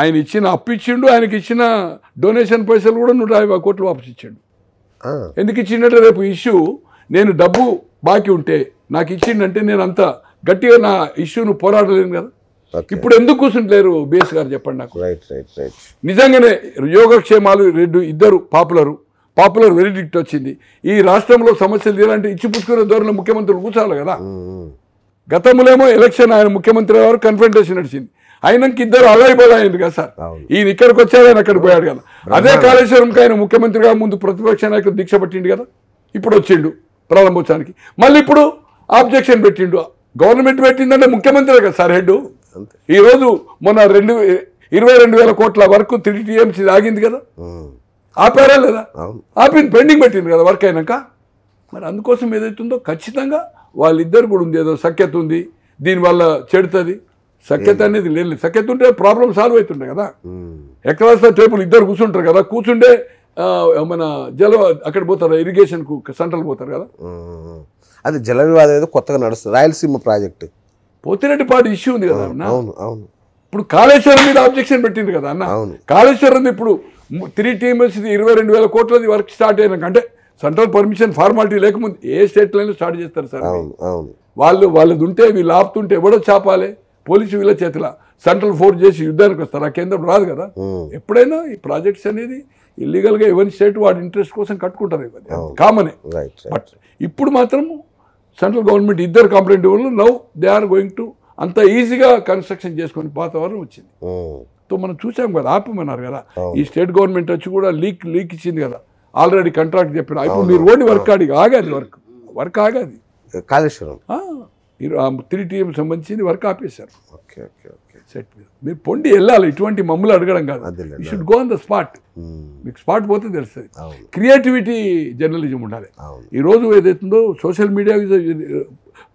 ఆయన ఇచ్చిన అప్పు ఇచ్చిండు ఆయనకి ఇచ్చిన డొనేషన్ పైసలు కూడా నూట యాభై కోట్లు వాపసు ఇచ్చాడు ఎందుకు ఇచ్చిండే రేపు ఇష్యూ నేను డబ్బు బాకీ ఉంటే నాకు ఇచ్చిండంటే నేను అంత గట్టిగా నా ఇష్యూను పోరాడలేను కదా ఇప్పుడు ఎందుకు కూర్చుంటలేరు బిఎస్ గారు చెప్పండి నాకు నిజంగానే యోగక్షేమాలు రెండు ఇద్దరు పాపులరు పాపులర్ వెరిడిక్ట్ వచ్చింది ఈ రాష్ట్రంలో సమస్యలు తీరాలంటే ఇచ్చి పుచ్చుకునే ధోరణి ముఖ్యమంత్రులు కూర్చోవాలి కదా గతంలో ఎలక్షన్ ఆయన ముఖ్యమంత్రి గారు కన్ఫ్రంటేషన్ నడిచింది ఆయనకి ఇద్దరు అలైపోయారు కదా సార్ ఈయన ఇక్కడికి వచ్చారు ఆయన అక్కడికి పోయాడు కదా అదే కాళేశ్వరంకి ఆయన ముఖ్యమంత్రిగా ముందు ప్రతిపక్ష నాయకుడు దీక్ష పట్టిండు కదా ఇప్పుడు వచ్చిండు ప్రారంభోత్సవానికి మళ్ళీ ఇప్పుడు ఆబ్జెక్షన్ పెట్టిండు గవర్నమెంట్ పెట్టిందంటే ముఖ్యమంత్రి కదా సార్ హెడ్ ఈరోజు మొన్న రెండు ఇరవై రెండు వేల కోట్ల వరకు త్రీ టీఎంసీ ఆగింది కదా ఆపారా లేదా ఆపింది పెండింగ్ పెట్టింది కదా వర్క్ అయినాక మరి అందుకోసం ఏదైతుందో ఖచ్చితంగా వాళ్ళిద్దరు కూడా ఉంది ఏదో సఖ్యత ఉంది దీనివల్ల చెడుతుంది సఖ్యత అనేది లేదు సఖ్యత ఉంటే ప్రాబ్లం సాల్వ్ అవుతుండే కదా ఎక్కడ టేబుల్ ఇద్దరు కూర్చుంటారు కదా కూర్చుంటే మన జల అక్కడ పోతారు ఇరిగేషన్కు సెంట్రల్ పోతారు కదా అది జల వివాదం ఏదో కొత్తగా నడుస్తుంది రాయలసీమ ప్రాజెక్ట్ ప్రాజెక్టు పాటు ఇష్యూ ఉంది కదా అన్న అవును అవును ఇప్పుడు కాళేశ్వరం మీద ఆబ్జెక్షన్ పెట్టింది కదా అన్న కాళేశ్వరం ఇప్పుడు త్రీ టీమ్స్ ఇరవై రెండు వేల కోట్లది వర్క్ స్టార్ట్ అయినాక అంటే సెంట్రల్ పర్మిషన్ ఫార్మాలిటీ లేకముందు ఏ స్టేట్లైనా స్టార్ట్ చేస్తారు సార్ వాళ్ళు వాళ్ళది ఉంటే వీళ్ళు ఆపుతుంటే ఎవడో చేపాలి పోలీసు వీళ్ళ చేతిలో సెంట్రల్ ఫోర్స్ చేసి యుద్ధానికి వస్తారు ఆ కేంద్రం రాదు కదా hmm. ఎప్పుడైనా ఈ ప్రాజెక్ట్స్ అనేది ఇల్లీగల్గా ఎవరి స్టేట్ వాడి ఇంట్రెస్ట్ కోసం కట్టుకుంటారు ఇవన్నీ కామనే బట్ ఇప్పుడు మాత్రం సెంట్రల్ గవర్నమెంట్ ఇద్దరు కంప్లైంట్ ఇవ్వడం now they are going to అంత ఈజీగా కన్స్ట్రక్షన్ చేసుకొని వాతావరణం వచ్చింది hmm. తో మనం చూసాం కదా ఆపమన్నారు కదా ఈ స్టేట్ గవర్నమెంట్ వచ్చి కూడా లీక్ లీక్ ఇచ్చింది కదా ఆల్రెడీ కాంట్రాక్ట్ చెప్పిన ఇప్పుడు మీరు ఓడి వర్క్ ఆడి ఆగాది వర్క్ వర్క్ ఆగాది కాళేశ్వరం మీరు ఆ త్రీ టీఎం సంబంధించి వర్క్ ఆపేశారు ఓకే ఓకే సెట్ మీద మీరు పొండి వెళ్ళాలి ఇటువంటి మమ్మల్ని అడగడం కాదు you should go on the spot మీకు స్పాట్ పోతే తెలుస్తుంది క్రియేటివిటీ జర్నలిజం ఉండాలి ఈరోజు ఏదైతుందో సోషల్ మీడియా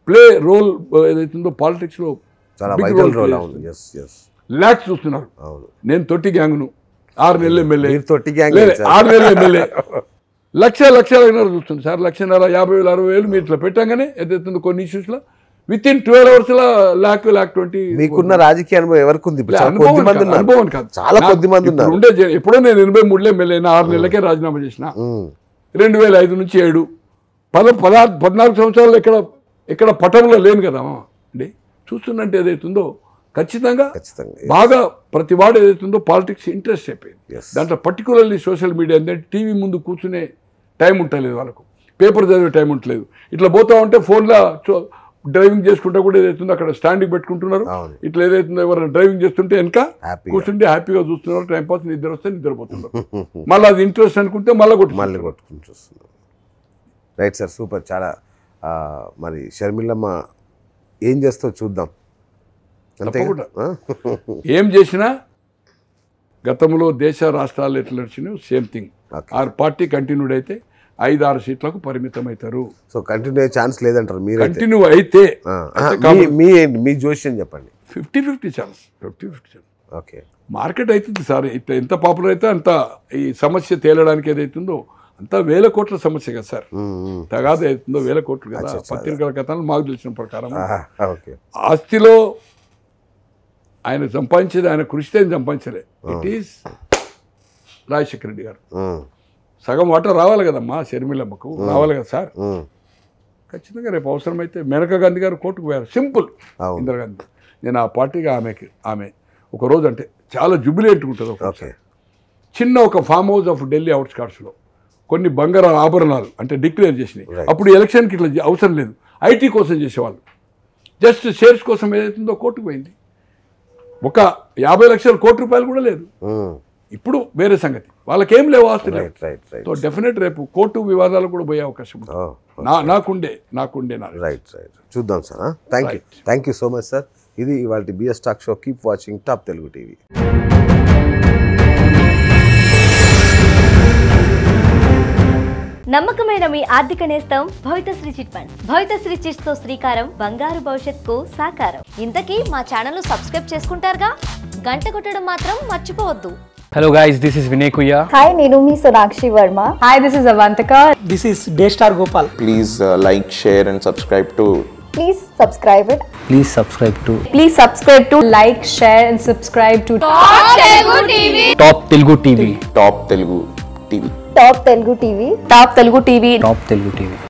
ప్లే రోల్ ఏదైతుందో పాలిటిక్స్లో ల్యాక్స్ చూస్తున్నారు నేను తొట్టి గ్యాంగ్ను ఆరు నెలలు ఎమ్మెల్యే తొట్టి గ్యాంగ్ ఆరు నెలలు ఎమ్మెల్యే లక్ష లక్షలైన చూస్తుంది సార్ లక్షన్నర యాభై వేలు అరవై వేలు మీ ఇట్లా పెట్టాగానే ఏదైతుందో కొన్ని ఇష్యూస్లో విత్ ఇన్ ట్వెల్వ్ అవర్స్ లో లాక్ లాక్ ట్వంటీ మీకున్న రాజకీయ అనుభవం ఎవరికి ఉంది అనుభవం కాదు చాలా కొద్ది మంది ఉండే ఎప్పుడో నేను ఎనభై మూడులో ఎమ్మెల్యే ఆరు నెలలకే రాజీనామా చేసిన రెండు వేల ఐదు నుంచి ఏడు పద పదహారు పద్నాలుగు సంవత్సరాలు ఇక్కడ ఇక్కడ పటంలో లేను కదా అండి చూస్తున్నట్టు ఏదైతుందో ఖచ్చితంగా బాగా ప్రతి వాడు ఏదైతుందో పాలిటిక్స్ ఇంట్రెస్ట్ అయిపోయింది దాంట్లో పర్టికులర్లీ సోషల్ మీడియా అంటే టీవీ ముందు కూర్చునే టైం ఉంటలేదు వాళ్ళకు పేపర్ చదివే టైం ఉండలేదు ఇట్లా పోతా ఉంటే ఫోన్లో డ్రైవింగ్ చేసుకుంటా కూడా ఏదైతుందో అక్కడ స్టాండింగ్ పెట్టుకుంటున్నారు ఇట్లా ఏదైతుందో ఎవరైనా డ్రైవింగ్ చేస్తుంటే వెనక కూర్చుంటే హ్యాపీగా చూస్తున్నారు టైం పాస్ నిద్ర వస్తే నిద్రపోతున్నారు మళ్ళీ అది ఇంట్రెస్ట్ అనుకుంటే మళ్ళీ కొట్టు మళ్ళీ కొట్టుకుంటూ రైట్ సార్ సూపర్ చాలా మరి షర్మిలమ్మ ఏం చేస్తావు చూద్దాం తప్పకుండా ఏం చేసినా గతంలో దేశ రాష్ట్రాలు ఎట్లా నడిచినాయో same thing are party continued అయితే ఐదు ఆరు సీట్లకు పరిమితం అవుతారు సో కంటిన్యూ ఛాన్స్ లేదంటారు మీరు కంటిన్యూ అయితే మీ మీ జోష్యం చెప్పండి fifty fifty chance fifty fifty chance okay market అవుతుంది సార్ ఇట్లా ఎంత పాపులర్ అయితే అంత ఈ సమస్య తేలడానికి ఏదైతుందో అంత వేల కోట్ల సమస్య కదా సార్ తగాదు అవుతుందో వేల కోట్లు కదా పత్రికల కథలు మాకు తెలిసిన ప్రకారం ఆస్తిలో ఆయన సంపాదించేది ఆయన కృషితే సంపాదించలే ఇట్ ఈస్ రాజశేఖర రెడ్డి గారు సగం వాటర్ రావాలి కదమ్మా షర్మిలమ్మకు రావాలి కదా సార్ ఖచ్చితంగా రేపు అవసరమైతే మేనకా గాంధీ గారు కోర్టుకు పోయారు సింపుల్ ఇందిరాగాంధీ నేను ఆ పార్టీగా ఆమెకి ఆమె ఒక రోజు అంటే చాలా జుబిలేట్ ఉంటుంది ఒకసారి చిన్న ఒక ఫామ్ హౌస్ ఆఫ్ ఢిల్లీ అవుట్స్కాట్స్లో కొన్ని బంగార ఆభరణాలు అంటే డిక్లేర్ చేసినాయి అప్పుడు ఎలక్షన్కి ఇట్లా అవసరం లేదు ఐటీ కోసం చేసేవాళ్ళు జస్ట్ షేర్స్ కోసం ఏదైతుందో కోర్టుకు పోయింది ఒక యాభై లక్షల కోటి రూపాయలు కూడా లేదు ఇప్పుడు వేరే సంగతి వాళ్ళకేం లేవు ఆస్తి సో డెఫినెట్ రేపు కోర్టు వివాదాలు కూడా పోయే అవకాశం oh, నా నాకుండే నాకుండే రైట్ రైట్ చూద్దాం sir thank you thank you so much sir ఇది ఇవాళ BS talk show keep watching top Telugu TV నమ్మకమైన మీ ఆర్థిక నేస్తం Bhavithasri chit funds Bhavithasri chits తో శ్రీకారం బంగారు భవిష్యత్ కు సాకారం ఇంతకీ మా ఛానల్ సబ్స్క్రైబ్ చేసుకుంటారుగా గంట కొట్టడం మాత్రం మర్చిపోవద్దు Hello guys, this is Vinay Kuya. Hi, Nirumi Sonakshi Verma. Hi, this is Avantika. This is Daystar Gopal. Please uh, like, share and subscribe to Please subscribe it. Please subscribe to. Please subscribe to. Like, share and subscribe to. Top Telugu TV. Top Telugu TV. Top Telugu TV. Top Telugu TV. Top Telugu TV. Top Telugu TV.